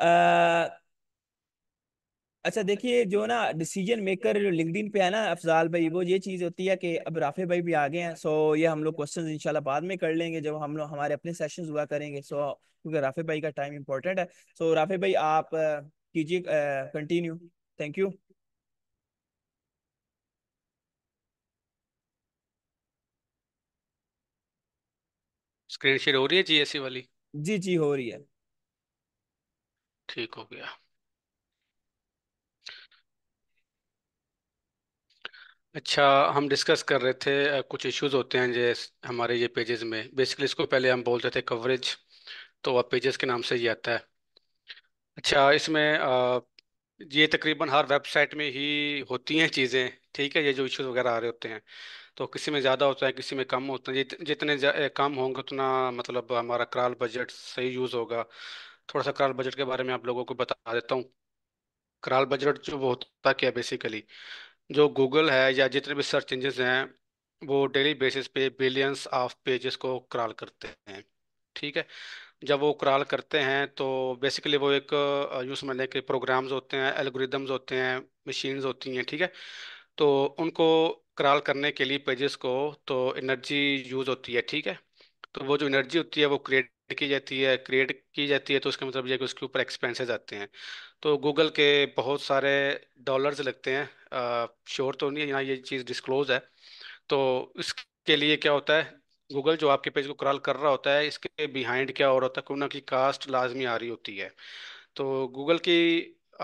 आ, अच्छा देखिए जो ना डिसीजन मेकर जो लिंक्डइन पे है ना अफजाल भाई वो ये चीज़ होती है कि अब राफे भाई भी आ गए हैं सो ये हम लोग क्वेश्चन इंशाल्लाह बाद में कर लेंगे जब हम लोग हमारे अपने सेशन हुआ करेंगे सो क्योंकि राफे भाई का टाइम इंपॉर्टेंट है सो राफे भाई आप कीजिए continue thank you screen share हो रही है जीएससी e वाली जी जी हो रही है ठीक हो गया अच्छा हम डिस्कस कर रहे थे कुछ इश्यूज होते हैं जैसे हमारे ये पेजेस में बेसिकली इसको पहले हम बोलते थे कवरेज तो अब पेजेस के नाम से ही आता है अच्छा इसमें ये तकरीबन हर वेबसाइट में ही होती हैं चीज़ें ठीक है ये जो इश्यूज वगैरह आ रहे होते हैं तो किसी में ज़्यादा होता है किसी में कम होता है जित, जितने कम होंगे उतना मतलब हमारा कराल बजट सही यूज़ होगा थोड़ा सा कराल बजट के बारे में आप लोगों को बता देता हूँ कराल बजट जो वो होता क्या बेसिकली जो गूगल है या जितने भी सर्च इंजन हैं वो डेली बेसिस पे बिलियंस ऑफ पेजेस को क्राल करते हैं ठीक है जब वो क्राल करते हैं तो बेसिकली वो एक यूँ समझ लें कि प्रोग्राम्स होते हैं एल्गोरिदम्स होते हैं मशीन्स होती हैं ठीक है तो उनको क्राल करने के लिए पेजेस को तो एनर्जी यूज़ होती है ठीक है तो वो जो एनर्जी होती है वो क्रिएट की जाती है क्रिएट की जाती है तो उसका मतलब ये कि उसके ऊपर एक्सपेंसेस आते हैं तो गूगल के बहुत सारे डॉलर्स लगते हैं श्योर तो नहीं है यहाँ ये चीज़ डिस्क्लोज है तो इसके लिए क्या होता है गूगल जो आपके पेज को क्रॉल कर रहा होता है इसके बिहाइंड क्या हो रहा होता है कोई ना कास्ट लाजमी आ रही होती है तो गूगल की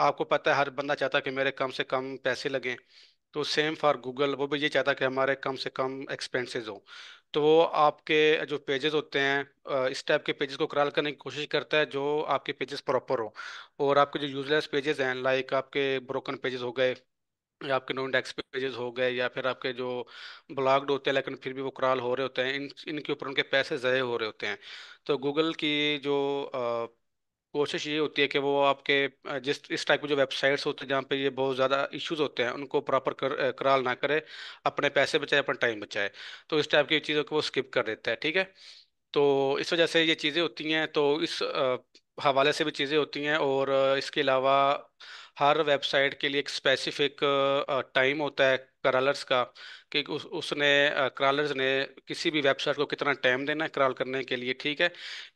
आपको पता है हर बंदा चाहता है कि मेरे कम से कम पैसे लगें तो सेम फॉर गूगल वो भी ये चाहता है कि हमारे कम से कम एक्सपेंसेस हो तो वो आपके जो पेजेस होते हैं इस टाइप के पेजेस को क्राल करने की कोशिश करता है जो आपके पेजेस प्रॉपर हो और आपके जो यूजलेस पेजेस हैं लाइक आपके ब्रोकन पेजेस हो गए या आपके नो इंडेक्स पेजेस हो गए या फिर आपके जो ब्लॉग्ड होते हैं लेकिन फिर भी वो क्राल हो रहे होते हैं इन इनके ऊपर उनके पैसे ज़ाये हो रहे होते हैं तो गूगल की जो आ, कोशिश ये होती है कि वो आपके जिस इस टाइप की जो वेबसाइट्स होते हैं जहाँ पे ये बहुत ज़्यादा इश्यूज होते हैं उनको प्रॉपर कर कराल ना करे अपने पैसे बचाए अपना टाइम बचाए तो इस टाइप की चीज़ों को वो स्किप कर देता है ठीक है तो इस वजह से ये चीज़ें होती हैं तो इस हवाले से भी चीज़ें होती हैं और इसके अलावा हर वेबसाइट के लिए एक स्पेसिफिक टाइम होता है क्रॉलर्स का कि उस उसने क्रालर्स ने किसी भी वेबसाइट को कितना टाइम देना है क्राल करने के लिए ठीक है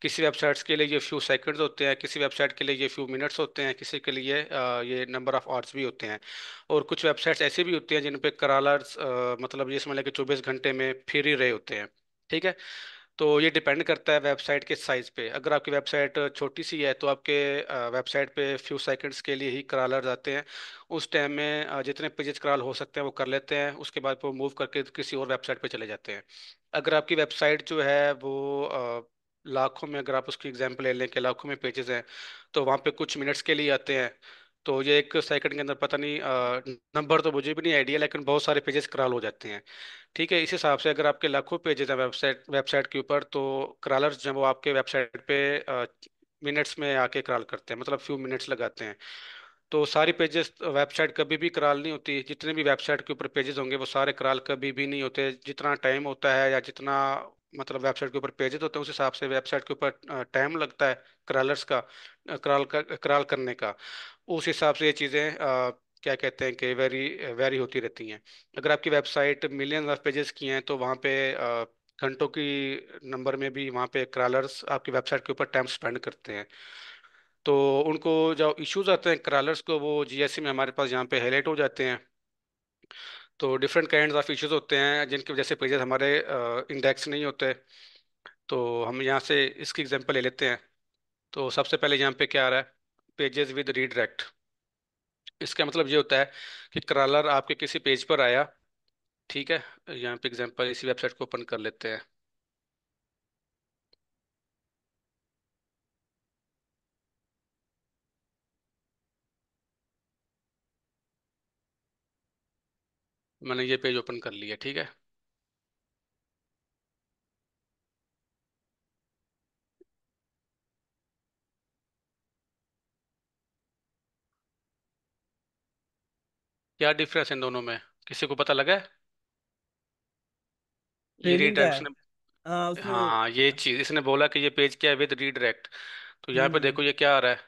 किसी वेबसाइट्स के लिए ये फ्यू सेकंड्स होते हैं किसी वेबसाइट के लिए ये फ्यू मिनट्स होते हैं किसी के लिए ये नंबर ऑफ़ आर्ट्स भी होते हैं और कुछ वेबसाइट्स ऐसी भी होती हैं जिन पर क्रॉलर्स मतलब ये समझ लें कि चौबीस घंटे में फिर ही रहे होते हैं ठीक है तो ये डिपेंड करता है वेबसाइट के साइज़ पे अगर आपकी वेबसाइट छोटी सी है तो आपके वेबसाइट पे फ्यू सेकंड्स के लिए ही क्रालर आते हैं उस टाइम में जितने पेजेस कराल हो सकते हैं वो कर लेते हैं उसके बाद वो मूव करके किसी और वेबसाइट पे चले जाते हैं अगर आपकी वेबसाइट जो है वो लाखों में अगर आप उसकी एग्जाम्पल ले लें कि लाखों में पेजेस हैं तो वहाँ पर कुछ मिनट्स के लिए आते हैं तो ये एक सेकंड के अंदर पता नहीं नंबर तो मुझे भी नहीं आइडिया लेकिन बहुत सारे पेजेस क्राल हो जाते हैं ठीक है इस हिसाब से अगर आपके लाखों पेजेस हैं वेबसाइट वेबसाइट के ऊपर तो क्रॉलर्स जो वो आपके वेबसाइट पे मिनट्स में आके क्राल करते हैं मतलब फ्यू मिनट्स लगाते हैं तो सारी पेजेस वेबसाइट कभी भी कराल नहीं होती जितने भी वेबसाइट के ऊपर पेजेस होंगे वो सारे कराल कभी भी नहीं होते जितना टाइम होता है या जितना मतलब वेबसाइट के ऊपर पेजेस होते हैं उस हिसाब से वेबसाइट के ऊपर टाइम लगता है करालर्स का कराल का कराल करने का उस हिसाब से ये चीज़ें क्या कहते हैं कि वेरी वेरी होती रहती हैं अगर आपकी वेबसाइट मिलियन ऑफ पेजेस की हैं तो वहाँ पे घंटों की नंबर में भी वहाँ पे क्रालर्स आपकी वेबसाइट के ऊपर टाइम स्पेंड करते हैं तो उनको जो इश्यूज आते हैं क्रालर्स को वो जीएससी में हमारे पास यहाँ पे हाईलाइट हो जाते हैं तो डिफरेंट काइंड ऑफ इश्यूज होते हैं जिनकी वजह से पेजेस हमारे इंडेक्स नहीं होते तो हम यहाँ से इसकी एग्जांपल ले लेते हैं तो सबसे पहले यहाँ पे क्या आ रहा है पेजेस विद रीडायरेक्ट इसका मतलब ये होता है कि क्रालर आपके किसी पेज पर आया ठीक है यहाँ पे एग्ज़ाम्पल इसी वेबसाइट को ओपन कर लेते हैं मैंने ये पेज ओपन कर लिया ठीक है क्या डिफरेंस है दोनों में किसी को पता लगा ये है रिडायरेक्शन हाँ ये चीज इसने बोला कि ये पेज क्या है विद रीडायरेक्ट तो यहाँ पे हम्म। देखो ये क्या आ रहा है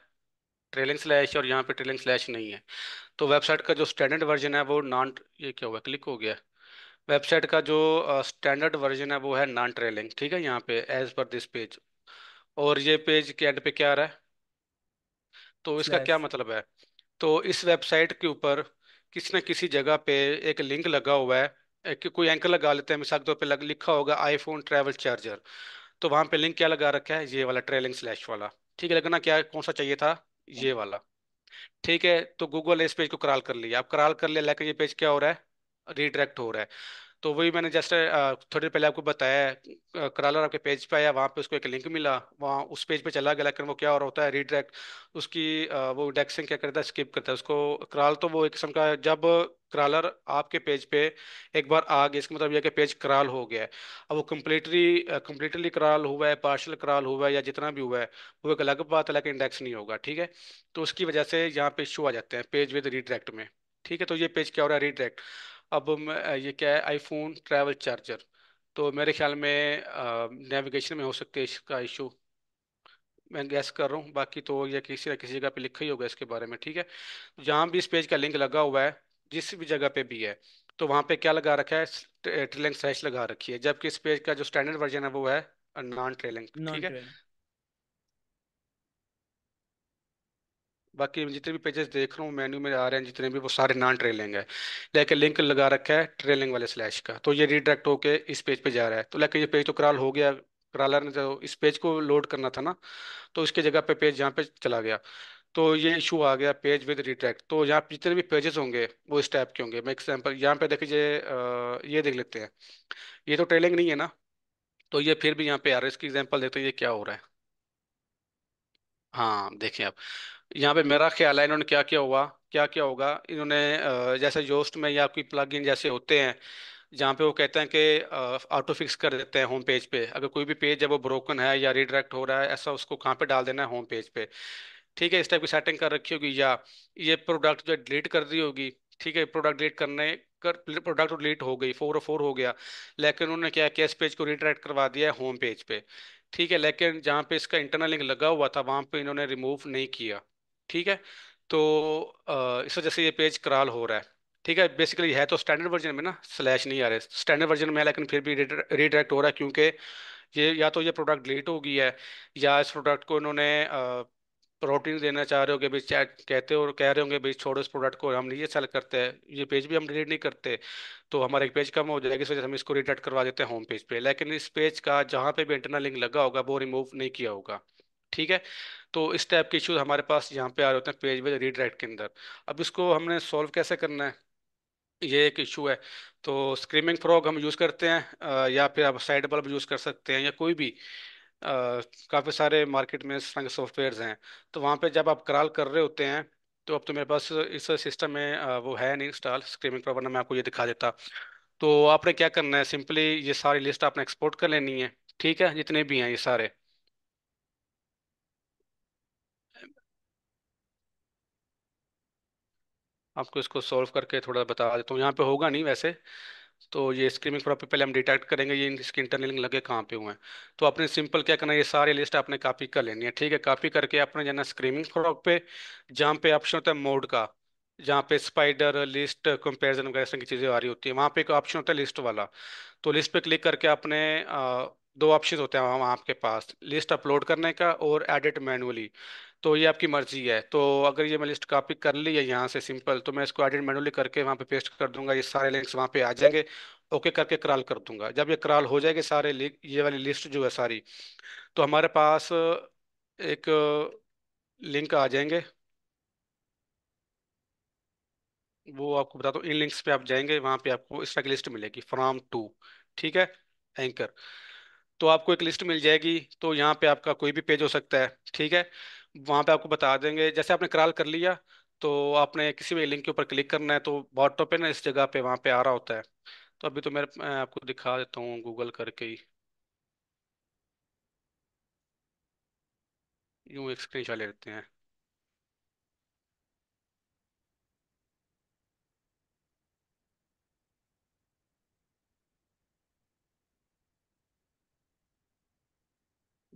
ट्रेलिंग स्लैश और यहाँ पे ट्रेलिंग स्लैश नहीं है तो वेबसाइट का जो स्टैंडर्ड वर्जन है वो नॉन ये क्या हुआ क्लिक हो गया वेबसाइट का जो स्टैंडर्ड वर्जन है वो है नॉन ट्रेलिंग ठीक है यहाँ पे एज पर दिस पेज और ये पेज के एंड पे क्या आ रहा है तो इसका क्या मतलब है तो इस वेबसाइट के ऊपर किसी न किसी जगह पे एक लिंक लगा हुआ है एक कोई एंकर लगा लेते हैं मिसाल के तौर पर लिखा होगा आईफोन ट्रैवल चार्जर तो वहाँ पे लिंक क्या लगा रखा है ये वाला ट्रेलिंग स्लैश वाला ठीक है लगना क्या कौन सा चाहिए था ये वाला ठीक है तो गूगल इस पेज को क्रॉल कर लिया आप क्रॉल कर लिया लेकिन ये पेज क्या हो रहा है रिडायरेक्ट हो रहा है तो वही मैंने जस्ट थोड़ी देर पहले आपको बताया करालर आपके पेज पे आया वहाँ पे उसको एक लिंक मिला वहाँ उस पेज पे चला गया लेकिन वो क्या और होता है रीडायरेक्ट उसकी वो इंडेक्सिंग क्या करता है स्किप करता है उसको कराल तो वो एक किस्म का जब क्रालर आपके पेज पे एक बार आ गया इसका मतलब यह कि पेज क्राल हो गया है अब वो कम्प्लीटली कम्प्लीटली क्राल हुआ है पार्शल क्राल हुआ है या जितना भी हुआ है वो एक अलग बात है लेकिन इंडेक्स नहीं होगा ठीक है तो उसकी वजह से यहाँ पे इशू आ जाते हैं पेज विद रीडायरेक्ट में ठीक है तो ये पेज क्या हो रहा है रीडायरेक्ट अब ये क्या है आईफोन ट्रैवल चार्जर तो मेरे ख्याल में नेविगेशन में हो सकते है इसका इशू मैं गैस कर रहा हूँ बाकी तो ये किसी ना किसी जगह पे लिखा ही होगा इसके बारे में ठीक है तो जहाँ भी इस पेज का लिंक लगा हुआ है जिस भी जगह पे भी है तो वहाँ पे क्या लगा रखा है ट्रेलिंग स्लैश लगा रखी है जबकि इस पेज का जो स्टैंडर्ड वर्जन है वो है नॉन ट्रेलिंग ठीक है बाकी जितने भी पेजेस देख रहा हूँ मेन्यू में आ रहे हैं जितने भी वो सारे नॉन ट्रेलिंग है लेकिन लिंक लगा रखा है ट्रेलिंग वाले स्लैश का तो ये रिडायरेक्ट होके इस पेज पे जा रहा है तो लेकिन ये पेज तो कराल हो गया करालर ने जो तो इस पेज को लोड करना था ना तो उसके जगह पे पेज यहाँ पे चला गया तो ये इशू आ गया पेज विद रिट्रैक्ट तो यहाँ पे जितने भी पेजेस होंगे वो इस टाइप के होंगे मैं एग्जाम्पल यहाँ पे देखिए ये देख लेते हैं ये तो ट्रेलिंग नहीं है ना तो ये फिर भी यहाँ पे आ रहा है इसकी एग्जाम्पल देखते हैं ये क्या हो रहा है हाँ देखिए आप यहाँ पे मेरा ख्याल है इन्होंने क्या क्या हुआ क्या क्या होगा इन्होंने जैसे योस्ट में या कोई प्लगइन जैसे होते हैं जहाँ पे वो कहते हैं कि ऑटो फिक्स कर देते हैं होम पेज पे अगर कोई भी पेज है वो ब्रोकन है या रिडायरेक्ट हो रहा है ऐसा उसको कहाँ पे डाल देना है होम पेज पे ठीक है इस टाइप की सेटिंग कर रखी होगी या ये प्रोडक्ट जो डिलीट कर दी होगी ठीक है प्रोडक्ट डिलीट करने कर प्रोडक्ट तो डिलीट हो गई फोर फोर हो गया लेकिन उन्होंने क्या किया इस पेज को रिडायरेक्ट करवा दिया है होम पेज पे ठीक है लेकिन जहाँ पे इसका इंटरनल लिंक लगा हुआ था वहाँ पे इन्होंने रिमूव नहीं किया ठीक है तो इस वजह से ये पेज क्रॉल हो रहा है ठीक है बेसिकली है तो स्टैंडर्ड वर्जन में ना स्लैश नहीं आ रहे स्टैंडर्ड वर्जन में लेकिन फिर भी रिडायरेक्ट हो रहा है क्योंकि ये या तो ये प्रोडक्ट डिलीट हो गई है या इस प्रोडक्ट को इन्होंने प्रोटीन देना चाह रहे होंगे भाई चैट कहते हो कह रहे होंगे भाई छोड़ो इस प्रोडक्ट को हम नहीं ये सेल करते हैं ये पेज भी हम डिलीट नहीं करते तो हमारा एक पेज कम हो जाएगा इस वजह से हम इसको रिडायरेक्ट करवा देते हैं होम पेज पे लेकिन इस पेज का जहाँ पे भी इंटरनल लिंक लगा होगा वो रिमूव नहीं किया होगा ठीक है तो इस टाइप के इशूज हमारे पास यहाँ पे आ रहे होते हैं पेज वेज राइट के अंदर अब इसको हमने सॉल्व कैसे करना है ये एक इशू है तो स्क्रीमिंग फ्रॉग हम यूज़ करते हैं या फिर आप साइड बल्ब यूज़ कर सकते हैं या कोई भी काफ़ी सारे मार्केट में इस तरह के सॉफ्टवेयर हैं तो वहाँ पे जब आप कराल कर रहे होते हैं तो अब तो मेरे पास इस सिस्टम में वो है नहीं इंस्टॉल स्क्रीमिंग फ्रॉग वरना मैं आपको ये दिखा देता तो आपने क्या करना है सिंपली ये सारी लिस्ट आपने एक्सपोर्ट कर लेनी है ठीक है जितने भी हैं ये सारे आपको इसको सॉल्व करके थोड़ा बता देता हूँ यहाँ पे होगा नहीं वैसे तो ये स्क्रीमिंग पर पहले हम डिटेक्ट करेंगे ये इसके इंटरनलिंग लगे कहाँ पे हुए हैं तो आपने सिंपल क्या करना है ये सारे लिस्ट आपने कॉपी कर लेनी है ठीक है कॉपी करके आपने जाना स्क्रीमिंग फ्रॉक पे जहाँ पे ऑप्शन होता है मोड का जहाँ पे स्पाइडर लिस्ट कंपेरिजन वगैरह की चीज़ें आ रही होती है वहाँ पे एक ऑप्शन होता है लिस्ट वाला तो लिस्ट पर क्लिक करके आपने दो ऑप्शन होते हैं वहाँ आपके पास लिस्ट अपलोड करने का और एडिट मैनुअली तो ये आपकी मर्जी है तो अगर ये मैं लिस्ट कॉपी कर ली है यहाँ से सिंपल तो मैं इसको एडिट मैनुअली करके वहाँ पे पेस्ट कर दूंगा ये सारे लिंक्स वहाँ पे आ जाएंगे ओके करके क्रॉल कर दूंगा जब ये क्रॉल हो जाएंगे सारे ये वाली लिस्ट जो है सारी तो हमारे पास एक लिंक आ जाएंगे वो आपको बता दो इन लिंक्स पे आप जाएंगे वहाँ पे आपको इस तरह की लिस्ट मिलेगी फ्राम टू ठीक है एंकर तो आपको एक लिस्ट मिल जाएगी तो यहाँ पे आपका कोई भी पेज हो सकता है ठीक है वहाँ पे आपको बता देंगे जैसे आपने क्रॉल कर लिया तो आपने किसी भी लिंक के ऊपर क्लिक करना है तो बॉटो पे ना इस जगह पे वहाँ पे आ रहा होता है तो अभी तो मेरे आपको दिखा देता हूँ गूगल करके ही यूँ एक स्क्रीन ले लेते हैं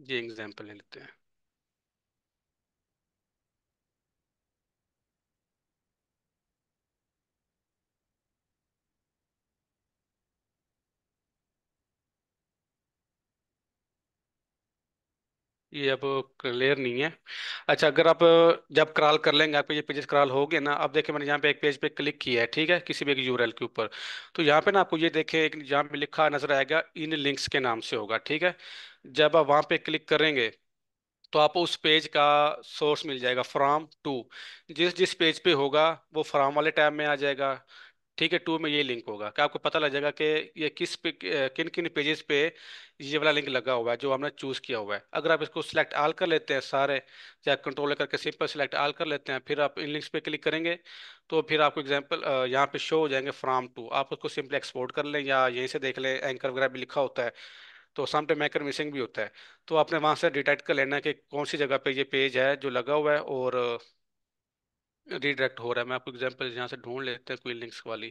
जी एग्जाम्पल ले लेते हैं ये अब क्लियर नहीं है अच्छा अगर आप जब क्रॉल कर लेंगे आपके ये पेजेस क्रॉल हो गए ना अब देखिए मैंने यहाँ पे एक पेज पे क्लिक किया है ठीक है किसी भी एक यूआरएल के ऊपर तो यहाँ पे ना आपको ये देखे एक जहाँ पे लिखा नजर आएगा इन लिंक्स के नाम से होगा ठीक है जब आप वहाँ पे क्लिक करेंगे तो आपको उस पेज का सोर्स मिल जाएगा फ्राम टू जिस जिस पेज पे होगा वो फ्राम वाले टैब में आ जाएगा ठीक है टू में ये लिंक होगा क्या आपको पता लग जाएगा कि ये किस पे किन किन पेजेस पे ये वाला लिंक लगा हुआ है जो हमने चूज़ किया हुआ है अगर आप इसको सिलेक्ट आल कर लेते हैं सारे या कंट्रोल करके सिंपल सिलेक्ट आल कर लेते हैं फिर आप इन लिंक्स पे क्लिक करेंगे तो फिर आपको एग्जांपल यहाँ पे शो हो जाएंगे फ्राम टू आप उसको सिंपल एक्सपोर्ट कर लें या यहीं से देख लें एंकर वगैरह भी लिखा होता है तो समटाइम एंकर मिसिंग भी होता है तो आपने वहाँ से डिटेक्ट कर लेना है कि कौन सी जगह पर पे ये पेज है जो लगा हुआ है और रिडायरेक्ट हो रहा है मैं आपको एग्जांपल यहाँ से ढूंढ लेते हैं कोई लिंक्स वाली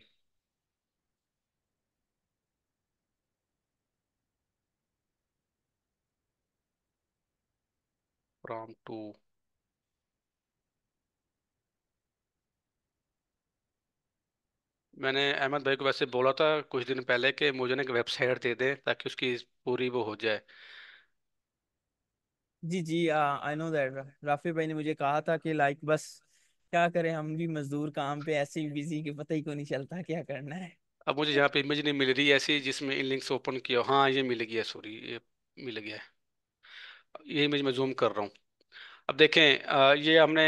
फ्रॉम टू मैंने अहमद भाई को वैसे बोला था कुछ दिन पहले कि मुझे ना एक वेबसाइट दे दें ताकि उसकी पूरी वो हो जाए जी जी आई नो दैट राफी भाई ने मुझे कहा था कि लाइक बस क्या करें हम भी मजदूर काम पे ऐसे ही बिजी के पता ही को नहीं चलता क्या करना है अब मुझे यहाँ पे इमेज नहीं मिल रही ऐसी जिसमें इन लिंक्स ओपन किया हाँ ये मिल गया सॉरी ये मिल गया है ये इमेज मैं जूम कर रहा हूँ अब देखें ये हमने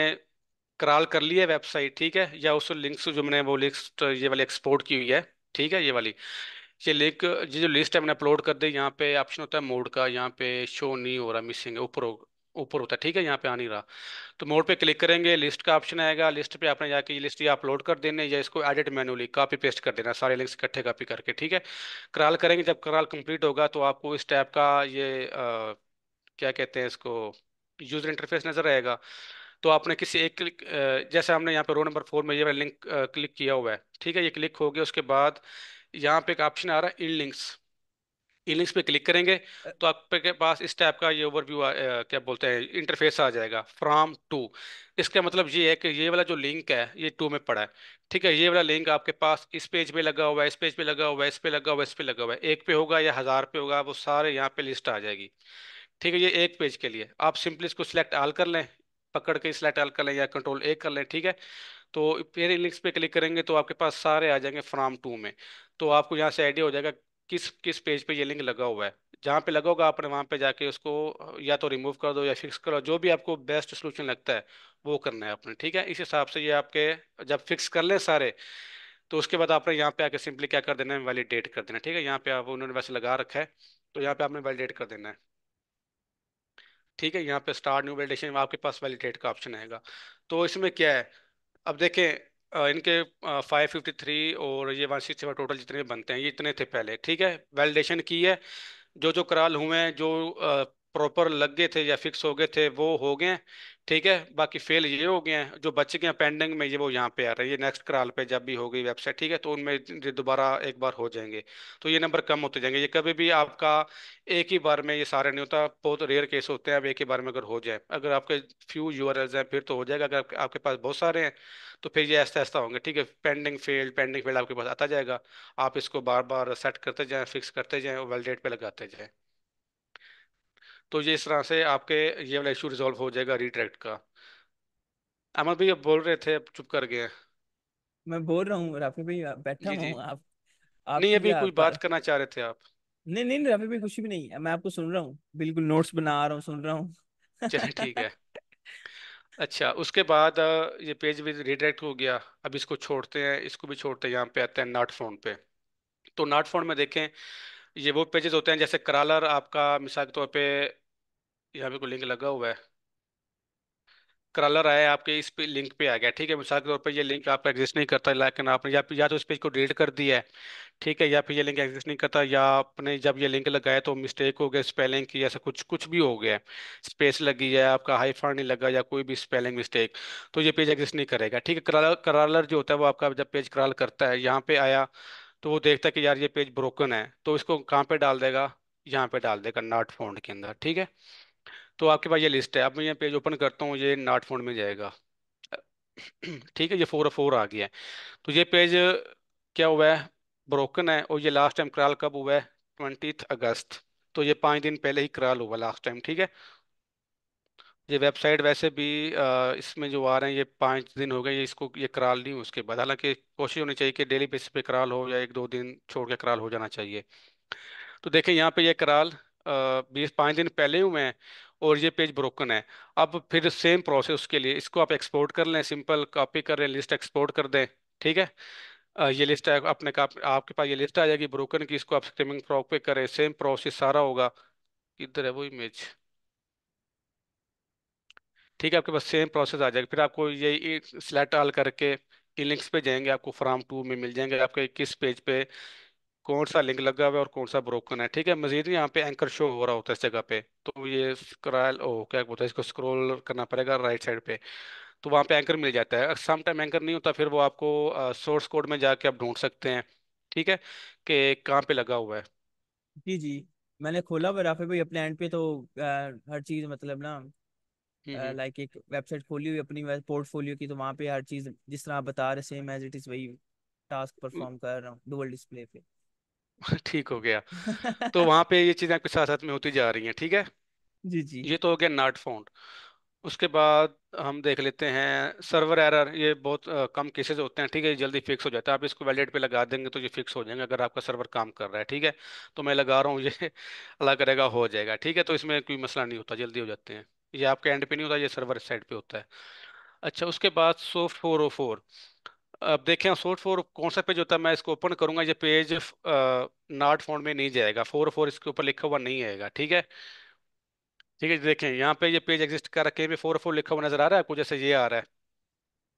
कराल कर ली है वेबसाइट ठीक है या उस लिंक्स जो मैंने वो लिस्ट तो ये वाली एक्सपोर्ट की हुई है ठीक है ये वाली ये लिंक ये जो लिस्ट है मैंने अपलोड कर दी यहाँ पे ऑप्शन होता है मोड का यहाँ पे शो नहीं हो रहा मिसिंग है ऊपर ऊपर होता है ठीक है यहाँ पे आ नहीं रहा तो मोड पे क्लिक करेंगे लिस्ट का ऑप्शन आएगा लिस्ट पे आपने जाके ये लिस्ट ये अपलोड कर देने या इसको एडिट मैनुअली कॉपी पेस्ट कर देना सारे लिंक्स इकट्ठे कॉपी करके ठीक है कराल करेंगे जब क्रॉल कंप्लीट होगा तो आपको इस टैप का ये आ, क्या कहते हैं इसको यूज़र इंटरफेस नज़र आएगा तो आपने किसी एक क्लिक जैसे हमने यहाँ पे रो नंबर फोर में ये वाला लिंक क्लिक किया हुआ है ठीक है ये क्लिक हो गया उसके बाद यहाँ पे एक ऑप्शन आ रहा है इन लिंक्स लिंक्स पे क्लिक करेंगे तो आपके पास इस टाइप का ये ओवरव्यू क्या बोलते हैं इंटरफेस आ जाएगा फ्राम टू इसका मतलब ये है कि ये वाला जो लिंक है ये टू में पड़ा है ठीक है ये वाला लिंक आपके पास इस पेज पे लगा हुआ है इस पेज पे लगा हुआ है इस पे लगा हुआ है इस पे लगा हुआ है एक पे होगा या हज़ार पे होगा वो सारे यहाँ पे लिस्ट आ जाएगी ठीक है ये एक पेज के लिए आप सिंपली इसको सिलेक्ट आल कर लें पकड़ के सिलेक्ट आल कर लें या कंट्रोल ए कर लें ठीक है तो फिर लिंक्स पे क्लिक करेंगे तो आपके पास सारे आ जाएंगे फ्राम टू में तो आपको यहाँ से आइडिया हो जाएगा किस किस पेज पे ये लिंक लगा हुआ है जहाँ पे लगा होगा आपने वहाँ पे जाके उसको या तो रिमूव कर दो या फिक्स करो जो भी आपको बेस्ट सोल्यूशन लगता है वो करना है आपने ठीक है इस हिसाब से ये आपके जब फिक्स कर लें सारे तो उसके बाद आपने यहाँ पे आके सिंपली क्या कर देना है वैलिडेट कर देना ठीक है यहाँ पे आप उन्होंने वैसे लगा रखा है तो यहाँ पे आपने वैलिडेट कर देना है ठीक है यहाँ पे स्टार्ट न्यू वैलिडेशन आपके पास वैलिडेट का ऑप्शन आएगा तो इसमें क्या है अब देखें इनके 553 और ये 165 टोटल जितने बनते हैं ये इतने थे पहले ठीक है वैलिडेशन की है जो जो कराल हुए हैं जो प्रॉपर लग गए थे या फिक्स हो गए थे वो हो गए ठीक है बाकी फेल ये हो गए हैं जो बच गए पेंडिंग में ये वो यहाँ पे आ रहे हैं ये नेक्स्ट क्राल पे जब भी होगी वेबसाइट ठीक है तो उनमें ये दोबारा एक बार हो जाएंगे तो ये नंबर कम होते जाएंगे ये कभी भी आपका एक ही बार में ये सारे नहीं होता बहुत रेयर केस होते हैं अब एक ही बार में अगर हो जाए अगर आपके फ्यू यू आर हैं फिर तो हो जाएगा अगर आपके, पास बहुत सारे हैं तो फिर ये ऐसा ऐसा होंगे ठीक है पेंडिंग फेल पेंडिंग फेल आपके पास आता जाएगा आप इसको बार बार सेट करते जाएँ फिक्स करते जाएँ और डेट पर लगाते जाएँ तो ये इस तरह से आपके ये वाला इशू रिजॉल्व हो जाएगा रिट्रैक्ट का अमर भाई अब बोल रहे थे अब चुप कर गए मैं बोल रहा हूँ राफी भाई बैठा हूँ आप आप नहीं अभी कुछ बात करना चाह रहे थे आप नहीं नहीं राफी भाई कुछ भी नहीं मैं आपको सुन रहा हूँ बिल्कुल नोट्स बना रहा हूँ सुन रहा हूँ चलिए ठीक है अच्छा उसके बाद ये पेज भी रिडायरेक्ट हो गया अब इसको छोड़ते हैं इसको भी छोड़ते हैं यहाँ पे आते हैं नाट फोन पे तो नाट फोन में देखें ये वो पेजेस होते हैं जैसे करालर आपका मिसाल के तौर पे यहाँ पे कोई लिंक लगा हुआ है करालर आया आपके इस पे लिंक पे आ गया ठीक है मिसाल के तौर पे ये लिंक आपका एग्जिस्ट नहीं करता लेकिन आपने या या तो इस पेज को डिलीट कर दिया है ठीक है या फिर ये लिंक एग्जिस्ट नहीं करता या आपने जब ये लिंक लगाया तो मिस्टेक हो गया स्पेलिंग की ऐसा कुछ कुछ भी हो गया स्पेस लगी है आपका हाई फार नहीं लगा या कोई भी स्पेलिंग मिस्टेक तो ये पेज एग्जिस्ट नहीं करेगा ठीक है करालर जो होता है वो आपका जब पेज कराल करता है यहाँ पे आया तो वो देखता है कि यार ये पेज ब्रोकन है तो इसको कहाँ पे डाल देगा यहाँ पे डाल देगा नाट फाउंड के अंदर ठीक है तो आपके पास ये लिस्ट है अब मैं ये पेज ओपन करता हूँ ये नाट फाउंड में जाएगा ठीक है ये फोर फोर आ गया है तो ये पेज क्या हुआ है ब्रोकन है और ये लास्ट टाइम क्राल कब हुआ है ट्वेंटी अगस्त तो ये पाँच दिन पहले ही क्राल हुआ लास्ट टाइम ठीक है ये वेबसाइट वैसे भी इसमें जो आ रहे हैं ये पाँच दिन हो गए ये इसको ये कराल नहीं उसके बाद हालांकि कोशिश होनी चाहिए कि डेली बेसिस पे कराल हो या एक दो दिन छोड़ के कराल हो जाना चाहिए तो देखें यहाँ पे ये कराल बीस पाँच दिन पहले हुए हैं और ये पेज ब्रोकन है अब फिर सेम प्रोसेस उसके लिए इसको आप एक्सपोर्ट कर लें सिंपल कॉपी कर लें लिस्ट एक्सपोर्ट कर दें ठीक है ये लिस्ट है अपने का आपके पास ये लिस्ट आ जाएगी ब्रोकन की इसको आप स्क्रीमिंग प्रॉक पे करें सेम प्रोसेस सारा होगा इधर है वो इमेज ठीक है आपके पास सेम प्रोसेस आ जाएगा फिर आपको ये स्लेट आल करके इन लिंक्स पे जाएंगे आपको फॉर्म टू में मिल जाएंगे आपके किस पेज पे कौन सा लिंक लगा हुआ है और कौन सा ब्रोकन है ठीक है मजीद यहाँ पे एंकर शो हो रहा होता है इस जगह पे तो ये स्क्रॉल ओ क्या बोलता है इसको स्क्रॉल करना पड़ेगा राइट साइड पे तो वहाँ पे एंकर मिल जाता है सम टाइम एंकर नहीं होता फिर वो आपको सोर्स कोड में जाके आप ढूंढ सकते हैं ठीक है कि कहाँ पे लगा हुआ है जी जी मैंने खोला हुआ राफे भाई अपने एंड पे तो आ, हर चीज़ मतलब ना लाइक हम्म, हम्म। एक वेबसाइट खोली हुई अपनी पोर्टफोलियो की तो वहाँ पे हर चीज जिस तरह आप बता रहे सेम एज इट इज वही टास्क परफॉर्म हम्म। कर रहा हूँ डुअल डिस्प्ले पे ठीक हो गया तो वहां पे ये चीजें आपके साथ साथ में होती जा रही हैं ठीक है जी जी ये तो हो गया नॉट फाउंड उसके बाद हम देख लेते हैं सर्वर एरर ये बहुत आ, कम केसेस होते हैं ठीक है ये जल्दी फिक्स हो जाता है आप इसको वैलिड पे लगा देंगे तो ये फिक्स हो जाएंगे अगर आपका सर्वर काम कर रहा है ठीक है तो मैं लगा रहा हूँ ये अलग करेगा हो जाएगा ठीक है तो इसमें कोई मसला नहीं होता जल्दी हो जाते हैं ये आपके एंड पे नहीं होता ये सर्वर साइड पे होता है अच्छा उसके बाद सोफ्ट फोर ओ फोर अब देखें सोफ्ट फोर कौन सा पेज होता है मैं इसको ओपन करूंगा ये पेज नॉट फोन में नहीं जाएगा फोर फोर oh इसके ऊपर लिखा हुआ नहीं आएगा ठीक है ठीक है देखें यहाँ पे ये पेज एग्जिस्ट कर रखे भी फोर फोर oh लिखा हुआ नजर आ रहा है कुछ जैसे ये आ रहा है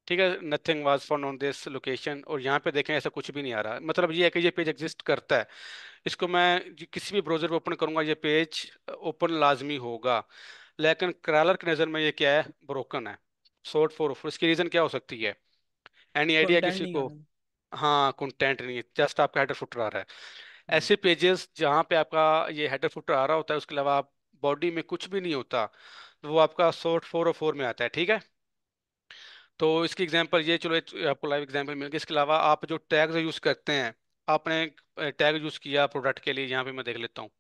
ठीक है nothing was for on this location और यहाँ पे देखें ऐसा कुछ भी नहीं आ रहा मतलब ये है कि ये पेज एग्जिस्ट करता है इसको मैं किसी भी ब्राउज़र पे ओपन करूँगा ये पेज ओपन लाजमी होगा लेकिन क्रैलर की नज़र में ये क्या है ब्रोकन है शॉर्ट फॉर ऑफर इसकी रीज़न क्या हो सकती है एनी आइडिया किसी को हाँ कंटेंट नहीं है जस्ट आपका हेडर फुटर आ रहा है हाँ। ऐसे पेजेस जहाँ पे आपका ये हेडर फुटर आ रहा होता है उसके अलावा आप बॉडी में कुछ भी नहीं होता तो वो आपका शॉर्ट फोर ऑफ फोर में आता है ठीक है तो इसकी एग्जाम्पल ये चलो आपको लाइव एग्जाम्पल मिल गई इसके अलावा आप जो टैग यूज़ करते हैं आपने टैग यूज़ किया प्रोडक्ट के लिए यहाँ पे मैं देख लेता हूँ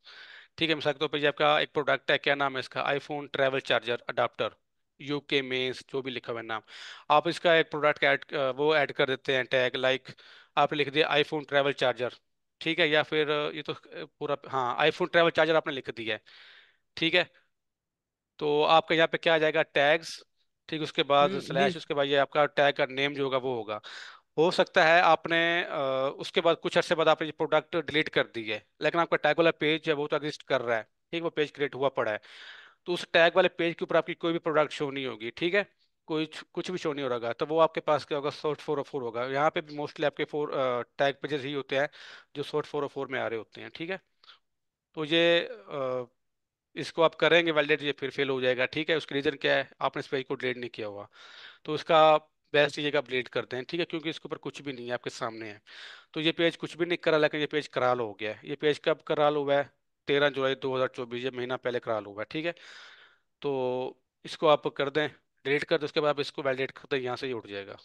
ठीक है मिसाल के तौर पर आपका एक प्रोडक्ट है क्या नाम है इसका iPhone travel charger adapter UK mains जो भी लिखा हुआ है नाम आप इसका एक प्रोडक्ट ऐड वो ऐड कर देते हैं टैग लाइक आपने लिख दिया आईफोन ट्रैवल चार्जर ठीक है या फिर ये तो पूरा हाँ आईफोन ट्रैवल चार्जर आपने लिख दिया है ठीक है तो आपका यहाँ पे क्या आ जाएगा टैग्स ठीक उसके बाद स्लैश हम्म, उसके बाद ये आपका टैग का नेम जो होगा वो होगा हो सकता है आपने उसके बाद कुछ अर्से बाद आपने प्रोडक्ट डिलीट कर दी है लेकिन आपका टैग वाला पेज है वो तो एग्जिस्ट कर रहा है ठीक वो पेज क्रिएट हुआ पड़ा है तो उस टैग वाले पेज के ऊपर आपकी कोई भी प्रोडक्ट शो नहीं होगी ठीक है कोई कुछ भी शो नहीं हो रहा तो वो आपके पास क्या होगा सॉर्ट फोर फोर होगा यहाँ पे भी मोस्टली आपके फोर टैग पेजेस ही होते हैं जो सॉर्ट फोर फोर में आ रहे होते हैं ठीक है तो ये आ, इसको आप करेंगे वैलिडेट ये फिर फेल हो जाएगा ठीक है उसके रीज़न क्या है आपने इस पेज को डिलीट नहीं किया हुआ तो उसका बेस्ट जगह अपडेट करते हैं ठीक है क्योंकि इसके ऊपर कुछ भी नहीं है आपके सामने है तो ये पेज कुछ भी नहीं करा लेकिन ये पेज कराल हो गया है ये पेज कब कराल हुआ है तेरह जुलाई दो हज़ार चौबीस ये महीना पहले कराल हुआ है ठीक है तो इसको आप कर दें डिलीट कर दें उसके बाद आप इसको वैलिडेट कर दें यहाँ से ही उठ जाएगा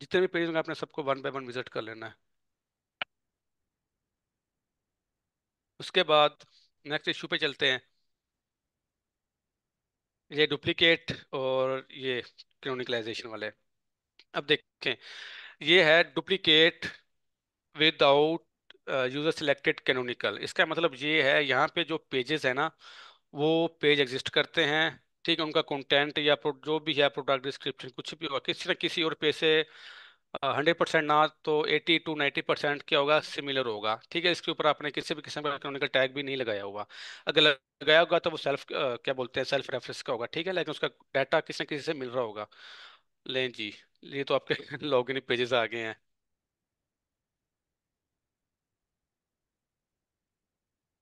जितने भी पेज होंगे आपने सबको वन बाय वन विजिट कर लेना है उसके बाद नेक्स्ट इशू पे चलते हैं ये डुप्लीकेट और ये क्रोनिकलाइजेशन वाले अब देखें ये है duplicate without user selected canonical इसका मतलब ये है यहाँ पे जो पेजेस है ना वो पेज एग्जिस्ट करते हैं ठीक है उनका कंटेंट या जो भी है प्रोडक्ट डिस्क्रिप्शन कुछ भी हो किसी ना किसी और पेज से हंड्रेड परसेंट ना तो एटी टू नाइन्टी परसेंट क्या होगा सिमिलर होगा ठीक है इसके ऊपर आपने किसी भी किस्म का इकोनॉमिकल टैग भी नहीं लगाया होगा अगर लगाया होगा तो वो सेल्फ क्या बोलते हैं सेल्फ रेफरेंस का होगा ठीक है लेकिन उसका डाटा किसी ना किसी से मिल रहा होगा लें जी ये तो आपके लॉग इन पेजेस आ गए हैं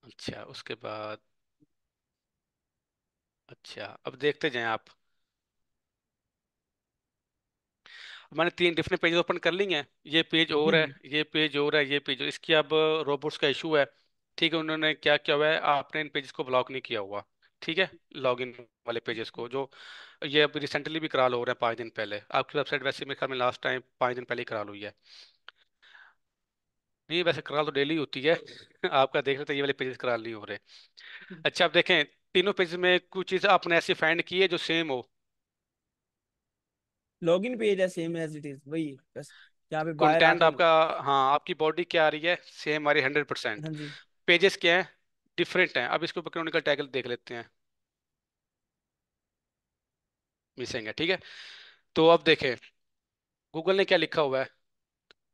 अच्छा उसके बाद अच्छा अब देखते जाएं आप मैंने तीन डिफरेंट पेजेस ओपन कर ली हैं ये पेज हम्म। और है ये पेज और है ये पेज और इसकी अब रोबोट्स uh, का इशू है ठीक है उन्होंने क्या किया हुआ है आपने इन पेजेस को ब्लॉक नहीं किया हुआ ठीक है लॉगिन वाले पेजेस को जो ये अब रिसेंटली भी कराल हो रहे हैं पाँच दिन पहले आपकी वेबसाइट वैसे मेरे ख्याल में लास्ट टाइम पाँच दिन पहले ही कराल हुई है नहीं वैसे कराल तो डेली होती है आपका देख रहे थे ये वाले पेजेस कराल नहीं हो रहे हम्म। अच्छा आप देखें तीनों पेज में कुछ चीज़ आपने ऐसी फाइंड की है जो सेम हो लॉगिन पेज है सेम एज इट इज वही बस यहाँ पे कंटेंट आपका हाँ आपकी बॉडी क्या आ रही है सेम आ रही है हंड्रेड परसेंट पेजेस क्या हैं डिफरेंट हैं अब इसको ऊपर क्रोनिकल टैगल देख लेते हैं मिसिंग है ठीक है तो अब देखें गूगल ने क्या लिखा हुआ है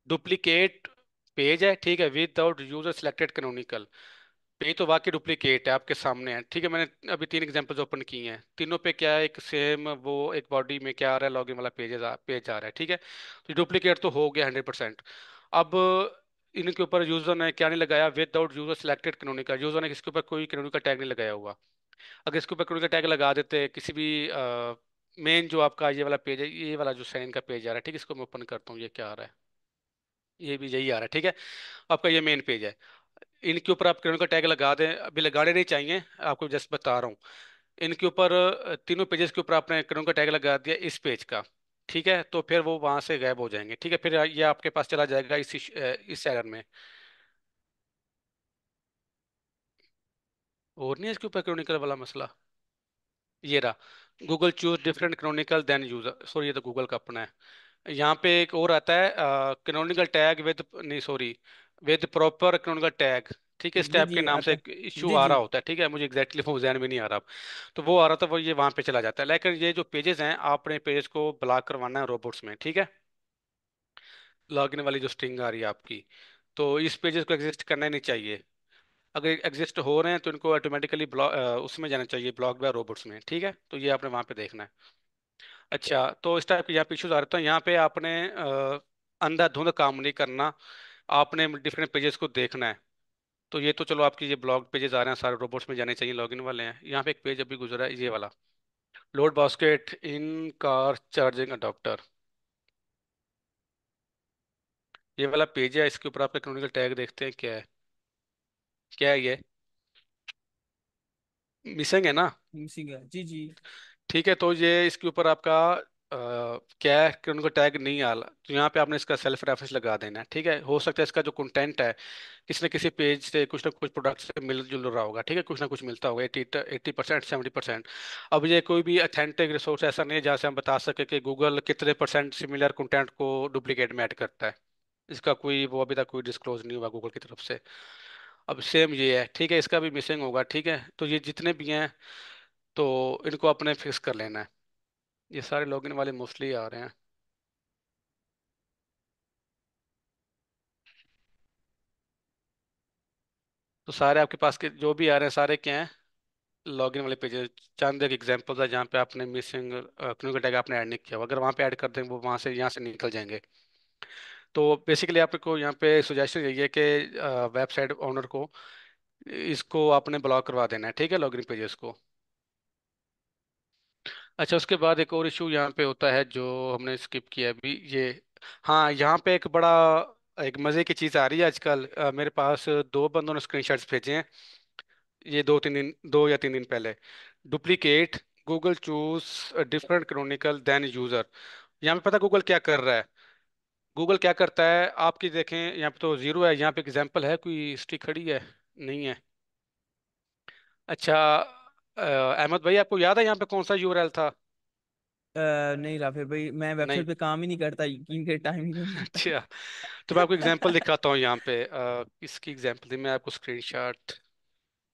डुप्लीकेट पेज है ठीक है विदाउट यूजर सिलेक्टेड कैनोनिकल पे तो वाकई डुप्लीकेट है आपके सामने है ठीक है मैंने अभी तीन एग्जांपल्स ओपन की हैं तीनों पे क्या है एक सेम वो एक बॉडी में क्या आ रहा है लॉगिन वाला पेजेज पेज आ रहा है ठीक है तो डुप्लीकेट तो हो गया हंड्रेड परसेंट अब इनके ऊपर यूज़र ने क्या नहीं लगाया विदाउट यूज़र सिलेक्टेड का यूज़र ने इसके ऊपर कोई का टैग नहीं लगाया हुआ अगर इसके ऊपर का टैग लगा देते किसी भी मेन जो आपका ये वाला पेज है ये वाला जो साइन का पेज आ रहा है ठीक है इसको मैं ओपन करता हूँ ये क्या आ रहा है ये भी यही आ रहा है ठीक है आपका ये मेन पेज है इनके ऊपर आप किरण का टैग लगा दें अभी लगाने नहीं चाहिए आपको जस्ट बता रहा हूँ इनके ऊपर तीनों पेजेस के ऊपर आपने किरण का टैग लगा दिया इस पेज का ठीक है तो फिर वो वहाँ से गायब हो जाएंगे ठीक है फिर ये आपके पास चला जाएगा इस इस एरर में और नहीं इसके ऊपर क्रोनिकल वाला मसला ये रहा Google choose different canonical than user sorry ये तो गूगल का अपना है यहाँ पे एक और आता है क्रोनिकल टैग विद नहीं sorry with proper canonical tag ठीक है इस के नाम से एक इशू आ रहा होता है ठीक है मुझे एग्जैक्टली वो जहन में नहीं आ रहा तो वो आ रहा था वो ये वहाँ पे चला जाता है लेकिन ये जो पेजेस हैं आपने पेजेस को ब्लॉक करवाना है रोबोट्स में ठीक है लॉग वाली जो स्ट्रिंग आ रही है आपकी तो इस पेजेस को एग्जिस्ट करना ही नहीं चाहिए अगर एग्जिस्ट हो रहे हैं तो इनको ऑटोमेटिकली ब्लॉक उसमें जाना चाहिए ब्लॉक बाय रोबोट्स में ठीक है तो ये आपने वहाँ पे देखना है अच्छा तो इस टाइप के यहाँ पे इशूज़ आ रहे हैं तो यहाँ पे आपने अंधाधुंध काम नहीं करना आपने डिफरेंट पेजेस को देखना है तो ये तो चलो आपकी ये ब्लॉग पेजेस आ रहे हैं सारे रोबोट्स में जाने चाहिए लॉगिन वाले हैं यहाँ पे एक पेज अभी गुजरा है ये वाला load basket in car charging adapter ये वाला पेज है इसके ऊपर आप इकोनॉमिकल टैग देखते हैं क्या है क्या है ये मिसिंग है ना मिसिंग है जी जी ठीक है तो ये इसके ऊपर आपका क्या है कि उनको टैग नहीं आ तो यहाँ पे आपने इसका सेल्फ रेफरेंस लगा देना है ठीक है हो सकता है इसका जो कंटेंट है किसी ना किसी पेज से कुछ ना कुछ प्रोडक्ट से मिल जुल रहा होगा ठीक है कुछ ना कुछ मिलता होगा eighty eighty percent seventy percent अब ये कोई भी अथेंटिक रिसोर्स ऐसा नहीं है जहाँ से हम बता सके कि गूगल कितने परसेंट सिमिलर कंटेंट को डुप्लीकेट में ऐड करता है इसका कोई वो अभी तक कोई डिस्क्लोज नहीं हुआ गूगल की तरफ से अब सेम ये है ठीक है इसका भी मिसिंग होगा ठीक है तो ये जितने भी हैं तो इनको अपने फिक्स कर लेना है ये सारे लॉगिन वाले मोस्टली आ रहे हैं तो सारे आपके पास के जो भी आ रहे हैं सारे क्या हैं लॉगिन वाले पेजेस चंद एक एग्जांपल्स है जहाँ पे आपने मिसिंग क्योंकि टैग आपने ऐड नहीं किया अगर वहाँ पे ऐड कर देंगे वो वहाँ से यहाँ से निकल जाएंगे तो बेसिकली आपको यहाँ पे सुजेशन यही है कि वेबसाइट ऑनर को इसको आपने ब्लॉक करवा देना है ठीक है लॉगिन पेजेस को अच्छा उसके बाद एक और इशू यहाँ पे होता है जो हमने स्किप किया अभी ये हाँ यहाँ पे एक बड़ा एक मज़े की चीज़ आ रही है आजकल मेरे पास दो बंदों ने स्क्रीनशॉट्स भेजे हैं ये दो तीन दिन दो या तीन दिन पहले duplicate Google choose different canonical than user यहाँ पे पता गूगल क्या कर रहा है गूगल क्या करता है आपकी देखें यहाँ पे तो जीरो है यहाँ पे एग्जाम्पल है कोई हिस्ट्री खड़ी है नहीं है अच्छा अहमद भाई आपको याद है यहाँ पे कौन सा यूआरएल था अ, नहीं राफे भाई मैं वेबसाइट नहीं पे काम ही नहीं करता यकीन के टाइम ही नहीं मिलता अच्छा तो मैं आपको एग्जांपल दिखाता हूँ यहाँ पे अ, इसकी एग्जांपल दी मैं आपको स्क्रीनशॉट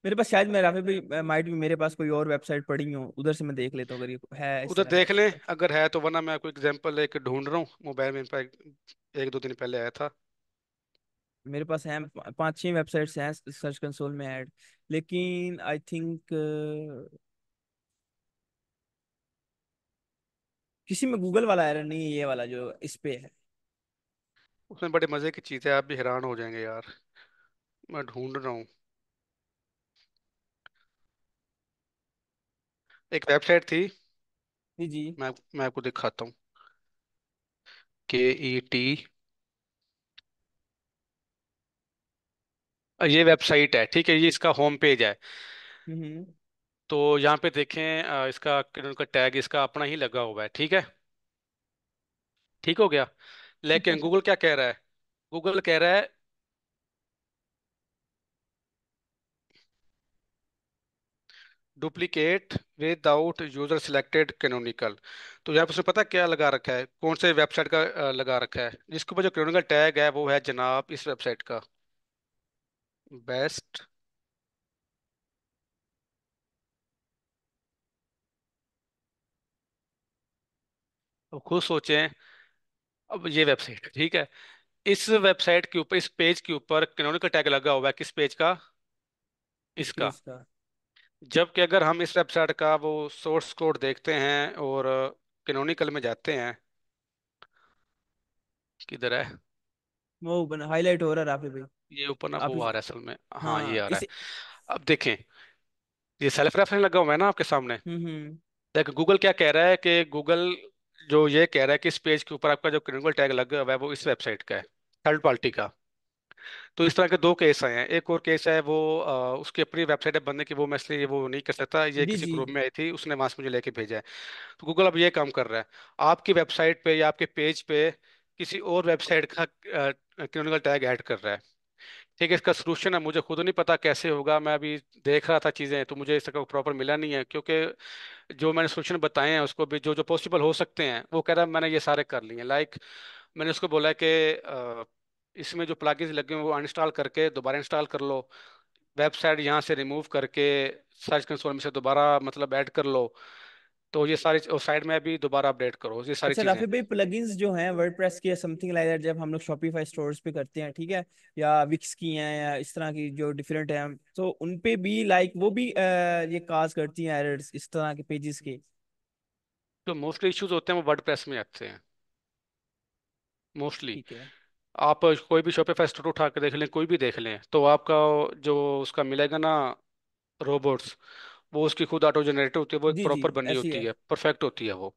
मेरे पास शायद मैं राफे भाई माइट भी मेरे पास कोई और वेबसाइट पड़ी हो उधर से मैं देख लेता हूँ अगर ये है इस उधर तरह देख लें अगर है तो वरना मैं आपको एग्जांपल एक ढूंढ रहा हूँ मोबाइल में एक दो दिन पहले आया था मेरे पास हैं पांच छह वेबसाइट्स हैं सर्च कंसोल में ऐड लेकिन आई थिंक किसी में गूगल वाला एरर नहीं है ये वाला जो इस पे है उसमें बड़े मज़े की चीज़ है आप भी हैरान हो जाएंगे यार मैं ढूंढ रहा हूँ एक वेबसाइट थी जी जी मैं मैं आपको दिखाता हूँ के ई टी ये वेबसाइट है ठीक है ये इसका होम पेज है हम्म, हम्म। तो यहाँ पे देखें इसका उनका टैग इसका अपना ही लगा हुआ है ठीक है ठीक हो गया ठीक है लेकिन गूगल क्या कह रहा है गूगल कह रहा है duplicate without user selected canonical तो यहाँ पे उसने पता क्या लगा रखा है कौन से वेबसाइट का लगा रखा है जिसके ऊपर जो कैनोनिकल टैग है वो है जनाब इस वेबसाइट का बेस्ट अब खुद सोचें अब ये वेबसाइट ठीक है इस वेबसाइट के ऊपर इस पेज के ऊपर कैनोनिकल टैग लगा हुआ है किस पेज का इसका इसका जबकि अगर हम इस वेबसाइट का वो सोर्स कोड देखते हैं और कैनोनिकल में जाते हैं किधर है वो बना हाईलाइट हो रहा है राफी भाई ये ओपन अप वो आ रहा है असल में हाँ ये हाँ आ रहा है इसे अब देखें ये सेल्फ रेफरेंस लगा हुआ है ना आपके सामने हम्म, हम्म। देख गूगल क्या कह रहा है कि गूगल जो ये कह रहा है कि इस पेज के ऊपर आपका जो क्रिमिनल टैग लगा हुआ है वो इस वेबसाइट का है थर्ड पार्टी का तो इस तरह के दो केस आए हैं एक और केस है वो आ, उसकी अपनी वेबसाइट है बनने की वो मैं इसलिए वो नहीं कर सकता ये जी किसी जी ग्रुप में आई थी उसने वहां से मुझे लेके भेजा है तो गूगल अब ये काम कर रहा है आपकी वेबसाइट पे या आपके पेज पे किसी और वेबसाइट का क्रिमिनल टैग ऐड कर रहा है ठीक है इसका सोल्यूशन है मुझे खुद नहीं पता कैसे होगा मैं अभी देख रहा था चीज़ें तो मुझे इसका प्रॉपर मिला नहीं है क्योंकि जो मैंने सोल्यूशन बताए हैं उसको भी जो जो पॉसिबल हो सकते हैं वो कह रहा है मैंने ये सारे कर लिए लाइक मैंने उसको बोला है कि इसमें जो प्लागिज लगे हुए वो अनइंस्टॉल करके दोबारा इंस्टॉल कर लो वेबसाइट यहाँ से रिमूव करके सर्च कंसोल में से दोबारा मतलब ऐड कर लो तो ये सारी साइड में अभी दोबारा अपडेट करो ये सारी अच्छा, चीजें भाई प्लगइन्स जो हैं वर्डप्रेस के समथिंग लाइक दैट जब हम लोग शॉपिफाई स्टोर्स पे करते हैं ठीक है या विक्स की हैं या इस तरह की जो डिफरेंट हैं तो उन पे भी लाइक वो भी आ, ये काज करती हैं एरर्स इस तरह के पेजेस के जो मोस्टली इश्यूज होते हैं वो वर्डप्रेस में आते हैं मोस्टली आप कोई भी शॉपिफाई स्टोर उठा के देख लें कोई भी देख लें तो आपका जो उसका मिलेगा ना रोबोट्स वो उसकी खुद ऑटो जनरेटर होती है वो एक जी जी प्रॉपर बनी ऐसी होती है है परफेक्ट होती है वो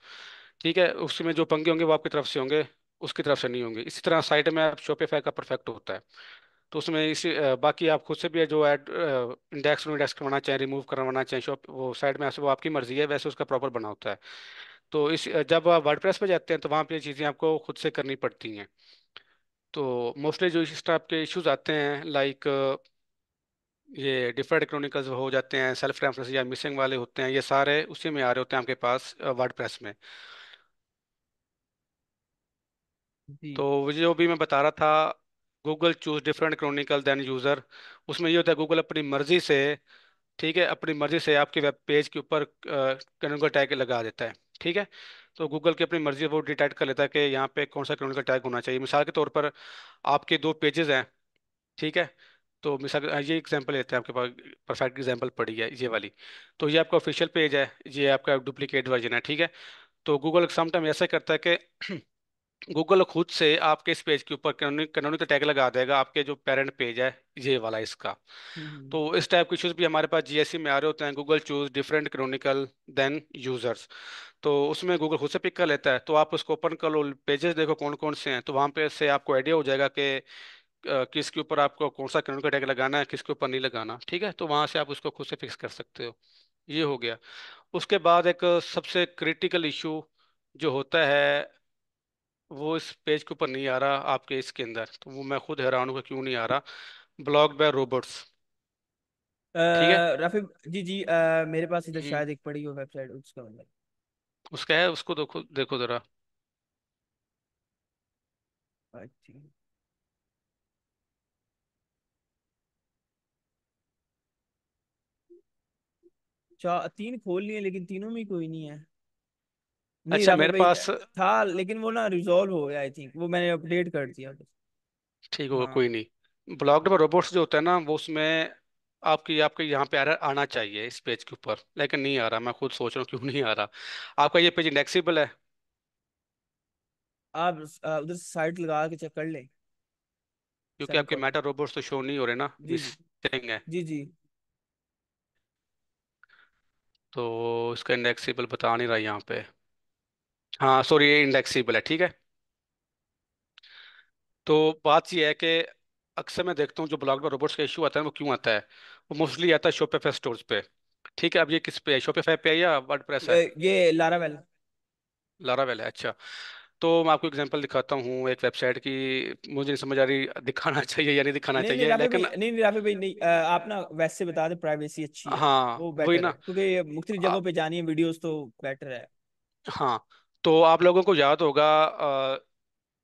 ठीक है उसमें जो पंखे होंगे वो आपकी तरफ से होंगे उसकी तरफ से नहीं होंगे इसी तरह साइट में आप शॉपिफाई का परफेक्ट होता है तो उसमें इसी बाकी आप खुद से भी जो एड इंडेक्स इंडेक्स करवाना चाहें रिमूव करवाना चाहें शॉप वो साइड में ऐसे वो आपकी मर्जी है वैसे उसका प्रॉपर बना होता है तो इस जब आप प्रेस पे जाते हैं तो वहाँ पर ये चीज़ें आपको खुद से करनी पड़ती हैं तो मोस्टली जो इस टाइप के इश्यूज आते हैं लाइक ये डिफरेंट क्रॉनिकल्स हो जाते हैं सेल्फ रेफरेंस या मिसिंग वाले होते हैं ये सारे उसी में आ रहे होते हैं आपके पास प्रेस में तो जो भी मैं बता रहा था Google choose different canonical than user उसमें ये होता है गूगल अपनी मर्ज़ी से ठीक है अपनी मर्ज़ी से आपके वेब पेज के ऊपर क्रॉनिकल टैग लगा देता है ठीक है तो गूगल की अपनी मर्ज़ी वो डिटेक्ट कर लेता है कि यहाँ पे कौन सा क्रॉनिकल टैग होना चाहिए मिसाल के तौर पर आपके दो पेजेस हैं ठीक है तो मिसाल ये एग्जांपल लेते हैं आपके पास परफेक्ट एग्जांपल पड़ी है ये वाली तो ये आपका ऑफिशियल पेज है ये आपका डुप्लीकेट वर्जन है ठीक है तो गूगल समटाइम ऐसा करता है कि गूगल खुद से आपके इस पेज के ऊपर कानूनी टैग लगा देगा आपके जो पेरेंट पेज है ये वाला इसका हम्म। तो इस टाइप के इशूज भी हमारे पास जीएससी में आ रहे होते हैं Google choose different canonical than users तो उसमें गूगल खुद से पिक कर लेता है तो आप उसको ओपन कर लो पेजेस देखो कौन कौन से हैं तो वहाँ पे से आपको आइडिया हो जाएगा कि किसके ऊपर आपको कौन सा कानून का टैग लगाना है किसके ऊपर नहीं लगाना ठीक है तो वहाँ से आप उसको खुद से फिक्स कर सकते हो ये हो गया उसके बाद एक सबसे क्रिटिकल इशू जो होता है वो इस पेज के ऊपर नहीं आ रहा आपके इसके अंदर तो वो मैं खुद हैरान हूँ क्यों नहीं आ रहा ब्लॉक बाय रोबोट्स ठीक है रफी जी जी आ, मेरे पास इधर शायद एक पड़ी हो वेबसाइट उसका मतलब उसका है उसको देखो देखो जरा अच्छा। चार तीन खोल लिए लेकिन तीनों में कोई नहीं है नहीं अच्छा मेरे पास था लेकिन वो ना रिजॉल्व हो गया आई थिंक वो मैंने अपडेट कर दिया तो ठीक होगा कोई हाँ। नहीं ब्लॉक्ड पर रोबोट्स जो होता है ना वो उसमें आपकी आपके यहाँ पे एरर आना चाहिए इस पेज के ऊपर लेकिन नहीं आ रहा मैं खुद सोच रहा हूँ क्यों नहीं आ रहा आपका ये पेज इंडेक्सेबल है आप उधर साइट लगा के चेक कर लें क्योंकि आपके सेंड मेटा रोबोट्स तो शो नहीं हो रहे ना जी जी मिसिंग है जी जी तो इसका इंडेक्सीबल बता नहीं रहा यहाँ पे हाँ सॉरी ये इंडेक्सीबल है ठीक है तो बात यह है कि अक्सर मैं देखता हूँ जो ब्लॉग में रोबोट्स का इशू आता है वो क्यों आता है वो मोस्टली आता है शोपेफाई स्टोर्स पे ठीक है अब ये किस पे है शोपेफाई पे है या वर्डप्रेस है ये लारावेल लारावेल है अच्छा तो मैं आपको एग्जांपल दिखाता हूँ एक वेबसाइट की मुझे नहीं समझ आ रही दिखाना चाहिए या नहीं दिखाना नहीं चाहिए राफे लेकिन नहीं नहीं राफे भाई नहीं आप ना वैसे बता दे प्राइवेसी अच्छी है हाँ वो वही है ना क्योंकि मुख्तलिफ जगहों हाँ। पे जानी है वीडियोस तो बेटर है हाँ तो आप लोगों को याद होगा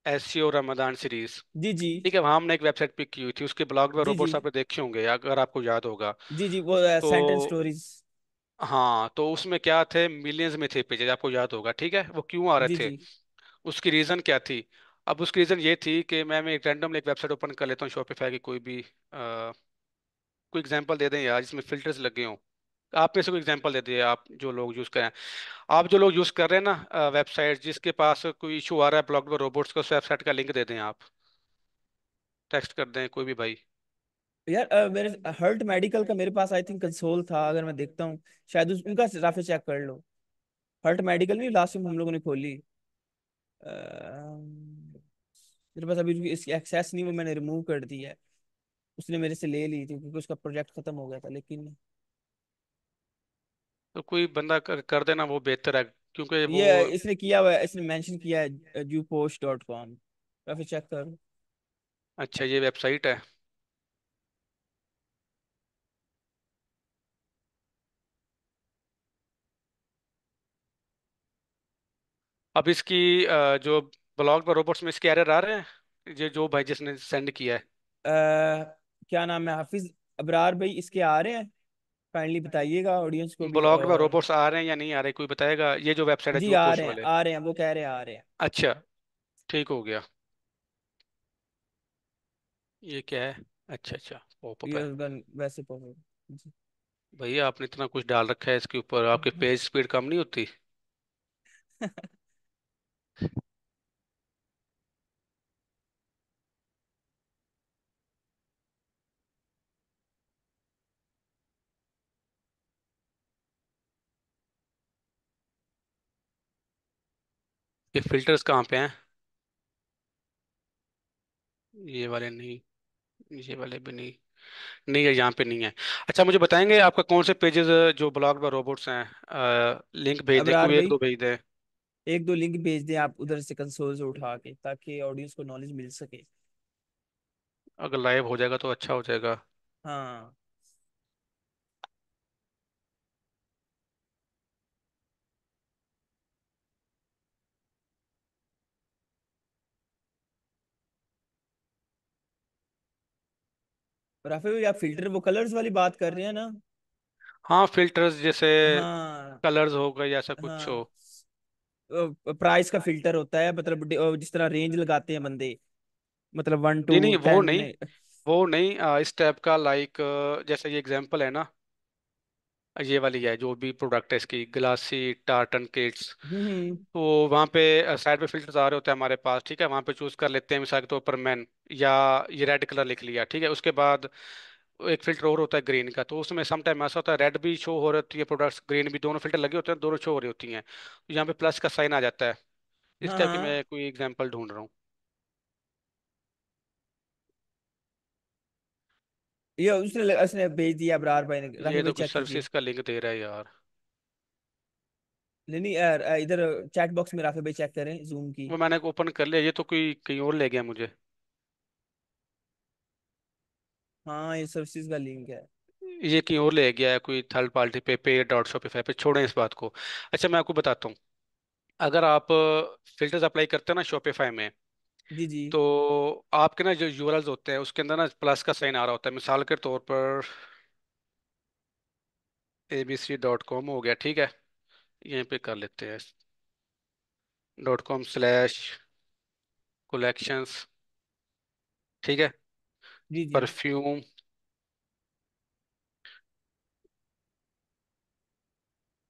S C SEO Ramadan series जी जी ठीक है वहाँ हमने एक वेबसाइट पिक की हुई थी उसके ब्लॉग में जी जी रोबोट्स आपने देखे होंगे अगर आपको याद होगा जी जी वो सेंटेंस स्टोरीज तो हाँ तो उसमें क्या थे मिलियंस में थे पेजेज आपको याद होगा ठीक है वो क्यों आ रहे जी थे जी उसकी रीज़न क्या थी अब उसकी रीज़न ये थी कि मैं मैं एक रैंडमली एक वेबसाइट ओपन कर लेता हूँ शॉपिफाई की कोई भी आ, कोई एग्जांपल दे दें यार जिसमें फ़िल्टर्स लगे हों आप में से कोई एग्जांपल दे दिए आप जो लोग यूज़ कर रहे हैं आप जो लोग यूज़ कर रहे हैं ना वेबसाइट जिसके पास कोई इशू आ रहा है ब्लॉक रोबोट्स का वेबसाइट का लिंक दे दें आप टेक्स्ट कर दें कोई भी भाई यार आ, मेरे हर्ट मेडिकल का मेरे पास आई थिंक कंसोल था अगर मैं देखता हूँ शायद उस, उनका राफे चेक कर लो हर्ट मेडिकल भी लास्ट में हम लोगों ने खोली मेरे पास अभी इसकी एक्सेस नहीं वो मैंने रिमूव कर दी है उसने मेरे से ले ली थी क्योंकि उसका प्रोजेक्ट खत्म हो गया था लेकिन तो कोई बंदा कर, कर देना वो बेहतर है क्योंकि वो ये इसने किया हुआ है इसने मेंशन किया है jupost.com uh, काफी चेक करो अच्छा ये वेबसाइट है अब इसकी जो ब्लॉग पर रोबोट्स में इसके एरर आ रहे हैं ये जो भाई जिसने सेंड किया है अह, क्या नाम है हाफिज अबरार भाई इसके आ रहे हैं काइंडली बताइएगा ऑडियंस को भी ब्लॉग पर और रोबोट्स आ रहे हैं या नहीं आ रहे कोई बताएगा ये जो वेबसाइट है जी जो आ रहे हैं वाले आ रहे हैं वो कह रहे हैं आ रहे हैं अच्छा ठीक हो गया ये क्या है अच्छा अच्छा पॉपअप है वैसे पहुंच भैया आपने इतना कुछ डाल रखा है इसके ऊपर आपके पेज स्पीड कम नहीं होती ये फिल्टर्स कहाँ पे हैं ये वाले नहीं ये वाले भी नहीं नहीं है यहाँ पे नहीं है अच्छा मुझे बताएंगे आपका कौन से पेजेस जो ब्लॉक्ड बाय रोबोट्स हैं लिंक भेज दें अबरार कोई एक दो भेज दें एक दो लिंक भेज दें आप उधर से कंसोल से उठा के ताकि ऑडियंस को नॉलेज मिल सके अगर लाइव हो जाएगा तो अच्छा हो जाएगा हाँ राफेल भाई फिल्टर वो कलर्स वाली बात कर रहे हैं ना हाँ फिल्टर्स जैसे हाँ कलर्स हो गए या ऐसा कुछ हाँ हो प्राइस का हाँ फिल्टर होता है मतलब जिस तरह रेंज लगाते हैं बंदे मतलब वन टू नहीं नहीं वो टेन नहीं वो नहीं आ, इस टाइप का लाइक जैसे ये एग्जांपल है ना ये वाली है जो भी प्रोडक्ट है इसकी ग्लासी टार्टन किट्स तो वहाँ पे साइड पे फिल्टर आ रहे होते हैं हमारे पास ठीक है वहाँ पे चूज कर लेते हैं मिसाल के तौर पर मैन या ये रेड कलर लिख लिया ठीक है उसके बाद एक फिल्टर और होता है ग्रीन का तो उसमें समटाइम ऐसा होता है रेड भी शो हो रही होती है प्रोडक्ट्स ग्रीन भी दोनों फिल्टर लगे होते हैं दोनों शो हो रही होती हैं तो यहाँ पे प्लस का साइन आ जाता है इस टाइप की हाँ। मैं कोई एग्जांपल ढूंढ रहा हूँ ये उसने उसने भेज दिया अबरार भाई ने ये राही भाई तो कुछ चेक कीजिए सर्विसेज का लिंक दे रहा है यार नहीं नहीं यार, इधर चैट बॉक्स में राफे भाई चेक करें जूम की वो मैंने ओपन कर लिया ये तो कोई कहीं और ले गया मुझे हाँ ये सब चीज का लिंक है ये कहीं और ले गया है कोई थर्ड पार्टी पे पे डॉट शॉपिफाई पे छोड़ें इस बात को अच्छा मैं आपको बताता हूँ अगर आप फिल्टर्स अप्लाई करते हो ना शॉपिफाई में जी जी तो आपके ना जो यूआरएल्स होते हैं उसके अंदर ना प्लस का साइन आ रहा होता है मिसाल के तौर पर A B C dot com हो गया ठीक है यहीं पे कर लेते हैं डॉट कॉम स्लैश कलेक्शंस ठीक है जी जी परफ्यूम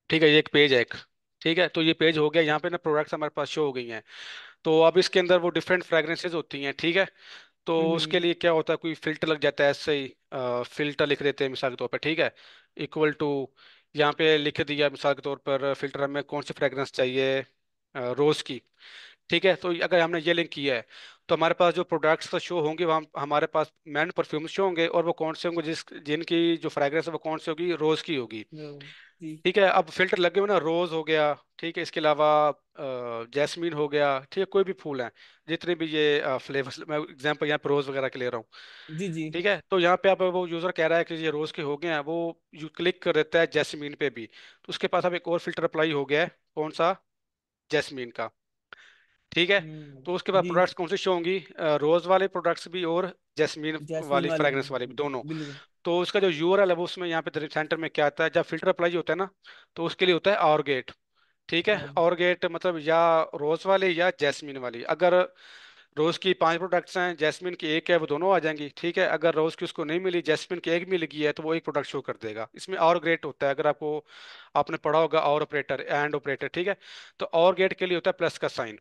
ठीक है ये एक पेज है एक ठीक है तो ये पेज हो गया यहाँ पे ना प्रोडक्ट्स हमारे पास शो हो गई हैं तो अब इसके अंदर वो डिफरेंट फ्रेग्रेंसेज होती हैं ठीक है तो हम्म, उसके हम्म। लिए क्या होता है कोई फिल्टर लग जाता है ऐसे ही फिल्टर लिख देते हैं मिसाल के तौर पर ठीक है इक्वल टू यहाँ पे लिख दिया मिसाल के तौर पर फिल्टर हमें कौन सी फ्रेगरेंस चाहिए रोज़ की ठीक है तो अगर हमने ये लिंक किया है तो हमारे पास जो प्रोडक्ट्स तो शो होंगे वहाँ हमारे पास मैन परफ्यूम्स शो होंगे और वो कौन से होंगे जिस जिनकी जो फ्रेग्रेंस है वो कौन सी होगी रोज की होगी ठीक है अब फिल्टर लगे हुए ना रोज हो गया ठीक है इसके अलावा जैस्मिन हो गया ठीक है कोई भी फूल है जितने भी ये फ्लेवर्स मैं एग्जांपल यहाँ पे रोज वगैरह के ले रहा हूँ जी जी ठीक है तो यहाँ पे आप वो यूजर कह रहा है कि ये रोज के हो गए हैं वो यू क्लिक कर देता है जैस्मिन पे भी तो उसके पास अब एक और फिल्टर अप्लाई हो गया है कौन सा जैस्मिन का ठीक है हम्म। तो उसके बाद प्रोडक्ट्स कौन से शो होंगी रोज वाले प्रोडक्ट्स भी और जैस्मीन वाली फ्रेगरेंस वाले भी दोनों तो उसका जो यूर है वो उसमें यहाँ पे सेंटर में क्या आता है जब फिल्टर अप्लाई होता है ना तो उसके लिए होता है और गेट ठीक है हाँ। और गेट मतलब या रोज वाले या जैस्मीन वाली अगर रोज की पांच प्रोडक्ट्स हैं जैस्मिन की एक है वो दोनों आ जाएंगी ठीक है अगर रोज की उसको नहीं मिली जैस्मिन की एक गई है तो वो एक प्रोडक्ट शो कर देगा इसमें और ग्रेट होता है अगर आपको आपने पढ़ा होगा और ऑपरेटर एंड ऑपरेटर ठीक है तो और गेट के लिए होता है प्लस का साइन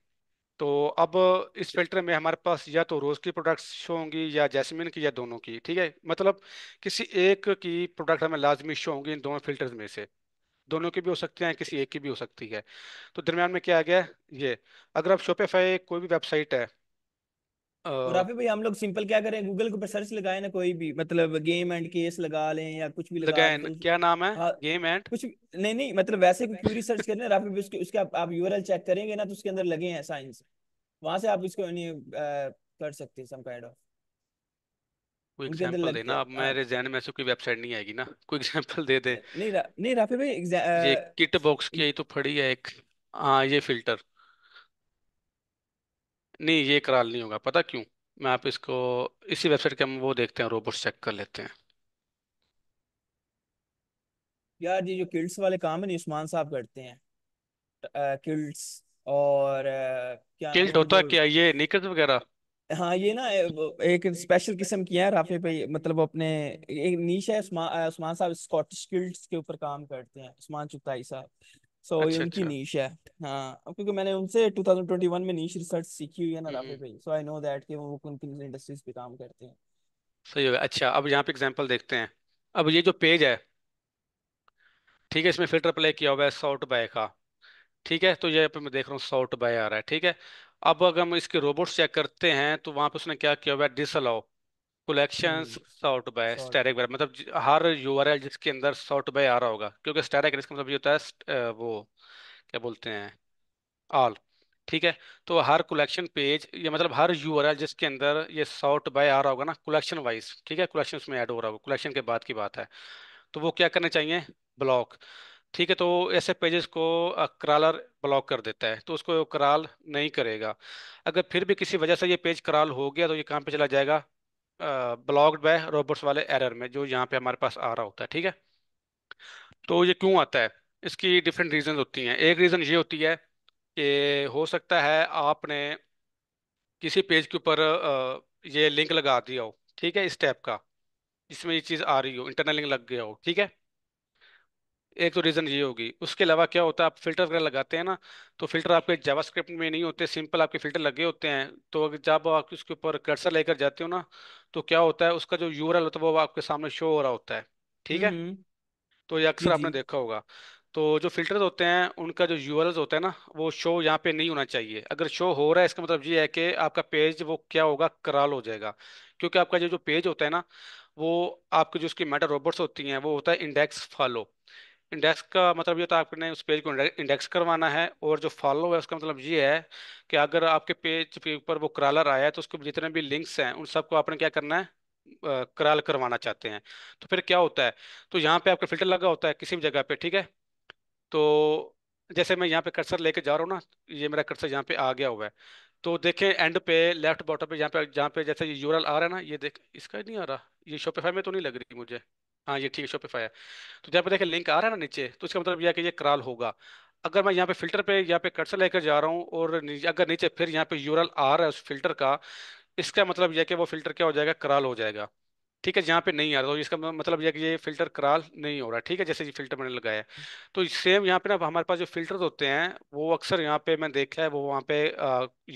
तो अब इस फिल्टर में हमारे पास या तो रोज़ की प्रोडक्ट्स शो होंगी या जैस्मिन की या दोनों की ठीक है मतलब किसी एक की प्रोडक्ट हमें लाजमी शो होंगी इन दोनों फिल्टर्स में से दोनों की भी हो सकती हैं किसी एक की भी हो सकती है तो दरमियान में क्या आ गया ये अगर आप शोपेफाई कोई भी वेबसाइट है और राफी भाई हम लोग सिंपल क्या करें गूगल के ऊपर सर्च लगाए ना कोई भी मतलब गेम एंड केस लगा लें या कुछ भी लगा लें क्या नाम है गेम हाँ, एंड कुछ नहीं नहीं मतलब वैसे क्यूरी सर्च करें राफी भाई उसके उसके आप, यूआरएल चेक करेंगे ना तो उसके अंदर लगे हैं साइंस वहां से आप इसको कर सकते हैं सम काइंड ऑफ कोई एग्जांपल देना अब हाँ। मेरे जहन में से कोई वेबसाइट नहीं आएगी ना कोई एग्जांपल दे दे नहीं नहीं राफी भाई ये किट बॉक्स की आई तो फड़ी है एक हाँ ये फिल्टर नहीं ये कराल नहीं होगा पता क्यों मैं आप इसको इसी वेबसाइट के हम वो देखते हैं रोबोट चेक कर लेते हैं यार ये जो किल्ट्स वाले काम है ना उस्मान साहब करते हैं अ, किल्ट्स और क्या नाम किल्ट और होता है जो क्या ये निकस वगैरह हाँ ये ना एक स्पेशल किस्म की है राफे पे मतलब अपने एक नीश है उस्मान, उस्मान साहब स्कॉटिश किल्ट्स के ऊपर काम करते हैं उस्मान चुगताई साहब सो so, अच्छा, ये उनकी अच्छा. नीश है हाँ क्योंकि मैंने उनसे 2021 में नीश रिसर्च सीखी हुई है ना राफे हम्म, हम्म। भाई सो आई नो दैट कि वो कौन किन इंडस्ट्रीज पे काम करते हैं सही होगा अच्छा अब यहाँ पे एग्जांपल देखते हैं अब ये जो पेज है ठीक है इसमें फिल्टर प्ले किया हुआ है सॉर्ट बाय का ठीक है तो ये पे मैं देख रहा हूँ सॉर्ट बाय आ रहा है ठीक है अब अगर हम इसके रोबोट्स चेक करते हैं तो वहाँ पे उसने क्या किया हुआ है disallow collection sort by static by मतलब हर यूआरएल जिसके अंदर सॉर्ट बाय आ रहा होगा क्योंकि स्टैटिक इसका मतलब ये होता है वो क्या बोलते हैं ऑल ठीक है तो हर कलेक्शन पेज या मतलब हर यूआरएल जिसके अंदर ये सॉर्ट बाय आ रहा होगा ना कलेक्शन वाइज ठीक है कलेक्शन उसमें ऐड हो रहा होगा कलेक्शन के बाद की बात है तो वो क्या करने चाहिए ब्लॉक ठीक है तो ऐसे पेजेस को क्रालर ब्लॉक कर देता है तो उसको क्राल नहीं करेगा अगर फिर भी किसी वजह से ये पेज क्राल हो गया तो ये कहाँ पे चला जाएगा ब्लॉक्ड बाय रोबोट्स वाले एरर में जो यहाँ पे हमारे पास आ रहा होता है ठीक है तो ये क्यों आता है इसकी डिफरेंट रीजन होती हैं एक रीज़न ये होती है कि हो सकता है आपने किसी पेज के ऊपर ये लिंक लगा दिया हो ठीक है इस टैप का इसमें ये चीज़ आ रही हो इंटरनल लिंक लग गया हो ठीक है एक तो रीज़न ये होगी उसके अलावा क्या होता है आप फिल्टर वगैरह लगाते हैं ना तो फिल्टर आपके जावास्क्रिप्ट में नहीं होते सिंपल आपके फिल्टर लगे होते हैं तो जब आप उसके ऊपर कर्सर लेकर जाते हो ना तो क्या होता है उसका जो यूआरएल होता है वो आपके सामने शो हो रहा होता है ठीक है हम्म, हम्म। तो ये अक्सर जी आपने देखा होगा तो जो फिल्टर्स होते हैं उनका जो यूआरएल्स होता है ना वो शो यहाँ पे नहीं होना चाहिए अगर शो हो रहा है इसका मतलब ये है कि आपका पेज वो क्या होगा कराल हो जाएगा क्योंकि आपका जो जो पेज होता है ना वो आपके जो उसकी मेटा रोबोट्स होती हैं वो होता है इंडेक्स फॉलो इंडेक्स का मतलब ये होता है आपने उस पेज को इंडेक्स करवाना है और जो फॉलो है उसका मतलब ये है कि अगर आपके पेज के ऊपर वो क्रालर आया है तो उसके जितने भी लिंक्स हैं उन सबको आपने क्या करना है क्राल करवाना चाहते हैं तो फिर क्या होता है तो यहाँ पे आपका फिल्टर लगा होता है किसी भी जगह पे ठीक है तो जैसे मैं यहाँ पे कर्सर लेके जा रहा हूँ ना ये मेरा कर्सर यहाँ पे आ गया हुआ है तो देखें एंड पे लेफ्ट बॉटम पे यहाँ पे जहाँ पे जैसे ये यूरल आ रहा है ना ये देख इसका नहीं आ रहा ये शॉपिफाई में तो नहीं लग रही मुझे हाँ ये ठीक है शॉपिफाई है तो जहाँ पे देखिए लिंक आ रहा है ना नीचे तो इसका मतलब यह है कि ये कराल होगा अगर मैं यहाँ पे फिल्टर पे यहाँ पे कर्सर लेकर जा रहा हूँ और अगर नीचे फिर यहाँ पे यूरल आ रहा है उस फिल्टर का इसका मतलब यह है कि वो फिल्टर क्या हो जाएगा कराल हो जाएगा ठीक है जहाँ पे नहीं आ रहा तो इसका मतलब यह कि ये फिल्टर कराल नहीं हो रहा ठीक है जैसे ये फिल्टर मैंने लगाया है तो सेम यहाँ पे ना हमारे पास जो फिल्टर होते हैं वो अक्सर यहाँ पे मैंने देखा है वो वहाँ पे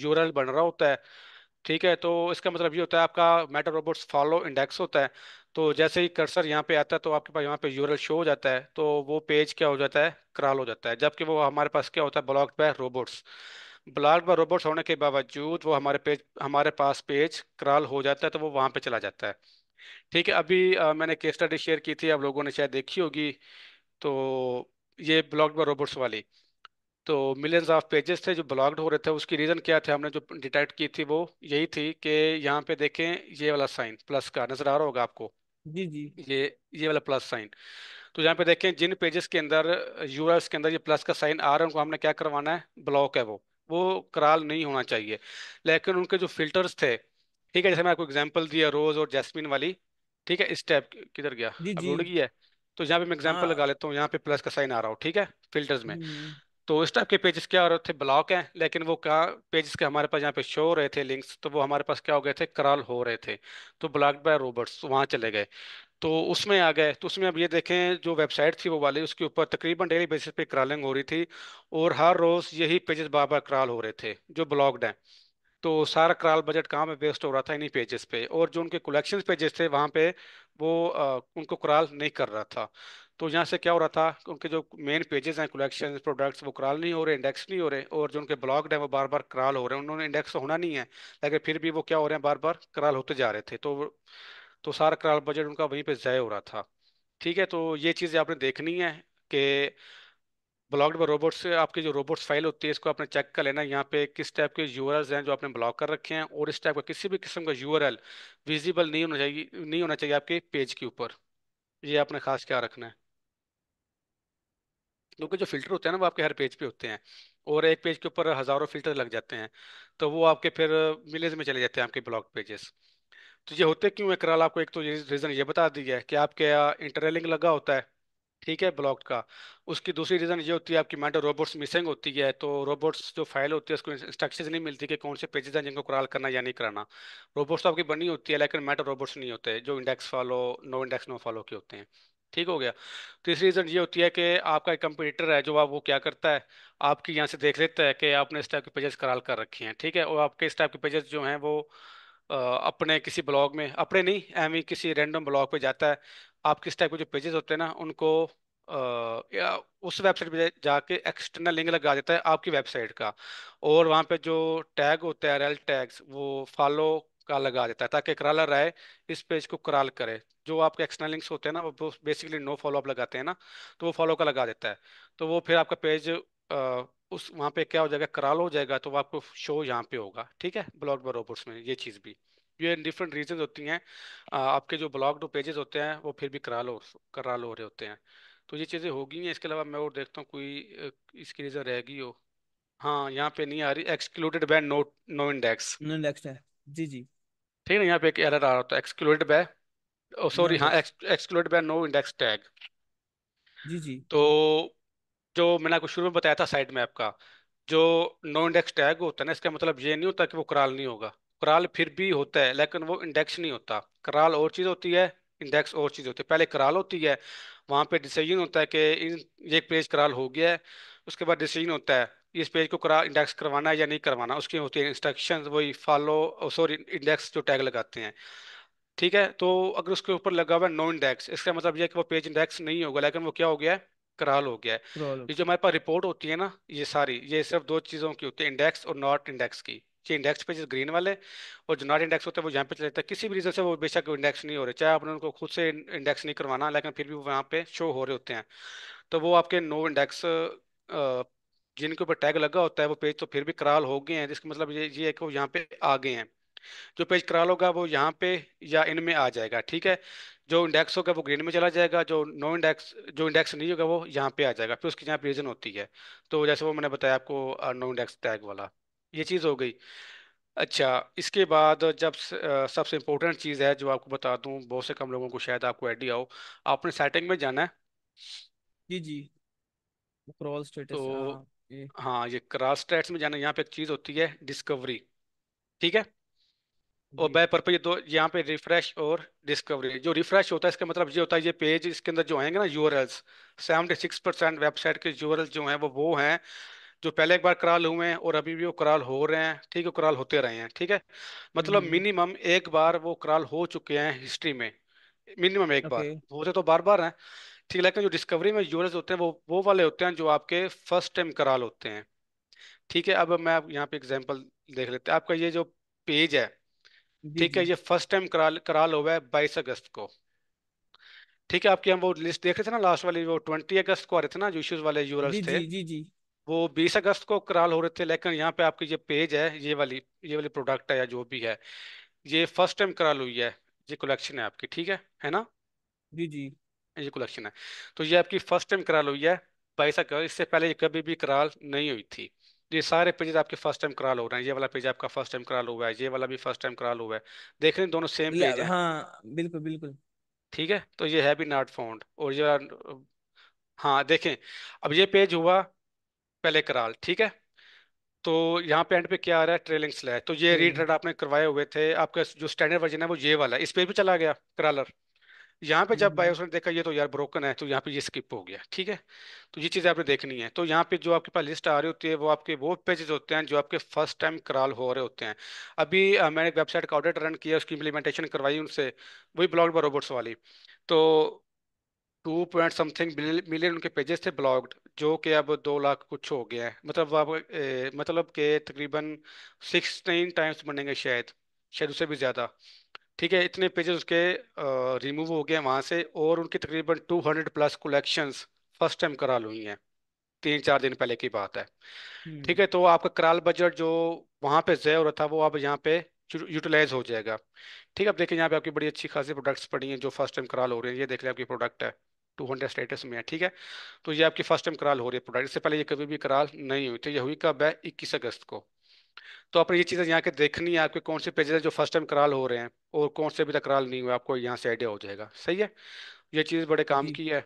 यूरल बन रहा होता है ठीक है तो इसका मतलब ये होता है आपका मेटा रोबोट्स फॉलो इंडेक्स होता है तो जैसे ही कर्सर यहाँ पे आता है तो आपके पास यहाँ पे यूरल शो हो जाता है तो वो पेज क्या हो जाता है क्राल हो जाता है जबकि वो हमारे पास क्या होता है blocked by robots blocked by robots होने के बावजूद वो हमारे पेज हमारे पास पेज क्राल हो जाता है तो वो वहाँ पर चला जाता है ठीक है अभी आ, मैंने केस स्टडी शेयर की थी आप लोगों ने शायद देखी होगी तो ये ब्लॉक्ड बाय रोबोट्स वाली तो मिलियंस ऑफ पेजेस थे जो ब्लॉक्ड हो रहे थे उसकी रीज़न क्या थे हमने जो डिटेक्ट की थी वो यही थी कि यहाँ पे देखें ये वाला साइन प्लस का नज़र आ रहा होगा आपको जी जी ये ये वाला प्लस साइन तो यहाँ पे देखें जिन पेजेस के अंदर यू के अंदर ये प्लस का साइन आ रहा है उनको हमने क्या करवाना है ब्लॉक है वो वो कराल नहीं होना चाहिए लेकिन उनके जो फिल्टर्स थे ठीक है जैसे मैं आपको एग्जाम्पल दिया रोज और जैस्मिन वाली ठीक है इस टाइप किधर गया जी, जी. अब उड़ गया तो यहाँ पे मैं एग्जाम्पल हाँ। लगा लेता हूँ यहाँ पे प्लस का साइन आ रहा हूँ ठीक है फिल्टर्स में हम्म। तो इस टाइप के पेजेस क्या हो रहे थे ब्लॉक हैं लेकिन वो क्या पेजेस के हमारे पास यहाँ पे शो हो रहे थे लिंक्स तो वो हमारे पास क्या हो गए थे कराल हो रहे थे तो ब्लॉक बाय रोबोट्स वहाँ चले गए तो उसमें आ गए तो उसमें अब ये देखें जो वेबसाइट थी वो वाली उसके ऊपर तकरीबन डेली बेसिस पे क्रॉलिंग हो रही थी और हर रोज़ यही पेजेस बार बार क्रॉल हो रहे थे जो ब्लॉग्ड हैं तो सारा क्रॉल बजट कहाँ में वेस्ट हो रहा था इन्हीं पेजेस पे और जो उनके कलेक्शन पेजेस थे वहाँ पे वो आ, उनको क्राल नहीं कर रहा था तो यहाँ से क्या हो रहा था उनके जो मेन पेजेस हैं कलेक्शन प्रोडक्ट्स वो क्रॉल नहीं हो रहे इंडेक्स नहीं हो रहे और जो उनके ब्लॉग्ड हैं वो बार बार क्रॉल हो रहे हैं उन्होंने इंडेक्स तो होना नहीं है लेकिन फिर भी वो क्या हो रहे हैं बार बार क्रॉल होते जा रहे थे तो तो सारा क्रॉल बजट उनका वहीं पर ज़ाय हो रहा था ठीक है तो ये चीज़ें आपने देखनी है कि ब्लॉग बाय रोबोट्स आपके जो रोबोट्स फाइल होती है इसको आपने चेक कर लेना यहाँ पे किस टाइप के यू हैं जो आपने ब्लॉक कर रखे हैं और इस टाइप का किसी भी किस्म का यू विजिबल नहीं होना चाहिए नहीं होना चाहिए आपके पेज के ऊपर ये आपने खास क्या रखना है क्योंकि जो फिल्टर होते हैं ना वो आपके हर पेज पे होते हैं और एक पेज के ऊपर हज़ारों फिल्टर लग जाते हैं तो वो आपके फिर मिलेज में चले जाते हैं आपके ब्लॉग पेजेस तो ये होते क्यों है कराल आपको एक तो रीज़न ये बता दी है कि आपके इंटरलिंग लगा होता है ठीक है ब्लॉक का उसकी दूसरी रीज़न ये होती है आपकी मेंटर रोबोट्स मिसिंग होती है तो रोबोट्स जो फाइल होती है उसको इंस्ट्रक्शन नहीं मिलती कि कौन से पेजेस हैं जिनको क्रॉल करना या नहीं कराना रोबोट्स तो आपकी बनी होती है लेकिन मैटो रोबोट्स नहीं होते जो index follow no index no follow के होते हैं ठीक हो गया तीसरी रीज़न ये होती है कि आपका एक कंपटीटर है जो आप वो क्या करता है आपकी यहाँ से देख लेता है कि आपने इस टाइप के पेजेस कराल कर रखे हैं ठीक है और आपके इस टाइप के पेजेस जो हैं वो अपने किसी ब्लॉग में अपने नहीं एम किसी रैंडम ब्लॉग पे जाता है आप किस टाइप के जो पेजेस होते हैं ना उनको आ, उस वेबसाइट पर जाके एक्सटर्नल लिंक लगा देता है आपकी वेबसाइट का और वहाँ पे जो टैग होता है रेल टैग्स वो फॉलो का लगा देता है ताकि क्रॉलर आए इस पेज को क्रॉल करे जो आपके एक्सटर्नल लिंक्स होते हैं ना वो बेसिकली नो फॉलोअप लगाते हैं ना तो वो फॉलो का लगा देता है तो वो फिर आपका पेज आ, उस वहाँ पे क्या हो जाएगा क्रॉल हो जाएगा तो वो आपको शो यहाँ पे होगा ठीक है ब्लॉग बरोबर में ये चीज़ भी ये डिफरेंट रीजन होती हैं आपके जो ब्लॉग ब्लॉग्ड पेजेस होते हैं वो फिर भी कराल हो कराल हो रहे होते हैं तो ये चीज़ें होगी हैं इसके अलावा मैं और देखता हूँ कोई इसकी रीज़न रहेगी हो हाँ यहाँ पे नहीं आ रही excluded band no no index no index है जी जी ठीक है यहाँ पे एक एरर आ रहा था एक्सक्लूड बाय सॉरी हाँ exclude by no index tag जी जी तो जो मैंने आपको शुरू में बताया था साइड मैप का जो नो इंडेक्स टैग होता है ना इसका मतलब ये नहीं होता कि वो कराल नहीं होगा कराल फिर भी होता है लेकिन वो इंडेक्स नहीं होता कराल और चीज़ होती है इंडेक्स और चीज़ होती है पहले कराल होती है वहाँ पे डिसीजन होता है कि इन ये पेज कराल हो गया है उसके बाद डिसीजन होता है इस पेज को करा इंडेक्स करवाना है या नहीं करवाना उसकी होती है इंस्ट्रक्शन वही फॉलो सॉरी इंडेक्स जो टैग लगाते हैं ठीक है तो अगर उसके ऊपर लगा हुआ है नो इंडेक्स इसका मतलब यह है कि वो पेज इंडेक्स नहीं होगा लेकिन वो क्या हो गया है कराल हो गया है ये जो हमारे पास रिपोर्ट होती है ना ये सारी ये सिर्फ दो चीज़ों की होती है इंडेक्स और नॉट इंडेक्स की ये इंडेक्स पेज ग्रीन वाले और जो नॉट इंडेक्स होते हैं वो यहाँ पे चले जाते हैं किसी भी रीज़न से वो बेशक इंडेक्स नहीं हो रहे चाहे आपने उनको खुद से इंडेक्स नहीं करवाना लेकिन फिर भी वो यहाँ पे शो हो रहे होते हैं तो वो आपके नो इंडेक्स जिनके ऊपर टैग लगा होता है वो पेज तो फिर भी क्रॉल हो गए हैं जिसका मतलब ये ये है कि वो यहाँ पे आ गए हैं जो पेज क्रॉल होगा वो यहाँ पे या इनमें आ जाएगा ठीक है जो इंडेक्स होगा वो ग्रीन में चला जाएगा जो नो इंडेक्स जो इंडेक्स नहीं होगा वो यहाँ पे आ जाएगा फिर उसकी यहाँ पे रीजन होती है तो जैसे वो मैंने बताया आपको नो इंडेक्स टैग वाला ये चीज़ हो गई अच्छा इसके बाद जब सबसे इम्पोर्टेंट चीज़ है जो आपको बता दूँ बहुत से कम लोगों को शायद आपको आइडिया हो आपने सेटिंग में जाना है जी जी क्रॉल स्टेटस तो हाँ। ये हाँ ये क्रॉस ट्रैक्स में जाना यहाँ पे एक चीज़ होती है डिस्कवरी ठीक है और बैक पर पे ये दो यहाँ पे रिफ्रेश और डिस्कवरी जो रिफ्रेश होता है इसका मतलब ये होता है ये पेज इसके अंदर जो आएंगे ना U R seventy six percent website के यू जो हैं वो वो हैं जो पहले एक बार क्रॉल हुए हैं और अभी भी वो क्रॉल हो रहे हैं ठीक है क्रॉल होते रहे हैं ठीक है मतलब हम्म। मिनिमम एक बार वो क्रॉल हो चुके हैं हिस्ट्री में मिनिमम एक बार होते तो बार बार हैं ठीक लेकिन जो डिस्कवरी में यूरस होते हैं वो वो वाले होते हैं जो आपके फर्स्ट टाइम कराल होते हैं ठीक है अब मैं आप यहाँ पे एग्जांपल देख लेते हैं आपका ये जो पेज है ठीक है ये फर्स्ट टाइम कराल कराल हुआ है बाईस अगस्त को ठीक है आपके हम वो लिस्ट देख रहे थे ना लास्ट वाली वो ट्वेंटी अगस्त को आ रहे थे ना जो इश्यूज वाले यूरल्स थे जी जी जी वो बीस अगस्त को कराल हो रहे थे लेकिन यहाँ पे आपकी ये पेज है ये वाली ये वाली प्रोडक्ट है या जो भी है ये फर्स्ट टाइम कराल हुई है ये कलेक्शन है आपकी ठीक है है ना जी जी ये कलेक्शन है तो ये आपकी फर्स्ट टाइम कराल हुई है बाईस कर इससे पहले ये कभी भी कराल नहीं हुई थी ये सारे पेजेस आपके फर्स्ट टाइम कराल हो रहे हैं ये वाला पेज आपका फर्स्ट टाइम कराल हुआ है ये वाला भी फर्स्ट टाइम कराल हुआ है देख रहे हैं दोनों सेम पेज है हाँ बिल्कुल बिल्कुल ठीक है तो ये है भी नॉट फाउंड और ये हाँ देखें अब ये पेज हुआ पहले कराल ठीक है तो यहाँ पे एंड पे क्या आ रहा है ट्रेलिंग स्लैश तो ये रीड हम्म। रेड आपने करवाए हुए थे आपका जो स्टैंडर्ड वर्जन है वो ये वाला है इस पे भी चला गया करालर यहाँ पे जब भाई हम्म। उसने देखा ये तो यार ब्रोकन है तो यहाँ पे ये स्किप हो गया ठीक है तो ये चीज़ें आपने देखनी है तो यहाँ पे जो आपके पास लिस्ट आ रही होती है वो आपके वो पेजेस होते हैं जो आपके फर्स्ट टाइम कराल हो रहे होते हैं अभी आ, मैंने वेबसाइट का ऑडिट रन किया उसकी इम्प्लीमेंटेशन करवाई उनसे वही ब्लॉग बाय रोबोट्स वाली तो टू पॉइंट समथिंग मिलियन उनके पेजेस थे ब्लॉग्ड जो कि अब दो लाख कुछ हो गया है मतलब अब मतलब के तकरीबन सिक्सटीन टाइम्स बनेंगे शायद शायद उससे भी ज़्यादा ठीक है इतने पेजेस उसके रिमूव हो गए वहाँ से और उनकी तकरीबन 200 प्लस कलेक्शंस फर्स्ट टाइम करा हुई हैं तीन चार दिन पहले की बात है हम्म। ठीक है तो आपका कराल बजट जो वहाँ पे जय हो रहा था वो अब यहाँ पे यूटिलाइज हो जाएगा ठीक है अब देखिए यहाँ पे आपकी बड़ी अच्छी खासी प्रोडक्ट्स पड़ी हैं जो फर्स्ट टाइम कराल हो रही है ये देख रहे आपकी प्रोडक्ट है टू हंड्रेड स्टेटस में है ठीक है तो ये आपकी फर्स्ट टाइम कराल हो रही है प्रोडक्ट इससे पहले ये कभी भी कराल नहीं हुई थी ये हुई कब है इक्कीस अगस्त को तो आपने ये चीज़ें यहाँ के देखनी है आपके कौन से पेजेस जो फर्स्ट टाइम कराल हो रहे हैं और कौन से अभी तक कराल नहीं हुए आपको यहाँ से आइडिया हो जाएगा सही है ये चीज़ बड़े काम की है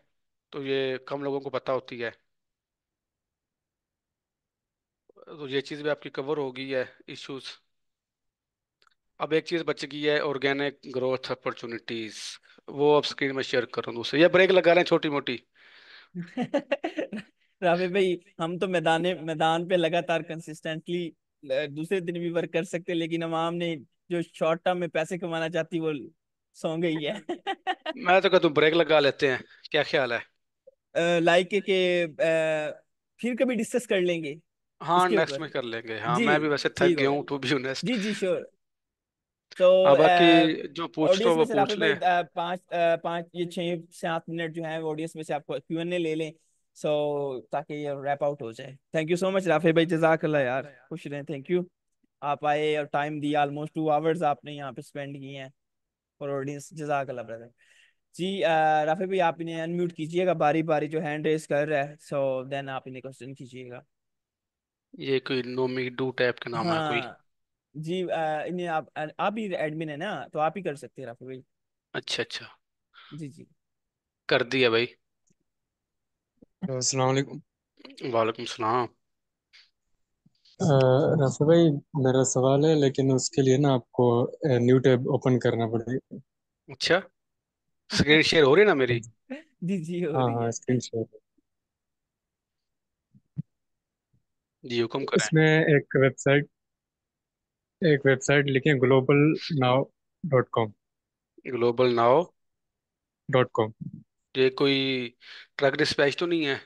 तो ये कम लोगों को पता होती है तो ये चीज़ भी आपकी कवर हो गई है इश्यूज अब एक चीज़ बच गई है ऑर्गेनिक ग्रोथ अपॉर्चुनिटीज वो अब स्क्रीन में शेयर कर दूसरे ये ब्रेक लगा रहे हैं छोटी मोटी रावे भाई हम तो मैदान मैदान पे लगातार कंसिस्टेंटली दूसरे दिन भी वर्क कर सकते लेकिन अवाम ने जो शॉर्ट टर्म में पैसे कमाना चाहती वो सो गई है मैं तो कहता हूँ ब्रेक लगा लेते हैं क्या ख्याल है लाइक के फिर कभी डिस्कस कर लेंगे हाँ नेक्स्ट में कर लेंगे हाँ जी, मैं भी वैसे थक गया हूँ टू बी ऑनेस्ट जी जी श्योर तो बाकी जो पूछ वो पूछ लें पांच पांच ये छह से आठ मिनट जो है ऑडियंस में से आपको क्यू एन ए ले लें सो so, ताकि ये रैप आउट हो जाए thank you so much Rafay भाई जजाक अल्लाह यार खुश रहें थैंक यू आप आए और टाइम दिया ऑलमोस्ट टू आवर्स आपने यहाँ पे स्पेंड किए हैं और ऑडियंस जजाक अल्लाह ब्रदर जी राफे भाई आप इन्हें अनम्यूट कीजिएगा बारी बारी जो हैंड रेस कर रहा है सो so, देन आप इन्हें क्वेश्चन कीजिएगा ये कोई नोमी डू टाइप के नाम हाँ, है कोई जी इन्हें आप आप ही एडमिन है ना तो आप ही कर सकते हैं राफे भाई अच्छा अच्छा जी जी कर दिया भाई अस्सलाम वालेकुम सलाम वालेकुम रफी भाई मेरा सवाल है लेकिन उसके लिए ना आपको न्यू टैब ओपन करना पड़ेगा अच्छा स्क्रीन शेयर हो रही है ना मेरी जी जी हो हाँ रही हाँ है स्क्रीन शेयर जी हुक्म करें इसमें एक वेबसाइट एक वेबसाइट लिखें global now dot com global now dot com ये कोई ट्रक डिस्पैच तो नहीं है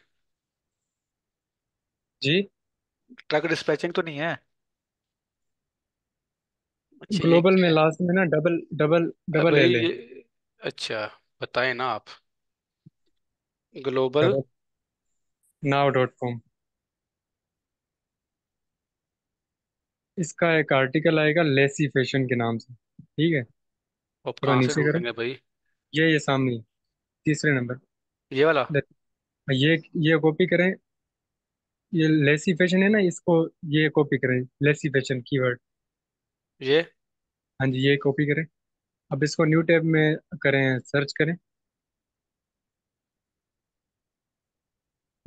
जी ट्रक डिस्पैचिंग तो नहीं है अच्छा ये ग्लोबल में क्या लास्ट में ना डबल डबल है डबल भाई ले है ये अच्छा बताए ना आप global double now dot com इसका एक आर्टिकल आएगा लेसी फैशन के नाम से ठीक है अब थोड़ा कहाँ से नीचे करो ढूंढेंगे भाई ये ये सामने तीसरे नंबर ये वाला ये ये कॉपी करें ये लेसी फैशन है ना इसको ये कॉपी करें लेसी फैशन कीवर्ड ये हाँ जी ये कॉपी करें अब इसको न्यू टैब में करें सर्च करें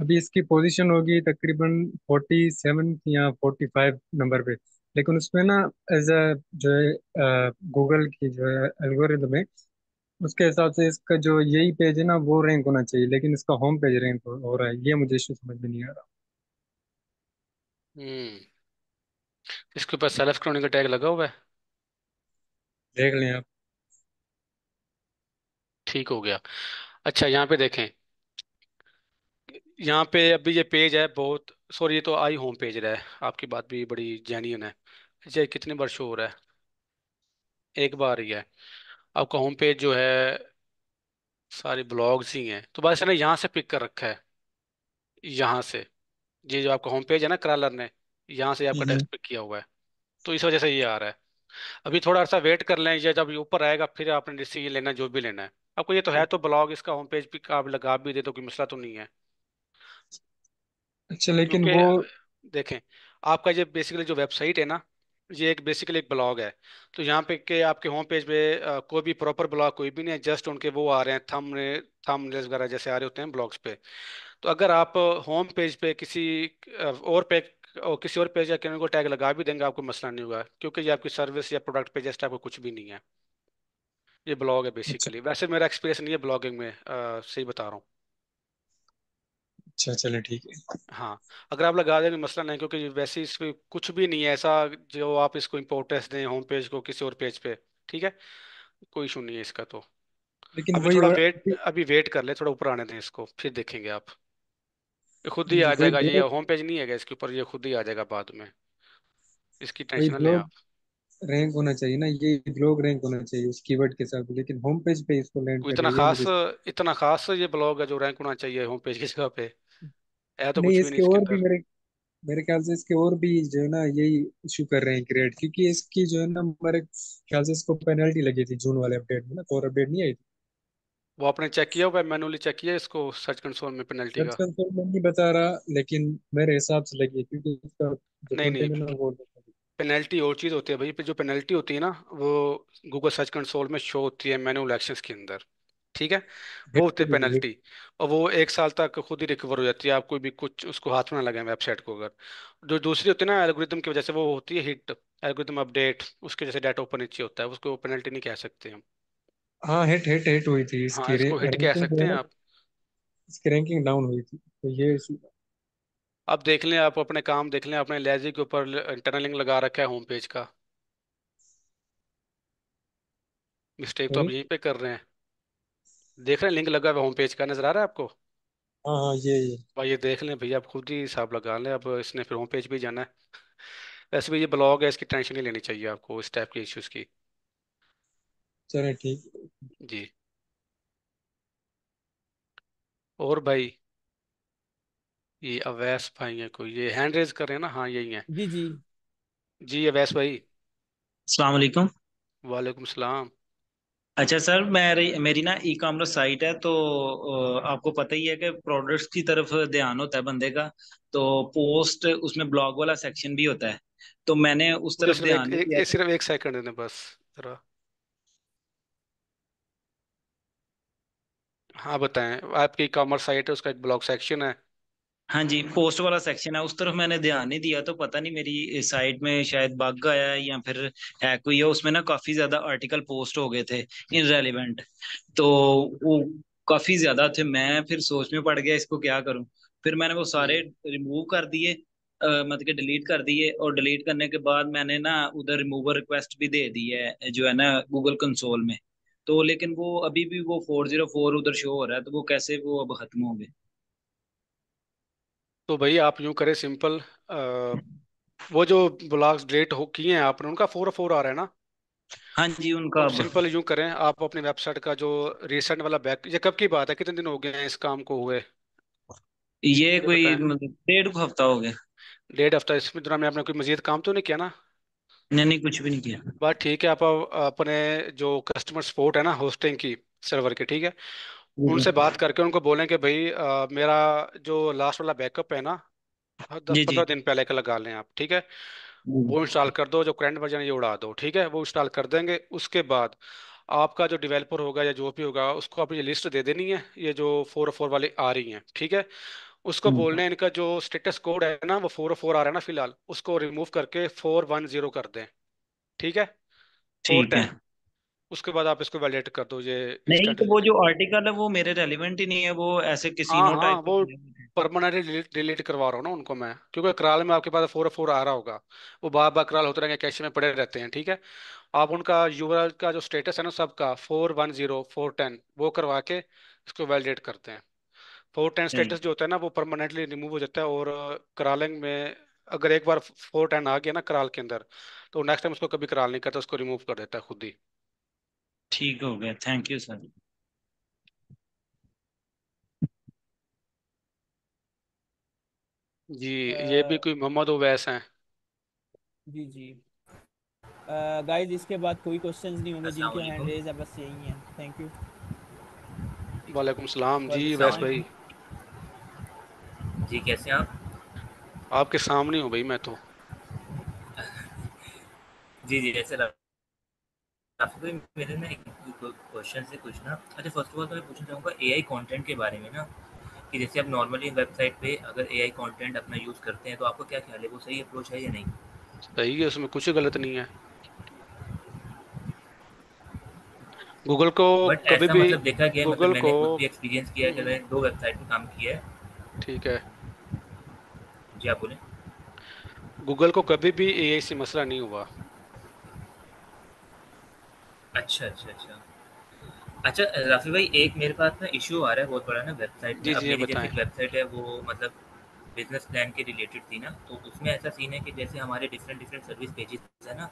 अभी इसकी पोजीशन होगी तकरीबन फोर्टी सेवन या फोर्टी फाइव नंबर पे लेकिन उसमें ना एज अ जो है गूगल की जो है एल्गोरिदम है उसके हिसाब से इसका जो यही पेज है ना वो रैंक होना चाहिए लेकिन इसका होम पेज रैंक हो, हो रहा है ये मुझे इशू समझ में नहीं आ रहा हम्म इसके ऊपर सेल्फ क्लोनिंग का टैग लगा हुआ है देख लें आप ठीक हो गया अच्छा यहाँ पे देखें यहाँ पे अभी ये पेज है बहुत सॉरी ये तो आई होम पेज रहा है आपकी बात भी बड़ी जेन्यून है अच्छा, ये कितने वर्ष हो रहा है एक बार ही है आपका होम पेज जो है सारे ब्लॉग्स ही हैं तो बस ना यहाँ से पिक कर रखा है यहाँ से ये जो आपका होम पेज है ना क्रालर ने यहाँ से आपका डेस्क हम्म। पिक किया हुआ है तो इस वजह से ये आ रहा है अभी थोड़ा सा वेट कर लें या जब ये ऊपर आएगा फिर आपने डिसीजन लेना जो भी लेना है आपको ये तो है हम्म। तो ब्लॉग इसका होम पेज पे आप लगा भी दे तो कोई मसला तो नहीं है अच्छा लेकिन वो क्योंकि देखें आपका ये बेसिकली जो वेबसाइट है ना ये एक बेसिकली एक ब्लॉग है तो यहाँ पे के आपके होम पेज पे कोई भी प्रॉपर ब्लॉग कोई भी नहीं है जस्ट उनके वो आ रहे हैं थम थम वगैरह जैसे आ रहे होते हैं ब्लॉग्स पे तो अगर आप होम पेज पे किसी और पे और किसी और पेज या किन को टैग लगा भी देंगे आपको मसला नहीं होगा क्योंकि ये आपकी सर्विस या प्रोडक्ट पे जस्ट आपको कुछ भी नहीं है ये ब्लॉग है बेसिकली अच्छा। वैसे मेरा एक्सपीरियंस नहीं है ब्लॉगिंग में सही बता रहा हूँ अच्छा चलो ठीक है हाँ अगर आप लगा देंगे मसला नहीं क्योंकि वैसे इसमें कुछ भी नहीं है ऐसा जो आप इसको इम्पोर्टेंस दें होम पेज को किसी और पेज पे ठीक है कोई इशू नहीं है इसका तो लेकिन अभी वही थोड़ा और- वेट अभी वेट कर ले थोड़ा ऊपर आने दें इसको फिर देखेंगे आप खुद ही आ वही जाएगा ये ब्लॉग होम पेज नहीं है इसके ऊपर ये खुद ही आ जाएगा बाद में इसकी वही टेंशन ना लें ब्लॉग आप रैंक होना चाहिए ना ये ब्लॉग रैंक होना चाहिए उस कीवर्ड के साथ लेकिन होम पेज पे इसको लैंड वो इतना रही है खास मुझे इतना खास ये ब्लॉग है जो रैंक होना चाहिए होम पेज की जगह पे है तो नहीं कुछ भी इसके नहीं इसके और भी अंदर मेरे मेरे ख्याल से इसके और भी जो है ना यही इशू कर रहे हैं क्रिएट क्योंकि इसकी जो है ना मेरे ख्याल से इसको पेनल्टी लगी थी जून वाले अपडेट में ना कोर तो अपडेट नहीं आई थी वो आपने चेक किया होगा मैनुअली चेक किया इसको सर्च कंसोल में पेनल्टी सर्च का कंसोल में नहीं बता रहा लेकिन मेरे हिसाब से लगी है क्योंकि इसका जो नहीं नहीं कंटेनर है वो पेनल्टी और चीज़ होती है भाई पे जो पेनल्टी होती है ना वो गूगल सर्च कंसोल में शो होती है मैनुअल एक्शंस के अंदर ठीक है वो होती है पेनल्टी और वो एक साल तक खुद ही रिकवर हो जाती है आप कोई भी कुछ उसको हाथ में ना लगाएं वेबसाइट को अगर जो दूसरी होती है ना एल्गोरिदम की वजह से वो होती है हिट एल्गोरिदम अपडेट उसके जैसे डाटा ऊपर नीचे होता है उसको पेनल्टी नहीं कह सकते हम हाँ हिट हिट हिट हुई थी हाँ, इसकी हाँ इसको हिट कह सकते हैं आप इसकी रैंकिंग डाउन हुई थी तो ये इशू अब देख लें आप अपने काम देख लें अपने लेजी के ऊपर इंटरनल लिंक लगा रखा है होम पेज का मिस्टेक तो आप यहीं पे कर रहे हैं देख रहे हैं लिंक लगा हुआ होम पेज का नजर आ रहा है आपको हाँ, हाँ ये ये भाई ये देख लें भैया आप खुद ही हिसाब लगा लें अब इसने फिर होम पेज भी जाना है वैसे भी ये ब्लॉग है इसकी टेंशन नहीं लेनी चाहिए आपको इस टाइप के इश्यूज की चलो ठीक जी और भाई ये अवैस भाई है कोई ये हैंड रेज कर रहे हैं ना हाँ यही है जी जी जी अवैस भाई अस्सलाम वालेकुम सलाम अच्छा सर मैं मेरी ना ई कॉमर्स साइट है तो आपको पता ही है कि प्रोडक्ट्स की तरफ ध्यान होता है बंदे का तो पोस्ट उसमें ब्लॉग वाला सेक्शन भी होता है तो मैंने उस तरफ सिर्फ एक ध्यान एक, दिया एक सिर्फ एक सेकंड देना बस जरा हाँ बताएं आपकी ई कॉमर्स साइट है उसका एक ब्लॉग सेक्शन है हाँ जी पोस्ट वाला सेक्शन है उस तरफ मैंने ध्यान नहीं दिया तो पता नहीं मेरी साइट में शायद बग आया है या फिर हैक हुई है उसमें ना काफी ज्यादा आर्टिकल पोस्ट हो गए थे इनरेलीवेंट तो वो काफी ज्यादा थे मैं फिर सोच में पड़ गया इसको क्या करूं फिर मैंने वो सारे रिमूव हम्म। कर दिए मतलब कि डिलीट कर दिए और डिलीट करने के बाद मैंने ना उधर रिमूवर रिक्वेस्ट भी दे दी है जो है ना गूगल कंसोल में तो लेकिन वो अभी भी वो फोर जीरो फोर उधर शो हो रहा है तो वो कैसे वो अब खत्म होंगे तो भाई आप यूं करें सिंपल आ, वो जो ब्लॉग्स डिलीट हो किए हैं आपने उनका फोर फोर आ रहा है ना हाँ जी उनका आप सिंपल यूं करें आप अपनी वेबसाइट का जो रिसेंट वाला बैक ये कब की बात है कितने दिन हो गए हैं इस काम को हुए ये कोई मतलब डेढ़ हफ्ता हो गया डेढ़ हफ्ता इसमें दौरान तो में आपने कोई मजीद काम तो नहीं किया ना नहीं नहीं कुछ भी नहीं किया बात ठीक है आप अपने जो कस्टमर सपोर्ट है ना होस्टिंग की सर्वर के ठीक है उनसे बात करके उनको बोलें कि भाई आ, मेरा जो लास्ट वाला बैकअप है ना दस जी जी पंद्रह दिन पहले का लगा लें आप ठीक है वो इंस्टॉल कर दो जो करंट वर्जन है ये उड़ा दो ठीक है वो इंस्टॉल कर देंगे उसके बाद आपका जो डेवलपर होगा या जो भी होगा उसको अपनी लिस्ट दे देनी है ये जो फोर फोर oh वाली आ रही हैं ठीक है उसको हम्म। बोलने इनका जो स्टेटस कोड है ना वो फोर फोर oh आ रहा है ना फिलहाल उसको रिमूव करके फोर वन जीरो कर दें ठीक है फोर ठीक है टेन उसके बाद आप इसको वैलिडेट कर दो ये नहीं तो वो जो आर्टिकल है वो मेरे रेलिवेंट ही नहीं है वो ऐसे किसी नो हाँ, टाइप हाँ, वो परमानेंटली डिलीट करवा रहा हूँ ना उनको मैं क्योंकि कराल में आपके पास फोर फोर आ रहा होगा वो बार बार कराल होते रहेंगे कैश में पड़े रहते हैं ठीक है आप उनका यू का जो स्टेटस है ना सबका four one zero four ten वो करवा के इसको वैलिडेट करते हैं फोर टेन स्टेटस जो होता है ना वो परमानेंटली रिमूव हो जाता है और करालिंग में अगर एक बार फोर टेन आ गया ना कराल के अंदर तो नेक्स्ट टाइम उसको कभी कराल नहीं करता उसको रिमूव कर देता है खुद ही ठीक हो गया थैंक यू सर जी ये भी कोई मोहम्मद उवैस हैं जी जी गाइस इसके बाद कोई क्वेश्चंस नहीं होंगे जिनके हैंड रेज है बस यही है थैंक यू वालेकुम सलाम जी वैस भाई जी कैसे आप आपके सामने हो भाई मैं तो जी जी ऐसे लग काफी कोई मेरे ना एक क्वेश्चन से कुछ ना अच्छा फर्स्ट ऑफ ऑल तो मैं पूछना चाहूँगा ए आई कॉन्टेंट के बारे में ना कि जैसे आप नॉर्मली वेबसाइट पे अगर ए आई कॉन्टेंट अपना यूज़ करते हैं तो आपको क्या ख्याल है वो सही अप्रोच है या नहीं सही है उसमें कुछ गलत नहीं है गूगल को कभी भी मतलब देखा गया गूगल मतलब को एक्सपीरियंस किया कि मैंने दो वेबसाइट पे काम किया है ठीक है जी आप बोले गूगल को कभी भी एआई से मसला नहीं हुआ अच्छा अच्छा अच्छा अच्छा राफी भाई एक मेरे पास ना इशू आ रहा है बहुत बड़ा ना वेबसाइट जी जी बताएं वेबसाइट है वो मतलब बिजनेस प्लान के रिलेटेड थी ना तो उसमें ऐसा सीन है कि जैसे हमारे डिफरेंट डिफरेंट सर्विस पेजेस है ना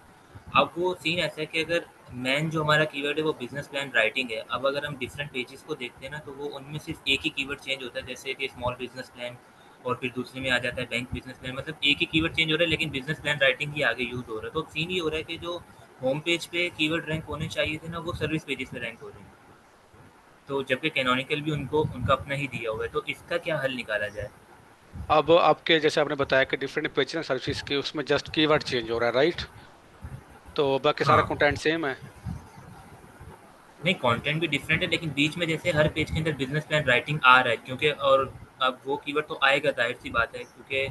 अब वो सीन ऐसा है कि अगर मेन जो हमारा कीवर्ड है वो बिजनेस प्लान राइटिंग है अब अगर हम डिफरेंट पेजेस को देखते हैं ना तो वो उनमें सिर्फ एक ही कीवर्ड चेंज होता है जैसे कि स्मॉल बिजनेस प्लान और फिर दूसरे में आ जाता है बैंक बिजनेस प्लान मतलब एक ही कीवर्ड चेंज हो रहा है लेकिन बिजनेस प्लान राइटिंग ही आगे यूज़ हो रहा है तो सीन ये हो रहा है कि जो होम पेज पे कीवर्ड रैंक होने चाहिए थे ना वो सर्विस पेजेस पे रैंक हो रहे हैं तो जबकि कैनोनिकल भी उनको उनका अपना ही दिया हुआ है तो इसका क्या हल निकाला जाए अब आपके जैसे आपने बताया कि डिफरेंट पेज सर्विस के उसमें जस्ट कीवर्ड चेंज हो रहा है राइट तो बाकी हाँ। सारा कंटेंट सेम है नहीं कंटेंट भी डिफरेंट है लेकिन बीच में जैसे हर पेज के अंदर बिजनेस प्लान राइटिंग आ रहा है क्योंकि और अब वो कीवर्ड तो आएगा जाहिर सी बात है क्योंकि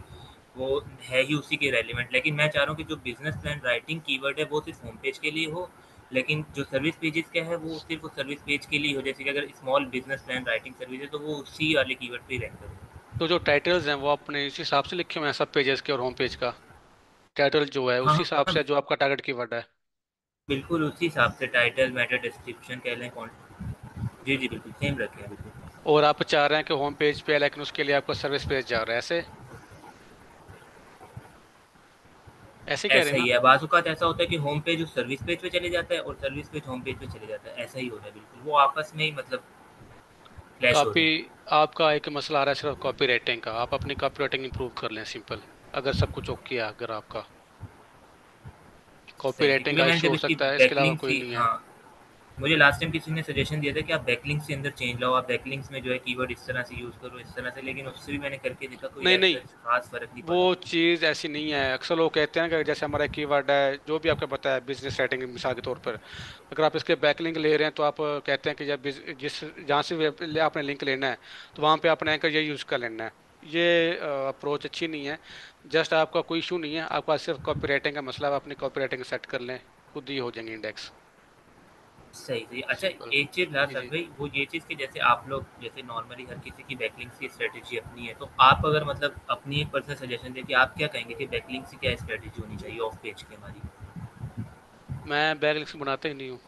वो है ही उसी के रेलिवेंट लेकिन मैं चाह रहा हूँ कि जो बिजनेस प्लान राइटिंग कीवर्ड है वो सिर्फ होम पेज के लिए हो लेकिन जो सर्विस पेजेस का है वो सिर्फ सर्विस पेज के लिए हो जैसे कि अगर small business plan writing service है तो वो उसी वाले कीवर्ड पे रैंक करो तो जो टाइटल्स हैं वो अपने इस हिसाब से लिखे हुए हैं सब पेजेस के और होम पेज का टाइटल जो है उसी हाँ, हिसाब से हाँ। जो आपका टारगेट कीवर्ड है बिल्कुल उसी हिसाब से टाइटल मैटर डिस्क्रिप्शन कह लें जी जी बिल्कुल सेम रखें बिल्कुल और आप चाह रहे हैं कि होम पेज पे लेकिन उसके लिए आपका सर्विस पेज जा रहा है ऐसे ऐसे कह रहे हैं बाजुकात तो ऐसा होता है कि होम पेज उस सर्विस पेज पे चले जाता है और सर्विस पेज होम पेज पे चले जाता है ऐसा ही होता है बिल्कुल वो आपस में ही मतलब कॉपी आपका एक मसला आ रहा है सिर्फ कॉपी राइटिंग का आप अपनी कॉपी राइटिंग इम्प्रूव कर लें सिंपल अगर सब कुछ ओके है अगर आपका कॉपी राइटिंग का इशू हो सकता है इसके अलावा कोई नहीं है हाँ। मुझे लास्ट टाइम किसी ने सजेशन दिया था कि आप बैकलिंक्स के अंदर चेंज लाओ आप बैकलिंक्स में जो है कीवर्ड इस तरह से यूज करो इस तरह से लेकिन उससे भी मैंने करके देखा कोई नहीं नहीं खास फर्क नहीं वो चीज़ ऐसी नहीं है अक्सर लोग कहते हैं कि जैसे हमारा कीवर्ड है जो भी आपको पता है बिजनेस सेटिंग मिसाल के तौर पर अगर आप इसके बैकलिंक ले रहे हैं तो आप कहते हैं कि जब जिस जहाँ से आपने लिंक लेना है तो वहाँ पर आपने एंकर ये यूज़ कर लेना है ये अप्रोच अच्छी नहीं है जस्ट आपका कोई इशू नहीं है आपका सिर्फ कॉपी का मसला आप अपनी कॉपी सेट कर लें खुद ही हो जाएंगे इंडेक्स सही सही अच्छा एक चीज ना सर भाई वो ये चीज़ की जैसे आप लोग जैसे नॉर्मली हर किसी की बैकलिंग की स्ट्रेटेजी अपनी है तो आप अगर मतलब अपनी एक पर्सनल सजेशन दें कि आप क्या कहेंगे कि बैकलिंग की क्या स्ट्रेटेजी होनी चाहिए ऑफ पेज की हमारी मैं बैकलिंग्स बनाता ही नहीं हूँ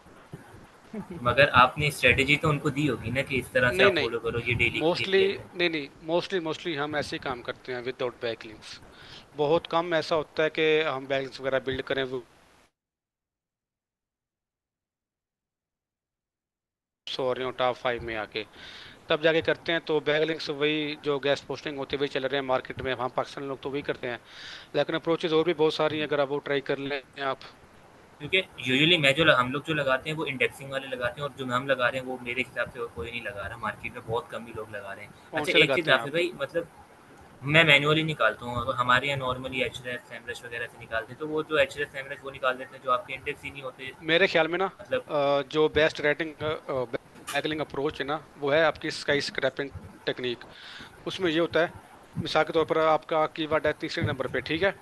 मगर आपने स्ट्रेटेजी तो उनको दी होगी ना कि इस तरह से आप फॉलो करो ये डेली मोस्टली नहीं नहीं मोस्टली मोस्टली हम ऐसे ही काम करते हैं विदाउट बैकलिंग्स बहुत कम ऐसा होता है कि हम बैकलिंग्स वगैरह बिल्ड करें सो रहे हो टॉप फाइव में आके तब जाके करते हैं तो बैग लिंक्स वही जो गैस पोस्टिंग होते हुए चल रहे हैं मार्केट में हम पाकिस्तान लोग तो वही करते हैं लेकिन अप्रोचेज और भी बहुत सारी हैं अगर आप वो ट्राई कर लें आप क्योंकि यूजुअली मैं जो हम लोग जो लगाते हैं वो इंडेक्सिंग वाले लगाते हैं और जो हम लगा रहे हैं वो मेरे हिसाब से कोई नहीं लगा रहा मार्केट में बहुत कम ही लोग लगा रहे हैं अच्छा एक चीज़ भाई मतलब मैं मैनुअली निकालता हूँ हमारे यहाँ नॉर्मली एच रेफ वगैरह से निकालते हैं तो वो जो एच रेफ वो निकाल देते हैं जो आपके इंडेक्स ही नहीं होते मेरे ख्याल में ना मतलब जो बेस्ट रेटिंग बैकलिंग अप्रोच है ना वो है आपकी स्काई स्क्रैपिंग टेक्निक उसमें ये होता है मिसाल के तौर पर आपका कीवर्ड है तीसरे नंबर पे ठीक है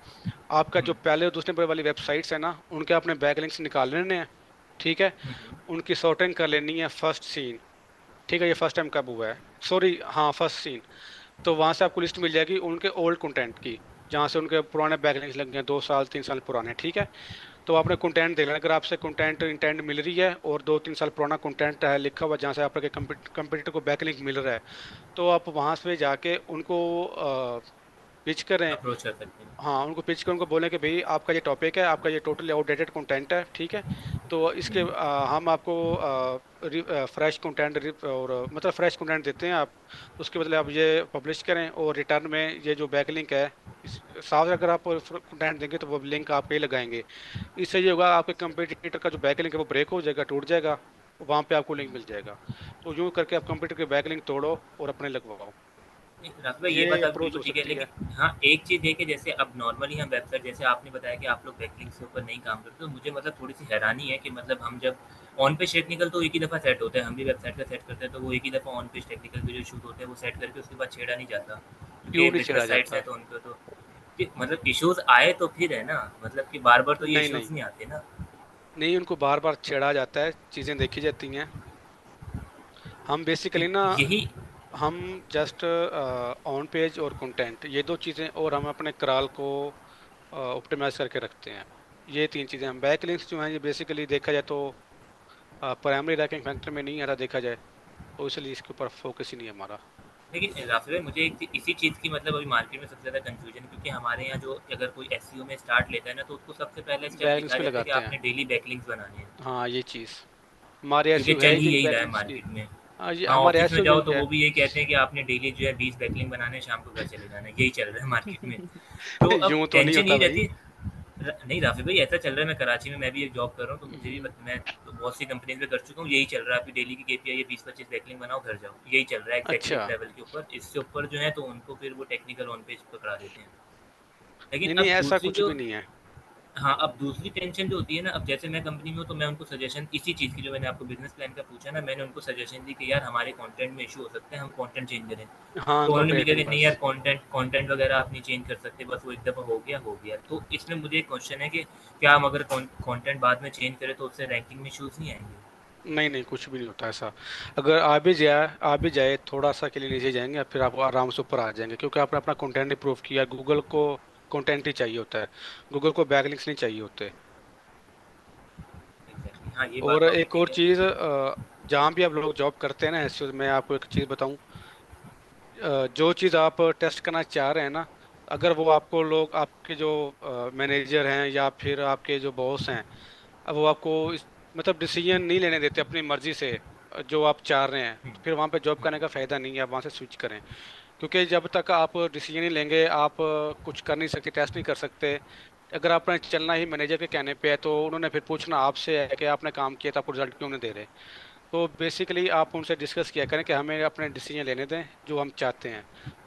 आपका जो पहले और दूसरे नंबर वाली वेबसाइट्स है ना उनके आपने बैक लिंक्स निकाल लेने हैं ठीक है हम्म। उनकी सॉर्टिंग कर लेनी है फर्स्ट सीन ठीक है ये फर्स्ट टाइम कब हुआ है सॉरी हाँ फर्स्ट सीन तो वहाँ से आपको लिस्ट मिल जाएगी उनके ओल्ड कंटेंट की जहाँ से उनके पुराने बैकलिंग्स लग गए दो साल तीन साल पुराने ठीक है तो आपने कंटेंट देख अगर आपसे कंटेंट इंटेंट मिल रही है और दो तीन साल पुराना कंटेंट है लिखा हुआ जहाँ से आपके कंप्यूटर को बैकलिंक मिल रहा है तो आप वहाँ से जाके उनको आ, पिच करें हाँ उनको पिच कर उनको बोलें कि भाई आपका ये टॉपिक है आपका ये टोटली आउटडेटेड कंटेंट है ठीक है तो इसके हम्म। आ, हम आपको फ्रेश कंटेंट और मतलब फ्रेश कंटेंट देते हैं आप उसके बदले आप ये पब्लिश करें और रिटर्न में ये जो बैक लिंक है साथ अगर आप कंटेंट देंगे तो वो लिंक आप ही लगाएंगे इससे ये होगा आपके कंपटीटर का जो बैक लिंक है वो ब्रेक हो जाएगा टूट जाएगा वहाँ पे आपको लिंक मिल जाएगा तो यूँ करके आप कंप्यूटर के बैक लिंक तोड़ो और अपने लगवाओ ये बात तो ठीक है लेकिन हाँ एक चीज़ देखिए जैसे अब नॉर्मली हम वेबसाइट जैसे आपने बताया कि आप लोग बैकलिंक्स के ऊपर नहीं काम करते तो मुझे मतलब थोड़ी सी हैरानी है कि मतलब हम जब ऑन पेज टेक्निकल तो एक ही दफ़ा सेट होता है हम भी वेबसाइट का सेट करते हैं तो वो एक ही दफ़ा ऑन पेज टेक्निकल के जो शूट होते हैं वो सेट करके उसके बाद छेड़ा नहीं जाता साइट्स है तो उनके तो मतलब इश्यूज आए तो फिर है ना मतलब कि बार बार तो ये इश्यूज नहीं आते ना नहीं उनको बार बार छेड़ा जाता है चीज़ें देखी जाती हैं हम बेसिकली ना यही हम जस्ट ऑन पेज और कंटेंट ये दो चीज़ें और हम अपने कराल को ऑप्टिमाइज uh, करके रखते हैं ये तीन चीज़ें हम बैक लिंक्स जो हैं ये बेसिकली देखा जाए तो प्राइमरी रैंकिंग फैक्टर में नहीं आता देखा जाए तो इसलिए इसके ऊपर फोकस ही नहीं है हमारा लेकिन राफिल मुझे एक इसी चीज़ की मतलब अभी मार्केट में सबसे ज़्यादा कन्फ्यूजन क्योंकि हमारे यहाँ जो अगर कोई एस में स्टार्ट लेता है ना तो उसको सबसे पहले स्टेप लगाते आपने डेली बैकलिंग्स बनाने हाँ ये चीज़ हमारे यहाँ चल ही यही रहा है मार्केट में हाँ, हाँ, हमारे में जाओ तो वो भी ये कहते हैं कि आपने डेली जो है बीस बैकलिंग बनाने शाम को घर चले जाना यही चल रहा है मार्केट में तो अब टेंशन तो नहीं रहती नहीं राफी भाई ऐसा चल रहा है मैं कराची में मैं भी एक जॉब कर रहा हूँ तो मुझे भी मैं तो बहुत सी कंपनीज में कर चुका हूँ यही चल रहा है आपकी डेली की केपीआई बीस पच्चीस बैकलिंग बनाओ घर जाओ यही चल रहा है अच्छा। लेवल के ऊपर इससे ऊपर जो है तो उनको फिर वो टेक्निकल ऑन पेज पकड़ा देते हैं लेकिन ऐसा कुछ भी नहीं है हाँ अब दूसरी टेंशन जो होती है ना अब जैसे मैं कंपनी में हूँ तो मैं उनको सजेशन इसी चीज़ की जो मैंने आपको बिजनेस प्लान का पूछा ना मैंने उनको सजेशन दी कि यार हमारे कंटेंट में इशू हो सकते हैं हम कंटेंट चेंज करें हाँ, तो, तो उन्होंने भी कहा नहीं यार कंटेंट कंटेंट वगैरह आप नहीं चेंज कर सकते बस वो एक दफ़ा हो गया हो गया तो इसमें मुझे एक क्वेश्चन है कि क्या हम अगर कॉन्टेंट बाद में चेंज करें तो उससे रैंकिंग में इशूज़ नहीं आएंगे नहीं नहीं कुछ भी नहीं होता ऐसा अगर आ भी जाए आ भी जाए थोड़ा सा के लिए नीचे जाएंगे फिर आप आराम से ऊपर आ जाएंगे क्योंकि आपने अपना कंटेंट इम्प्रूव किया गूगल को कंटेंट ही चाहिए होता है गूगल को बैक लिंक्स नहीं चाहिए होते हाँ, और तो एक और चीज़ जहाँ भी आप लोग जॉब करते हैं ना एस मैं आपको एक चीज़ बताऊँ जो चीज़ आप टेस्ट करना चाह रहे हैं ना अगर वो आपको लोग आपके जो मैनेजर हैं या फिर आपके जो बॉस हैं वो आपको इस, मतलब डिसीजन नहीं लेने देते अपनी मर्ज़ी से जो आप चाह रहे हैं हम्म। फिर वहाँ पे जॉब करने का फ़ायदा नहीं है आप वहाँ से स्विच करें क्योंकि जब तक आप डिसीजन नहीं लेंगे आप कुछ कर नहीं सकते टेस्ट नहीं कर सकते अगर आपने चलना ही मैनेजर के कहने पे है तो उन्होंने फिर पूछना आपसे है कि आपने काम किया था आपको रिजल्ट क्यों नहीं दे रहे तो बेसिकली आप उनसे डिस्कस किया करें कि हमें अपने डिसीजन लेने दें जो हम चाहते हैं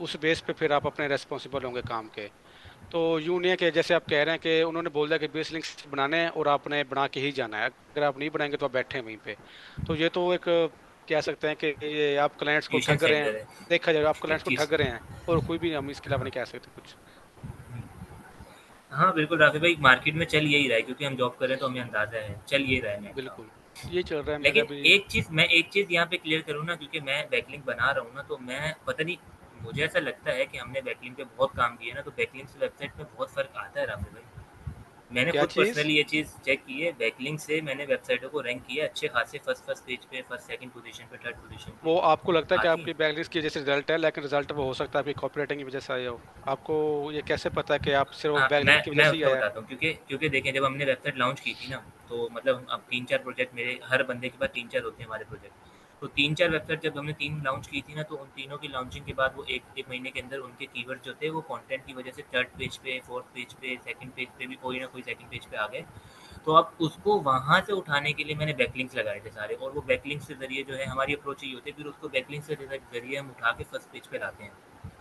उस बेस पे फिर आप अपने रेस्पॉन्सिबल होंगे काम के तो यूँ नहीं है कि जैसे आप कह रहे हैं कि उन्होंने बोल दिया कि बेस लिंक्स बनाने हैं और आपने बना के ही जाना है अगर आप नहीं बनाएंगे तो आप बैठे हैं वहीं पर तो ये तो एक कह सकते हैं कि ये आप क्लाइंट्स को ठग रहे हैं देखा जाए आप क्लाइंट्स को ठग रहे हैं और कोई भी हम इसके अलावा नहीं कह सकते कुछ हाँ बिल्कुल राफी भाई मार्केट में चल यही रहा है क्योंकि हम जॉब कर रहे हैं तो हमें अंदाजा है चल यही रहा है बिल्कुल ये चल रहा है लेकिन एक चीज मैं एक चीज यहाँ पे क्लियर करूँ ना क्योंकि मैं बैकलिंग बना रहा हूँ ना तो मैं पता नहीं मुझे ऐसा लगता है कि हमने बैकलिंग पे बहुत काम किया ना तो बैकलिंग से वेबसाइट पे बहुत फर्क आता है राफी भाई मैंने खुद पर्सनली ये चीज चेक की है बैकलिंक से मैंने वेबसाइटों को रैंक किया अच्छे खासे फर्स्ट फर्स्ट पेज पे फर्स्ट सेकंड पोजीशन पे थर्ड पोजीशन वो आपको लगता है कि आपकी बैकलिंक्स की वजह से रिजल्ट है लेकिन रिजल्ट वो हो सकता है आपकी कॉपीराइटिंग की वजह से आया हो आपको ये कैसे पता है कि आप सिर्फ हाँ, बैकलिंक की वजह से आया बताता हूं क्योंकि क्योंकि देखें जब हमने वेबसाइट लॉन्च की थी ना तो मतलब अब तीन चार प्रोजेक्ट मेरे हर बंदे के पास तीन चार होते हैं हमारे प्रोजेक्ट तो तीन चार वेबसाइट जब हमने तीन लॉन्च की थी ना तो उन तीनों की लॉन्चिंग के बाद वो एक एक महीने के अंदर उनके कीवर्ड जो थे वो कंटेंट की वजह से थर्ड पेज पे फोर्थ पेज पे सेकंड पेज पे भी कोई ना कोई सेकंड पेज पे आ गए तो अब उसको वहाँ से उठाने के लिए मैंने बैकलिंग्स लगाए थे सारे और वो बैकलिंग्स के जरिए जो है हमारी अप्रोच यही होती है फिर उसको बैकलिंग्स के जरिए हम उठा के फर्स्ट पेज पर लाते हैं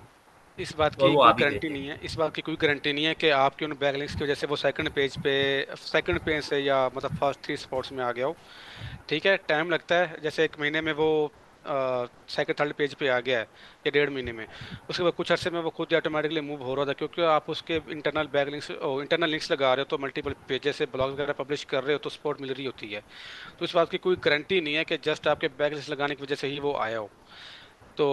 इस बात की कोई गारंटी नहीं है इस बात की कोई गारंटी नहीं है कि आपके उन बैकलिंग्स की वजह से वो सेकंड पेज पे सेकंड पेज से या मतलब फर्स्ट थ्री स्पॉट्स में आ गया हो ठीक है टाइम लगता है जैसे एक महीने में वो सेकंड थर्ड पेज पे आ गया है या डेढ़ महीने में उसके बाद कुछ अर्से में वो खुद ही ऑटोमेटिकली मूव हो रहा था क्योंकि आप उसके internal back links internal links लगा रहे हो तो मल्टीपल पेजेस से ब्लॉग वगैरह पब्लिश कर रहे हो तो सपोर्ट मिल रही होती है तो इस बात की कोई गारंटी नहीं है कि जस्ट आपके बैक लिंक्स लगाने की वजह से ही वो आया हो तो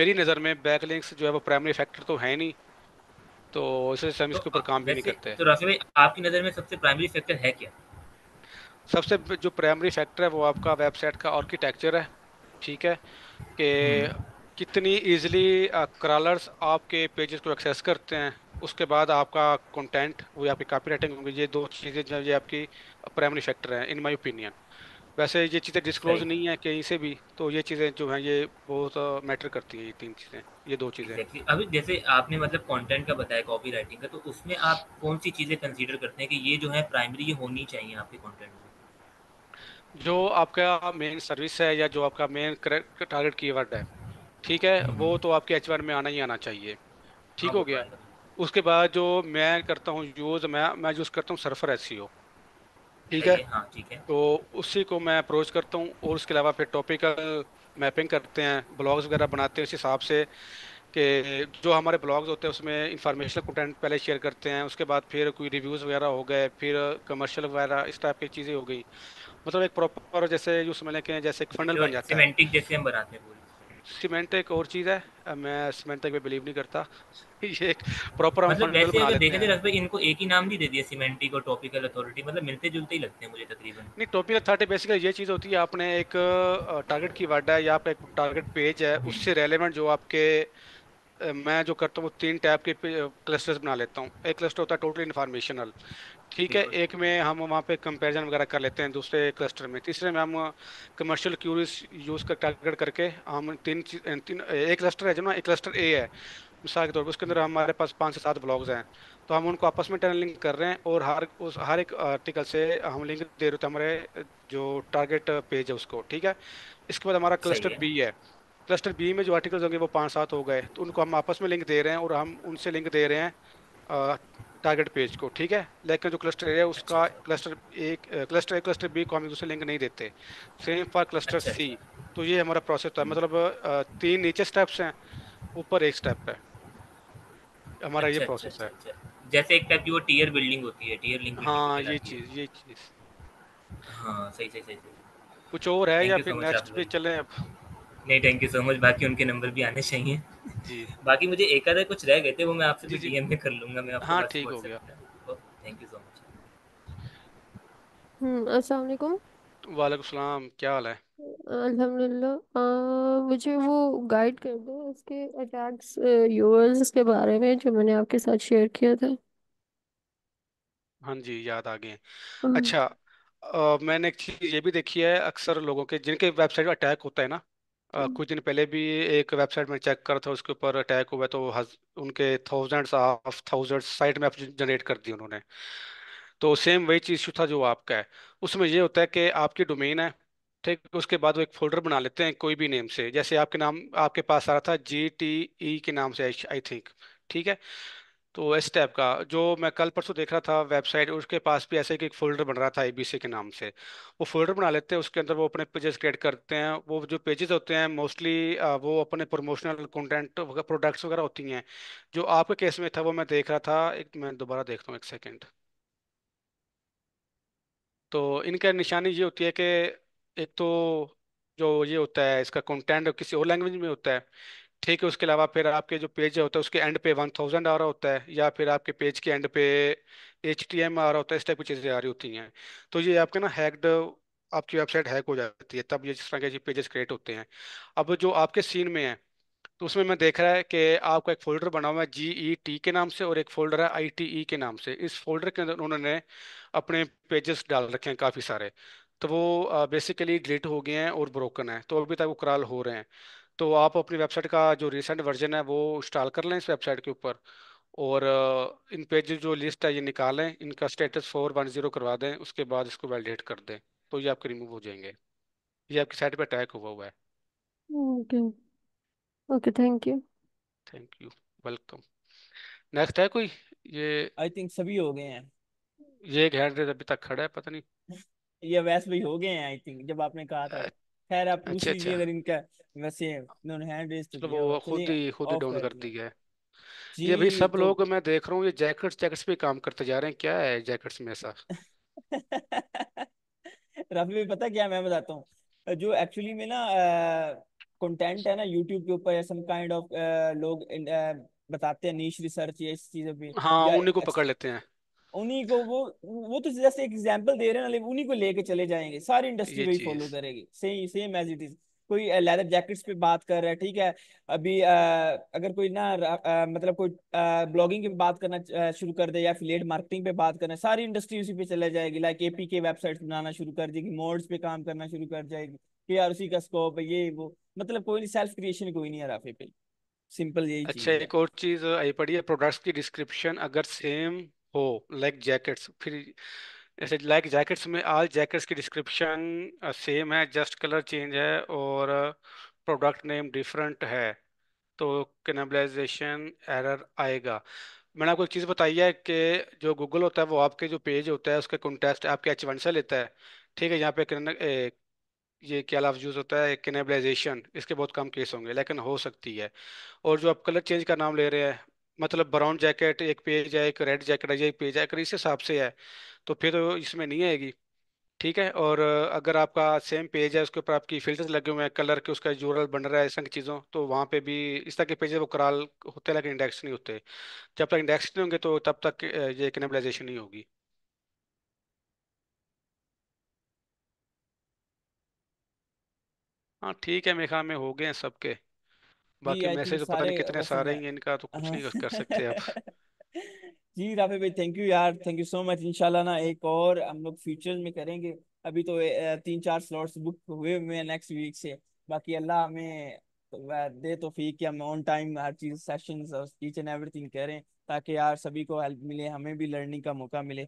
मेरी नज़र में बैक लिंक्स जो है वो प्राइमरी फैक्टर तो है नहीं तो इसे हम इसके ऊपर तो काम भी नहीं करते तो भाई आपकी नज़र में सबसे प्राइमरी फैक्टर है क्या सबसे जो प्राइमरी फैक्टर है वो आपका वेबसाइट का आर्किटेक्चर है ठीक है कि हम्म। कितनी इजीली क्रॉलर्स आपके पेजेस को एक्सेस करते हैं उसके बाद आपका कंटेंट वो आपकी कॉपी राइटिंग होगी ये दो चीज़ें जो ये आपकी प्राइमरी फैक्टर हैं इन माय ओपिनियन वैसे ये चीज़ें डिस्क्लोज नहीं है कहीं से भी तो ये चीज़ें जो हैं ये बहुत मैटर करती हैं ये तीन चीज़ें ये दो चीज़ें अभी जैसे आपने मतलब कंटेंट का बताया कॉपी राइटिंग का तो उसमें आप कौन सी चीज़ें कंसीडर करते हैं कि ये जो है प्राइमरी होनी चाहिए आपके कॉन्टेंट में जो आपका मेन सर्विस है या जो आपका मेन टारगेट वर्ड है ठीक है हम्म, वो हम्म। तो आपके एच में आना ही आना चाहिए ठीक हाँ, हो तो गया उसके बाद जो मैं करता हूँ यूज़ मैं मैं यूज़ करता हूँ सर्फर एस ठीक है हाँ ठीक है तो उसी को मैं अप्रोच करता हूँ और उसके अलावा फिर टॉपिकल मैपिंग करते हैं ब्लॉग्स वगैरह बनाते हैं उस हिसाब से कि जो हमारे ब्लॉग्स होते हैं उसमें इंफॉर्मेशनल कंटेंट पहले शेयर करते हैं उसके बाद फिर कोई रिव्यूज़ वगैरह हो गए फिर कमर्शियल वगैरह इस टाइप की चीज़ें हो गई मतलब एक प्रॉपर जैसे यू समझ लें जैसे एक फंडल बन जाता है जैसे हम बनाते हैं सीमेंट एक और चीज़ है मैं सीमेंट पे बिलीव नहीं करता ये एक प्रॉपर मतलब वैसे अगर देखा जाए रसबे तो इनको एक ही नाम नहीं दे दिया सीमेंटिक को टॉपिकल अथॉरिटी मतलब मिलते जुलते ही लगते हैं मुझे तकरीबन नहीं टॉपिकल अथॉरिटी बेसिकली ये चीज़ होती है आपने एक टारगेट की वर्ड है या आपका एक टारगेट पेज है उससे रेलिवेंट जो आपके मैं जो करता हूँ वो तीन टाइप के क्लस्टर्स बना लेता हूँ एक क्लस्टर होता है टोटली इन्फॉर्मेशनल ठीक है एक में हम वहाँ पे कंपैरिजन वगैरह कर लेते हैं दूसरे क्लस्टर में तीसरे में हम कमर्शियल क्यूरीज यूज़ कर टारगेट करके हम तीन तीन एक क्लस्टर है जो ना एक क्लस्टर ए है मिसाल के तौर पर उसके अंदर हमारे पास पाँच से सात ब्लॉग्स हैं तो हम उनको आपस में टनलिंग कर रहे हैं और हर उस हर एक आर्टिकल से हम लिंक दे रहे थे हमारे जो टारगेट पेज है उसको ठीक है इसके बाद हमारा क्लस्टर बी है क्लस्टर बी में जो आर्टिकल्स होंगे वो पाँच सात हो गए तो उनको हम आपस में लिंक दे रहे हैं और हम उनसे लिंक दे रहे हैं टारगेट पेज को ठीक है लेकिन जो क्लस्टर है उसका क्लस्टर एक क्लस्टर ए क्लस्टर बी को हम एक दूसरे लिंक नहीं देते सेम फॉर क्लस्टर सी तो ये हमारा प्रोसेस था हम्म। मतलब तीन नीचे स्टेप्स हैं ऊपर एक स्टेप है हमारा ये प्रोसेस अच्छा, अच्छा, है अच्छा, जैसे एक टाइप की वो टीयर बिल्डिंग होती है टीयर लिंक हाँ ये चीज़ ये चीज़ हाँ सही सही सही कुछ और है या फिर नेक्स्ट पे चलें अब नहीं थैंक यू सो मच बाकी उनके नंबर भी आने चाहिए जी बाकी मुझे एक आधा कुछ रह गए थे वो मैं आपसे भी डीएम में कर लूंगा मैं आपको हां ठीक हो गया thank you so much hmm अस्सलाम वालेकुम वालेकुम सलाम क्या हाल है अल्हम्दुलिल्लाह मुझे वो गाइड कर दो उसके अटैक्स यूएस के बारे में जो मैंने आपके साथ शेयर किया था हाँ जी याद आ गए हाँ। अच्छा अ, मैंने एक चीज़ ये भी देखी है अक्सर लोगों के जिनके वेबसाइट पर अटैक होता है ना कुछ दिन पहले भी एक वेबसाइट में चेक करा था उसके ऊपर अटैक हुआ तो हज, उनके thousands of thousands site map generate कर दी उन्होंने तो सेम वही चीज इशू था जो आपका है उसमें ये होता है कि आपकी डोमेन है ठीक उसके बाद वो एक फोल्डर बना लेते हैं कोई भी नेम से जैसे आपके नाम आपके पास आ रहा था जी टी ई के नाम से आई थिंक ठीक है तो इस टाइप का जो मैं कल परसों देख रहा था वेबसाइट उसके पास भी ऐसे एक फोल्डर बन रहा था आईबीसी के नाम से वो फोल्डर बना लेते हैं उसके अंदर वो अपने पेजेस क्रिएट करते हैं वो जो पेजेस होते हैं मोस्टली वो अपने प्रमोशनल कंटेंट प्रोडक्ट्स वगैरह होती हैं जो आपके केस में था वो मैं देख रहा था एक मैं दोबारा देखता हूँ एक सेकेंड तो इनका निशानी ये होती है कि एक तो जो ये होता है इसका कंटेंट किसी और लैंग्वेज में होता है ठीक है उसके अलावा फिर आपके जो पेज होता है उसके एंड पे वन थाउजेंड आ रहा होता है या फिर आपके पेज के एंड पे एच टी एम आ रहा होता है इस टाइप की चीज़ें आ रही होती हैं तो ये आपके ना हैक्ड आपकी वेबसाइट हैक हो जाती है तब ये जिस तरह के पेजेस क्रिएट होते हैं अब जो आपके सीन में है तो उसमें मैं देख रहा है कि आपका एक फोल्डर बना हुआ है जी ई टी के नाम से और एक फोल्डर है आई टी ई के नाम से इस फोल्डर के अंदर उन्होंने अपने पेजेस डाल रखे हैं काफ़ी सारे तो वो बेसिकली डिलीट हो गए हैं और ब्रोकन है तो अभी तक वो कराल हो रहे हैं तो आप अपनी वेबसाइट का जो रिसेंट वर्जन है वो इंस्टॉल कर लें इस वेबसाइट के ऊपर और इन पेज जो लिस्ट है ये निकालें इनका स्टेटस फोर वन जीरो करवा दें उसके बाद इसको वैलिडेट कर दें तो ये आपके रिमूव हो जाएंगे ये आपकी साइट पे अटैक हुआ हुआ है okay okay thank you thank you welcome next है कोई ये आई थिंक सभी हो गए हैं ये एक हैंड रेज अभी तक खड़ा है पता नहीं ये वैसे भी हो गए हैं आई थिंक जब आपने कहा था आ... खैर आप पूछ अच्छा, लीजिए अच्छा। अगर इनका वैसे इन्होंने हैंड रेस तो मतलब वो खुद ही खुद ही डाउन कर दी है जी ये भी सब तो लोग मैं देख रहा हूँ ये जैकेट्स जैकेट्स पे काम करते जा रहे हैं क्या है जैकेट्स में ऐसा रफी भी पता क्या मैं बताता हूँ जो एक्चुअली में ना कंटेंट है ना यूट्यूब के ऊपर या सम काइंड ऑफ लोग इन, अ, बताते हैं नीश रिसर्च या इस चीजों पे हाँ या उन्हीं को पकड़ लेते हैं उन्हीं को वो वो तो जैसे एक एग्जांपल दे रहे हैं ना उन्हीं को लेके चले जाएंगे सारी इंडस्ट्री वही फॉलो करेगी same same as it is कोई लेदर जैकेट्स पे बात कर रहा है ठीक है अभी आ, अगर कोई ना आ, मतलब कोई ब्लॉगिंग की बात करना शुरू कर दे या फिलेट मार्केटिंग पे बात करना सारी इंडस्ट्री उसी पे चले जाएगी लाइक एपी के वेबसाइट बनाना शुरू कर देगी मोड्स पे काम करना शुरू कर जाएगी पी आर उसी का स्कोप ये वो मतलब कोई नहीं सेल्फ क्रिएशन कोई नहीं है राफे पे सिंपल यही अच्छा एक और चीज आई पड़ी है प्रोडक्ट्स की डिस्क्रिप्शन अगर सेम हो लाइक जैकेट्स फिर ऐसे लाइक जैकेट्स में आल जैकेट्स की डिस्क्रिप्शन सेम uh, है जस्ट कलर चेंज है और प्रोडक्ट नेम डिफरेंट है तो कैनबलाइजेशन एरर आएगा मैंने आपको एक चीज़ बताई है कि जो गूगल होता है वो आपके जो पेज होता है उसका कॉन्टेस्ट आपके एच वन से लेता है ठीक है यहाँ पे ए, ये क्या लफ्ज यूज़ होता है कैनेबलाइजेशन इसके बहुत कम केस होंगे लेकिन हो सकती है और जो आप कलर चेंज का नाम ले रहे हैं मतलब ब्राउन जैकेट एक पेज है एक रेड जैकेट है एक पेज है अगर इस हिसाब से है तो फिर तो इसमें नहीं आएगी ठीक है और अगर आपका सेम पेज है उसके ऊपर आपकी फिल्टर्स लगे हुए हैं कलर के उसका जूरल बन रहा है इस तरह की चीज़ों तो वहाँ पे भी इस तरह के पेजेस वो कराल होते हैं लेकिन इंडेक्स नहीं होते जब तक इंडेक्स नहीं होंगे तो तब तक ये कनेबलाइजेशन नहीं होगी हाँ ठीक है मेरे ख्याल में हो गए हैं सबके बाकी आई मैसेज थिंक तो पता नहीं सारे कितने सारे पसंद हैं इनका तो कुछ नहीं कर हाँ। सकते आप जी राफे भाई थैंक यू यार थैंक यू सो मच इनशाला ना एक और हम लोग फ्यूचर में करेंगे अभी तो तीन चार स्लॉट्स बुक हुए हुए हैं नेक्स्ट वीक से बाकी अल्लाह हमें वह दे तौफीक तो कि हम ऑन टाइम हर चीज़ सेशन और टीच एंड एवरीथिंग करें ताकि यार सभी को हेल्प मिले हमें भी लर्निंग का मौका मिले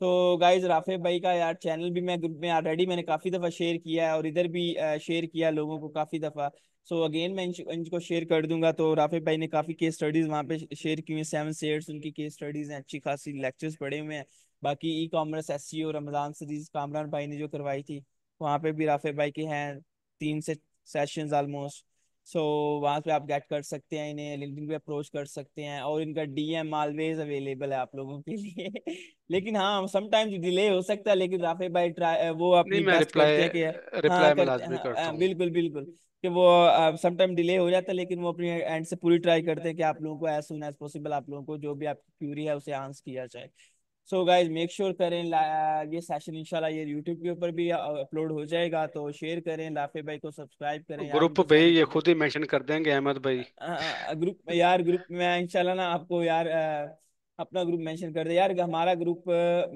तो गाइज राफे भाई का यार चैनल भी मैं ग्रुप में ऑलरेडी मैंने काफ़ी दफ़ा शेयर किया है और इधर भी शेयर किया लोगों को काफ़ी दफ़ा सो अगेन मैं इनको शेयर कर दूंगा तो राफे भाई ने काफ़ी केस स्टडीज़ वहाँ पे शेयर की हुई सेवन शेयर्स उनकी केस स्टडीज़ हैं अच्छी खासी लेक्चर्स पड़े हुए हैं बाकी ई कॉमर्स एस सी और रमज़ान सदीज कामरान भाई ने जो करवाई थी वहाँ पे भी राफे भाई के हैं तीन से सेशंस आलमोस्ट सो so, वहाँ पे आप गेट कर सकते हैं इन्हें लिंक्डइन पे अप्रोच कर सकते हैं और इनका डीएम ऑलवेज अवेलेबल है आप लोगों के लिए लेकिन हाँ समटाइम्स डिले हो सकता है लेकिन राफे भाई ट्राई वो अपनी रिप्लाई हाँ, रिप्लाई में लाजमी हाँ, करता हाँ, हूँ बिल्कुल बिल्कुल कि वो समटाइम डिले हो जाता है लेकिन वो अपने एंड से पूरी ट्राई करते हैं कि आप लोगों को एज सुन एज पॉसिबल आप लोगों को जो भी आपकी क्यूरी है उसे आंसर किया जाए सो गाइज मेक श्योर करें ये सेशन इनशाला ये यूट्यूब के ऊपर भी अपलोड हो जाएगा तो शेयर करें लाफे भाई को सब्सक्राइब करें ग्रुप भाई ये खुद ही मेंशन कर देंगे अहमद भाई ग्रुप यार ग्रुप में इनशाला ना आपको यार अपना ग्रुप मेंशन कर दे यार हमारा ग्रुप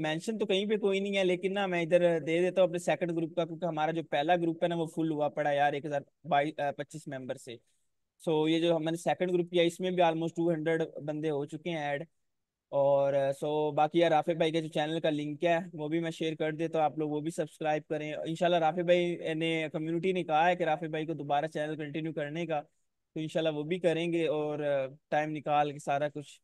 मेंशन तो कहीं पे कोई नहीं है लेकिन ना मैं इधर दे देता हूँ अपने सेकंड ग्रुप का क्योंकि हमारा जो पहला ग्रुप है ना वो फुल हुआ पड़ा यार एक हज़ार बाईस पच्चीस मेंबर से सो so, ये जो हमने सेकंड ग्रुप किया इसमें भी ऑलमोस्ट टू हंड्रेड बंदे हो चुके हैं ऐड और सो बाकी यार राफे भाई के जो चैनल का लिंक है वो भी मैं शेयर कर देता हूँ आप लोग वो भी सब्सक्राइब करें इनशाला राफे भाई ने कम्युनिटी ने कहा है कि राफे भाई को दोबारा चैनल कंटिन्यू करने का तो इनशाला वो भी करेंगे और टाइम निकाल के सारा कुछ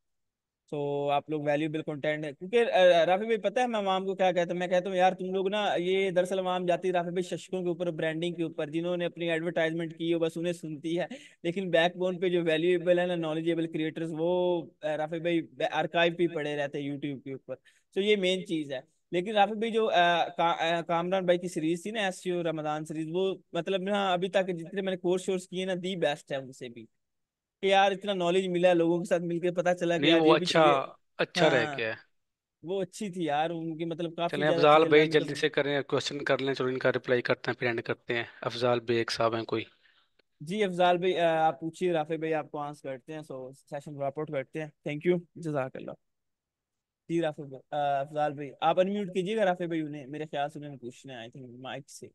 तो आप लोग वैल्यूबल कंटेंट क्योंकि राफी भाई पता है मैं माम को क्या कहता हूँ मैं कहता हूँ यार तुम लोग ना ये दरअसल माम जाती है राफी भाई शशकों के ऊपर ब्रांडिंग के ऊपर जिन्होंने अपनी एडवर्टाइजमेंट की हो बस उन्हें सुनती है लेकिन बैकबोन पे जो वैल्यूएबल है ना नॉलेजेबल क्रिएटर्स वो राफी भाई आर्काइव भी पड़े रहते हैं यूट्यूब के ऊपर तो ये मेन चीज़ है लेकिन राफी भाई जो का, कामरान भाई की सीरीज थी ना एस रमदान सीरीज वो मतलब ना अभी तक जितने मैंने कोर्स शोर्स किए ना दी बेस्ट है उनसे भी कि यार इतना नॉलेज मिला लोगों के साथ मिलकर पता चला कि यार वो अच्छा अच्छा रह हाँ। गया वो अच्छी थी यार उनकी मतलब काफी चलें ज्यादा अफजाल चीजें भाई लर्न कर जल्दी से करें क्वेश्चन कर लें चलो इनका रिप्लाई करते हैं फिर एंड करते हैं अफजाल भाई एक साहब हैं कोई जी अफजाल भाई आप पूछिए राफे भाई आपको आंसर करते हैं सो सेशन ड्रॉप आउट करते हैं थैंक यू जजाक अल्लाह जी राफे भाई अफजाल भाई आप अनम्यूट कीजिएगा राफे भाई उन्हें मेरे ख्याल से उन्हें पूछना है आई थिंक माइक से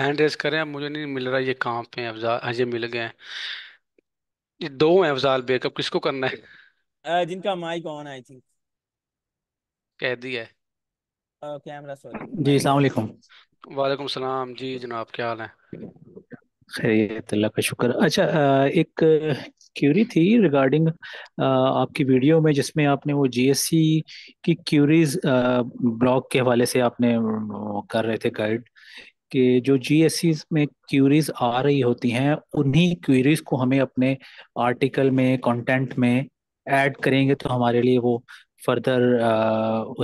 हैंड रेस करें मुझे नहीं मिल रहा ये कहाँ पे हैं अफजाल हाँ ये मिल गए हैं ये दो हैं अफजाल बेग अब किसको करना है अ, जिनका माइक ऑन आई थिंक कह दिया है कैमरा सॉरी जी माइक वालेकुम वालेकुम सलाम जी जनाब क्या हाल है खैरियत अल्लाह का शुक्र अच्छा एक क्यूरी थी रिगार्डिंग आपकी वीडियो में जिसमें आपने वो जीएससी की क्यूरीज ब्लॉग के हवाले से आपने कर रहे थे गाइड कि जो जी में क्यूरीज आ रही होती हैं उन्हीं क्यूरीज को हमें अपने आर्टिकल में कंटेंट में ऐड करेंगे तो हमारे लिए वो फर्दर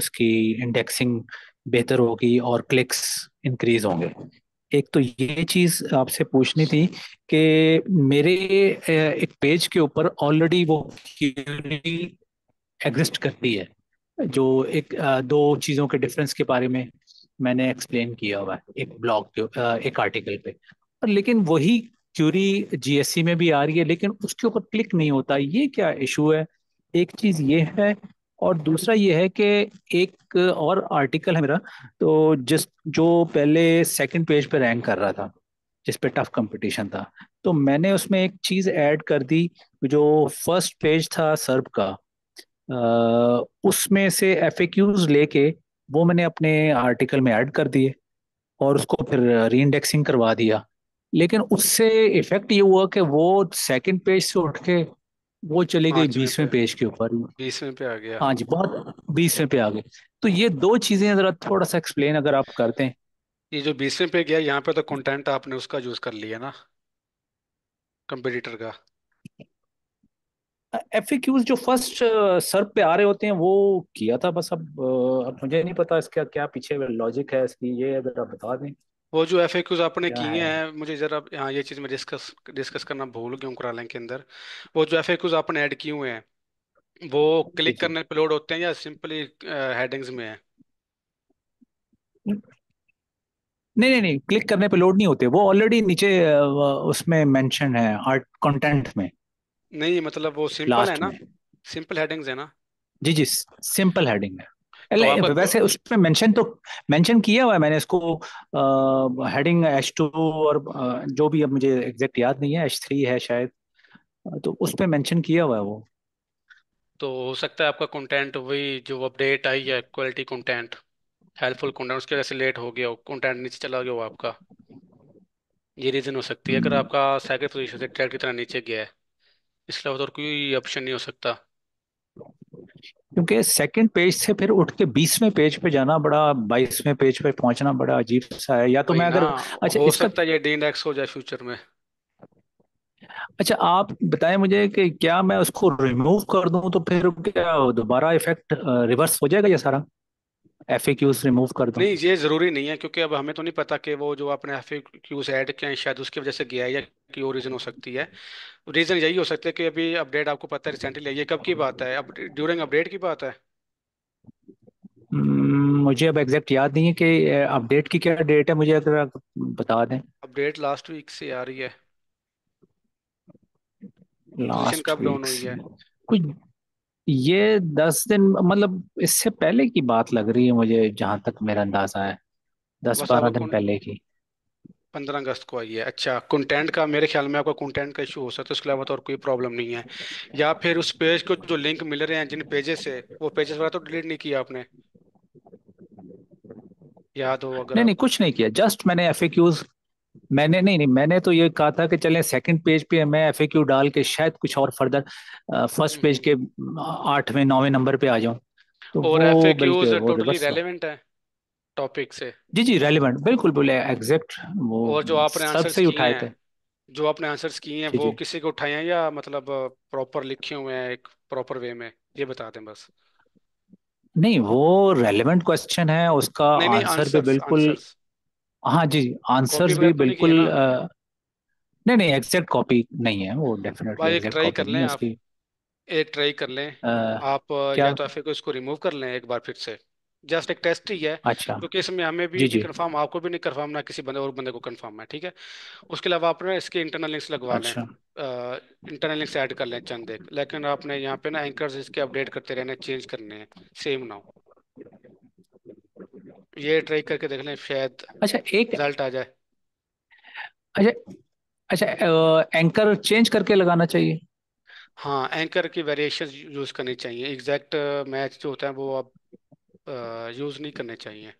उसकी इंडेक्सिंग बेहतर होगी और क्लिक्स इंक्रीज होंगे एक तो ये चीज़ आपसे पूछनी थी कि मेरे एक पेज के ऊपर ऑलरेडी वो एग्जिस्ट करती है जो एक दो चीज़ों के डिफरेंस के बारे में मैंने एक्सप्लेन किया हुआ है एक ब्लॉग एक आर्टिकल पे लेकिन वही क्यूरी जीएससी में भी आ रही है लेकिन उसके ऊपर क्लिक नहीं होता ये क्या इशू है एक चीज ये है और दूसरा ये है कि एक और आर्टिकल है मेरा तो जिस जो पहले सेकंड पेज पे रैंक कर रहा था जिस पे टफ कंपटीशन था तो मैंने उसमें एक चीज ऐड कर दी जो फर्स्ट पेज था सर्ब का उसमें से एफ लेके वो मैंने अपने आर्टिकल में ऐड कर दिए और उसको फिर री करवा दिया लेकिन उससे इफेक्ट ये हुआ कि वो सेकंड पेज से उठ के वो चली हाँ गई बीसवें पेज के ऊपर बीसवें पे आ गया हाँ जी बहुत बीसवें पे आ गए तो ये दो चीजें जरा थोड़ा सा एक्सप्लेन अगर आप करते हैं ये जो बीसवें पे गया यहाँ पे तो कंटेंट आपने उसका यूज कर लिया ना कंपटीटर का एफ जो फर्स्ट uh, सर पे आ रहे होते हैं वो किया था बस अब uh, अब मुझे नहीं पता इसका क्या पीछे लॉजिक है इसकी ये अगर आप बता दें वो जो एफ आपने किए हैं है? मुझे जरा हाँ ये चीज़ में डिस्कस डिस्कस करना भूल गया हूँ करालें के अंदर वो जो एफ आपने ऐड किए हुए हैं वो क्लिक करने पे लोड होते हैं या सिंपली हेडिंग्स uh, में है नहीं नहीं नहीं क्लिक करने पे लोड नहीं होते वो ऑलरेडी नीचे उसमें मेंशन है आर्ट कंटेंट में नहीं मतलब वो सिंपल है ना सिंपल हेडिंग्स है ना जी जी सिंपल हेडिंग है तो वैसे उसमें मेंशन तो मेंशन किया हुआ है मैंने इसको हेडिंग एच टू और आ, जो भी अब मुझे एग्जैक्ट याद नहीं है एच थ्री है शायद तो उसमें मेंशन किया हुआ है वो तो हो सकता है आपका कंटेंट वही जो अपडेट आई है क्वालिटी कंटेंट हेल्पफुल कंटेंट उसके वजह से लेट हो गया हो कंटेंट नीचे चला गया हो आपका ये रीज़न हो सकती है अगर hmm। आपका सेकंड पोजीशन से ट्रैक की तरह नीचे गया है इसके अलावा तो और कोई ऑप्शन नहीं हो सकता क्योंकि सेकंड पेज से फिर उठ के बीसवें पेज पे जाना बड़ा बाईसवें पेज पे पहुंचना बड़ा अजीब सा है या तो मैं अगर अच्छा हो इसका सकता है ये डी एक्स हो जाए फ्यूचर में अच्छा आप बताएं मुझे कि क्या मैं उसको रिमूव कर दूं तो फिर क्या दोबारा इफेक्ट रिवर्स हो जाएगा ये सारा एफएक्यूज रिमूव कर दूं नहीं ये जरूरी नहीं है क्योंकि अब हमें तो नहीं पता कि वो जो आपने एफएक्यूज ऐड किए हैं शायद उसकी वजह से गया है या कि और रीज़न हो सकती है रीज़न यही हो सकता है कि अभी अपडेट आपको पता है रिसेंटली ये कब की बात है अब ड्यूरिंग अपडेट की बात है hmm, मुझे अब एग्जैक्ट याद नहीं है कि अपडेट की क्या डेट है मुझे अगर आप बता दें अपडेट लास्ट वीक से आ रही है पोजीशन लास्ट कब डाउन हुई है कुछ ये दस दिन मतलब इससे पहले की बात लग रही है मुझे जहां तक मेरा अंदाजा है दस बस बारह दिन पहले की पंद्रह अगस्त को आई है अच्छा कंटेंट का मेरे ख्याल में आपका कंटेंट का इशू हो सकता है उसके अलावा तो और कोई प्रॉब्लम नहीं है या फिर उस पेज को जो लिंक मिल रहे हैं जिन पेजेस से वो पेजेस वगैरह तो डिलीट नहीं किया आपने याद हो अगर नहीं नहीं कुछ नहीं किया जस्ट मैंने एफएक्यूज मैंने नहीं नहीं मैंने तो ये कहा था कि चलें सेकंड पेज पे मैं एफ डाल के शायद कुछ और फर्दर फर्स्ट पेज के आठवें नौवें नंबर पे आ जाऊं तो और एफएक्यूज टोटली रेलेवेंट है टॉपिक से जी जी रेलेवेंट बिल्कुल बोले एग्जैक्ट वो और जो आपने आंसर किए उठाए थे जो आपने आंसर्स किए हैं जी, वो जी. किसी को उठाए हैं या मतलब प्रॉपर लिखे हुए हैं एक प्रॉपर वे में ये बता दें बस नहीं वो रेलेवेंट क्वेश्चन है उसका नहीं, नहीं, आंसर भी बिल्कुल आंसर्स. हाँ जी आंसर्स भी तो बिल्कुल नहीं नहीं एग्जैक्ट कॉपी नहीं है वो डेफिनेटली आज एक ट्राई कर लें आप उसकी एक ट्राई कर लें आप क्या या तो फिर को इसको रिमूव कर लें एक बार फिर से जस्ट एक टेस्ट ही है अच्छा क्योंकि इसमें हमें भी जी जी कंफर्म आपको भी नहीं कंफर्म ना किसी बंदे और बंदे को कंफर्म है ठीक है उसके अलावा आप ना इसके इंटरनल लिंक्स लगवा लें अच्छा इंटरनल लिंक्स ऐड कर लें चंद एक लेकिन आपने यहाँ पे ना एंकर्स इसके अपडेट करते रहने चेंज करने हैं सेम ना हो ये ट्राई करके देख लें शायद अच्छा एक रिजल्ट आ जाए अच्छा अच्छा एंकर चेंज करके लगाना चाहिए हाँ एंकर की वेरिएशन यूज़ करनी चाहिए एग्जैक्ट मैच uh, जो होता है वो आप यूज़ uh, नहीं करने चाहिए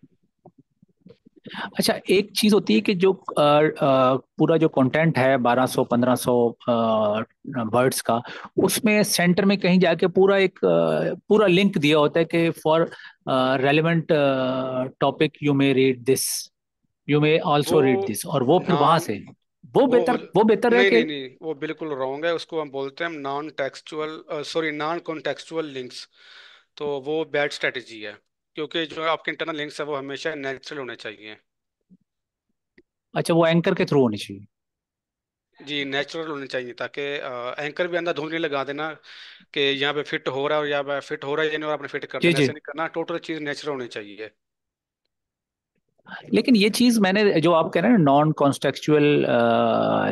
अच्छा एक चीज होती है कि जो आ, आ, पूरा जो कंटेंट है 1200 1500 वर्ड्स का उसमें सेंटर में कहीं जाके पूरा एक पूरा लिंक दिया होता है कि for relevant topic you may read this you may also read this और वो फिर वहां से वो बेहतर वो बेहतर है कि नहीं वो बिल्कुल रॉन्ग है उसको हम बोलते हैं non textual sorry non contextual links तो वो बैड स्ट्रेटजी है क्योंकि जो आपके इंटरनल लिंक्स है वो हमेशा नेचुरल होने चाहिए अच्छा वो एंकर के थ्रू होने चाहिए जी नेचुरल होने चाहिए ताकि एंकर भी अंदर धुंधली लगा देना कि यहाँ पे फिट हो रहा है और यहाँ पे फिट हो रहा है और आपने फिट कर जी ऐसे नहीं करना टोटल चीज नेचुरल होनी चाहिए लेकिन ये चीज मैंने जो आप कह रहे हैं नॉन कॉन्स्टेक्चुअल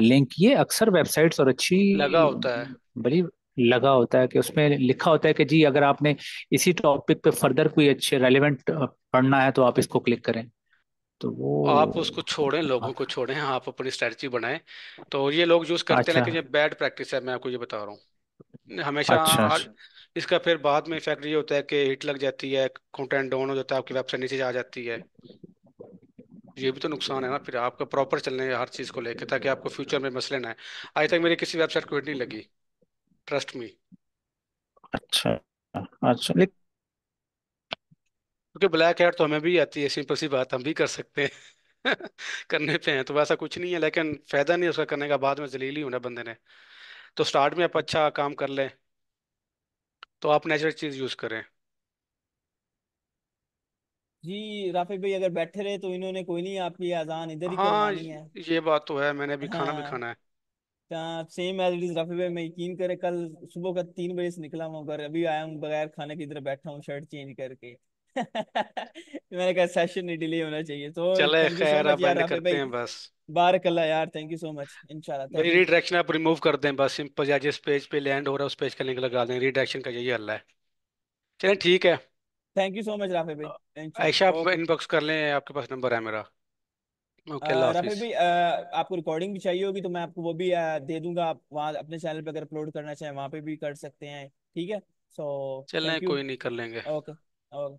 लिंक ये अक्सर वेबसाइट्स और अच्छी लगा होता है बड़ी लगा होता है कि उसमें लिखा होता है कि जी अगर आपने इसी टॉपिक पे फर्दर कोई अच्छे रेलिवेंट पढ़ना है तो आप इसको क्लिक करें तो वो आप उसको छोड़ें लोगों को छोड़ें आप अपनी स्ट्रेटजी बनाएं तो ये लोग यूज करते अच्छा। लेकिन ये बैड प्रैक्टिस है मैं आपको ये बता रहा हूँ हमेशा अच्छा, अच्छा। इसका फिर बाद में इफेक्ट ये होता है कि हिट लग जाती है कंटेंट डाउन हो जाता है आपकी वेबसाइट नीचे जा जाती है ये भी तो नुकसान है ना फिर आपका प्रॉपर चलने हर चीज़ को लेकर ताकि आपको फ्यूचर में मसले ना आए आज तक मेरी किसी वेबसाइट को हिट नहीं लगी ट्रस्ट मी अच्छा अच्छा क्योंकि ब्लैक हेड तो हमें भी आती है सिंपल सी बात हम भी कर सकते हैं करने पे हैं तो वैसा कुछ नहीं है लेकिन फायदा नहीं उसका करने का बाद में जलील ही होना बंदे ने तो स्टार्ट में आप अच्छा काम कर लें तो आप नेचुरल चीज यूज करें जी राफी भाई अगर बैठे रहे तो इन्होंने कोई नहीं आपकी अजान इधर ही हाँ करवानी है ये बात तो है मैंने भी खाना भी हाँ। खाना है same as it is Rafi भाई मैं यकीन करे कल सुबह का तीन बजे से निकला हूँ घर अभी आया हूँ बगैर खाने के इधर बैठा हूँ शर्ट चेंज करके मैंने कहा सेशन नहीं डिले होना चाहिए तो चले खैर अब बंद करते हैं बस बारकल्ला यार थैंक यू सो मच इंशाल्लाह भाई रिडायरेक्शन आप रिमूव कर दें बस सिंपल या जिस पेज पे लैंड हो रहा है उस पेज का लिंक लगा दें रिडायरेक्शन का यही हल है चलें ठीक है thank you so much Rafay भाई आयशा आप इनबॉक्स कर लें आपके पास नंबर है मेरा ओके रफी भाई आपको रिकॉर्डिंग भी चाहिए होगी तो मैं आपको वो भी दे दूंगा आप वहाँ अपने चैनल पे अगर अपलोड करना चाहें वहाँ पे भी कर सकते हैं ठीक है सो चलें कोई नहीं कर लेंगे ओके ओके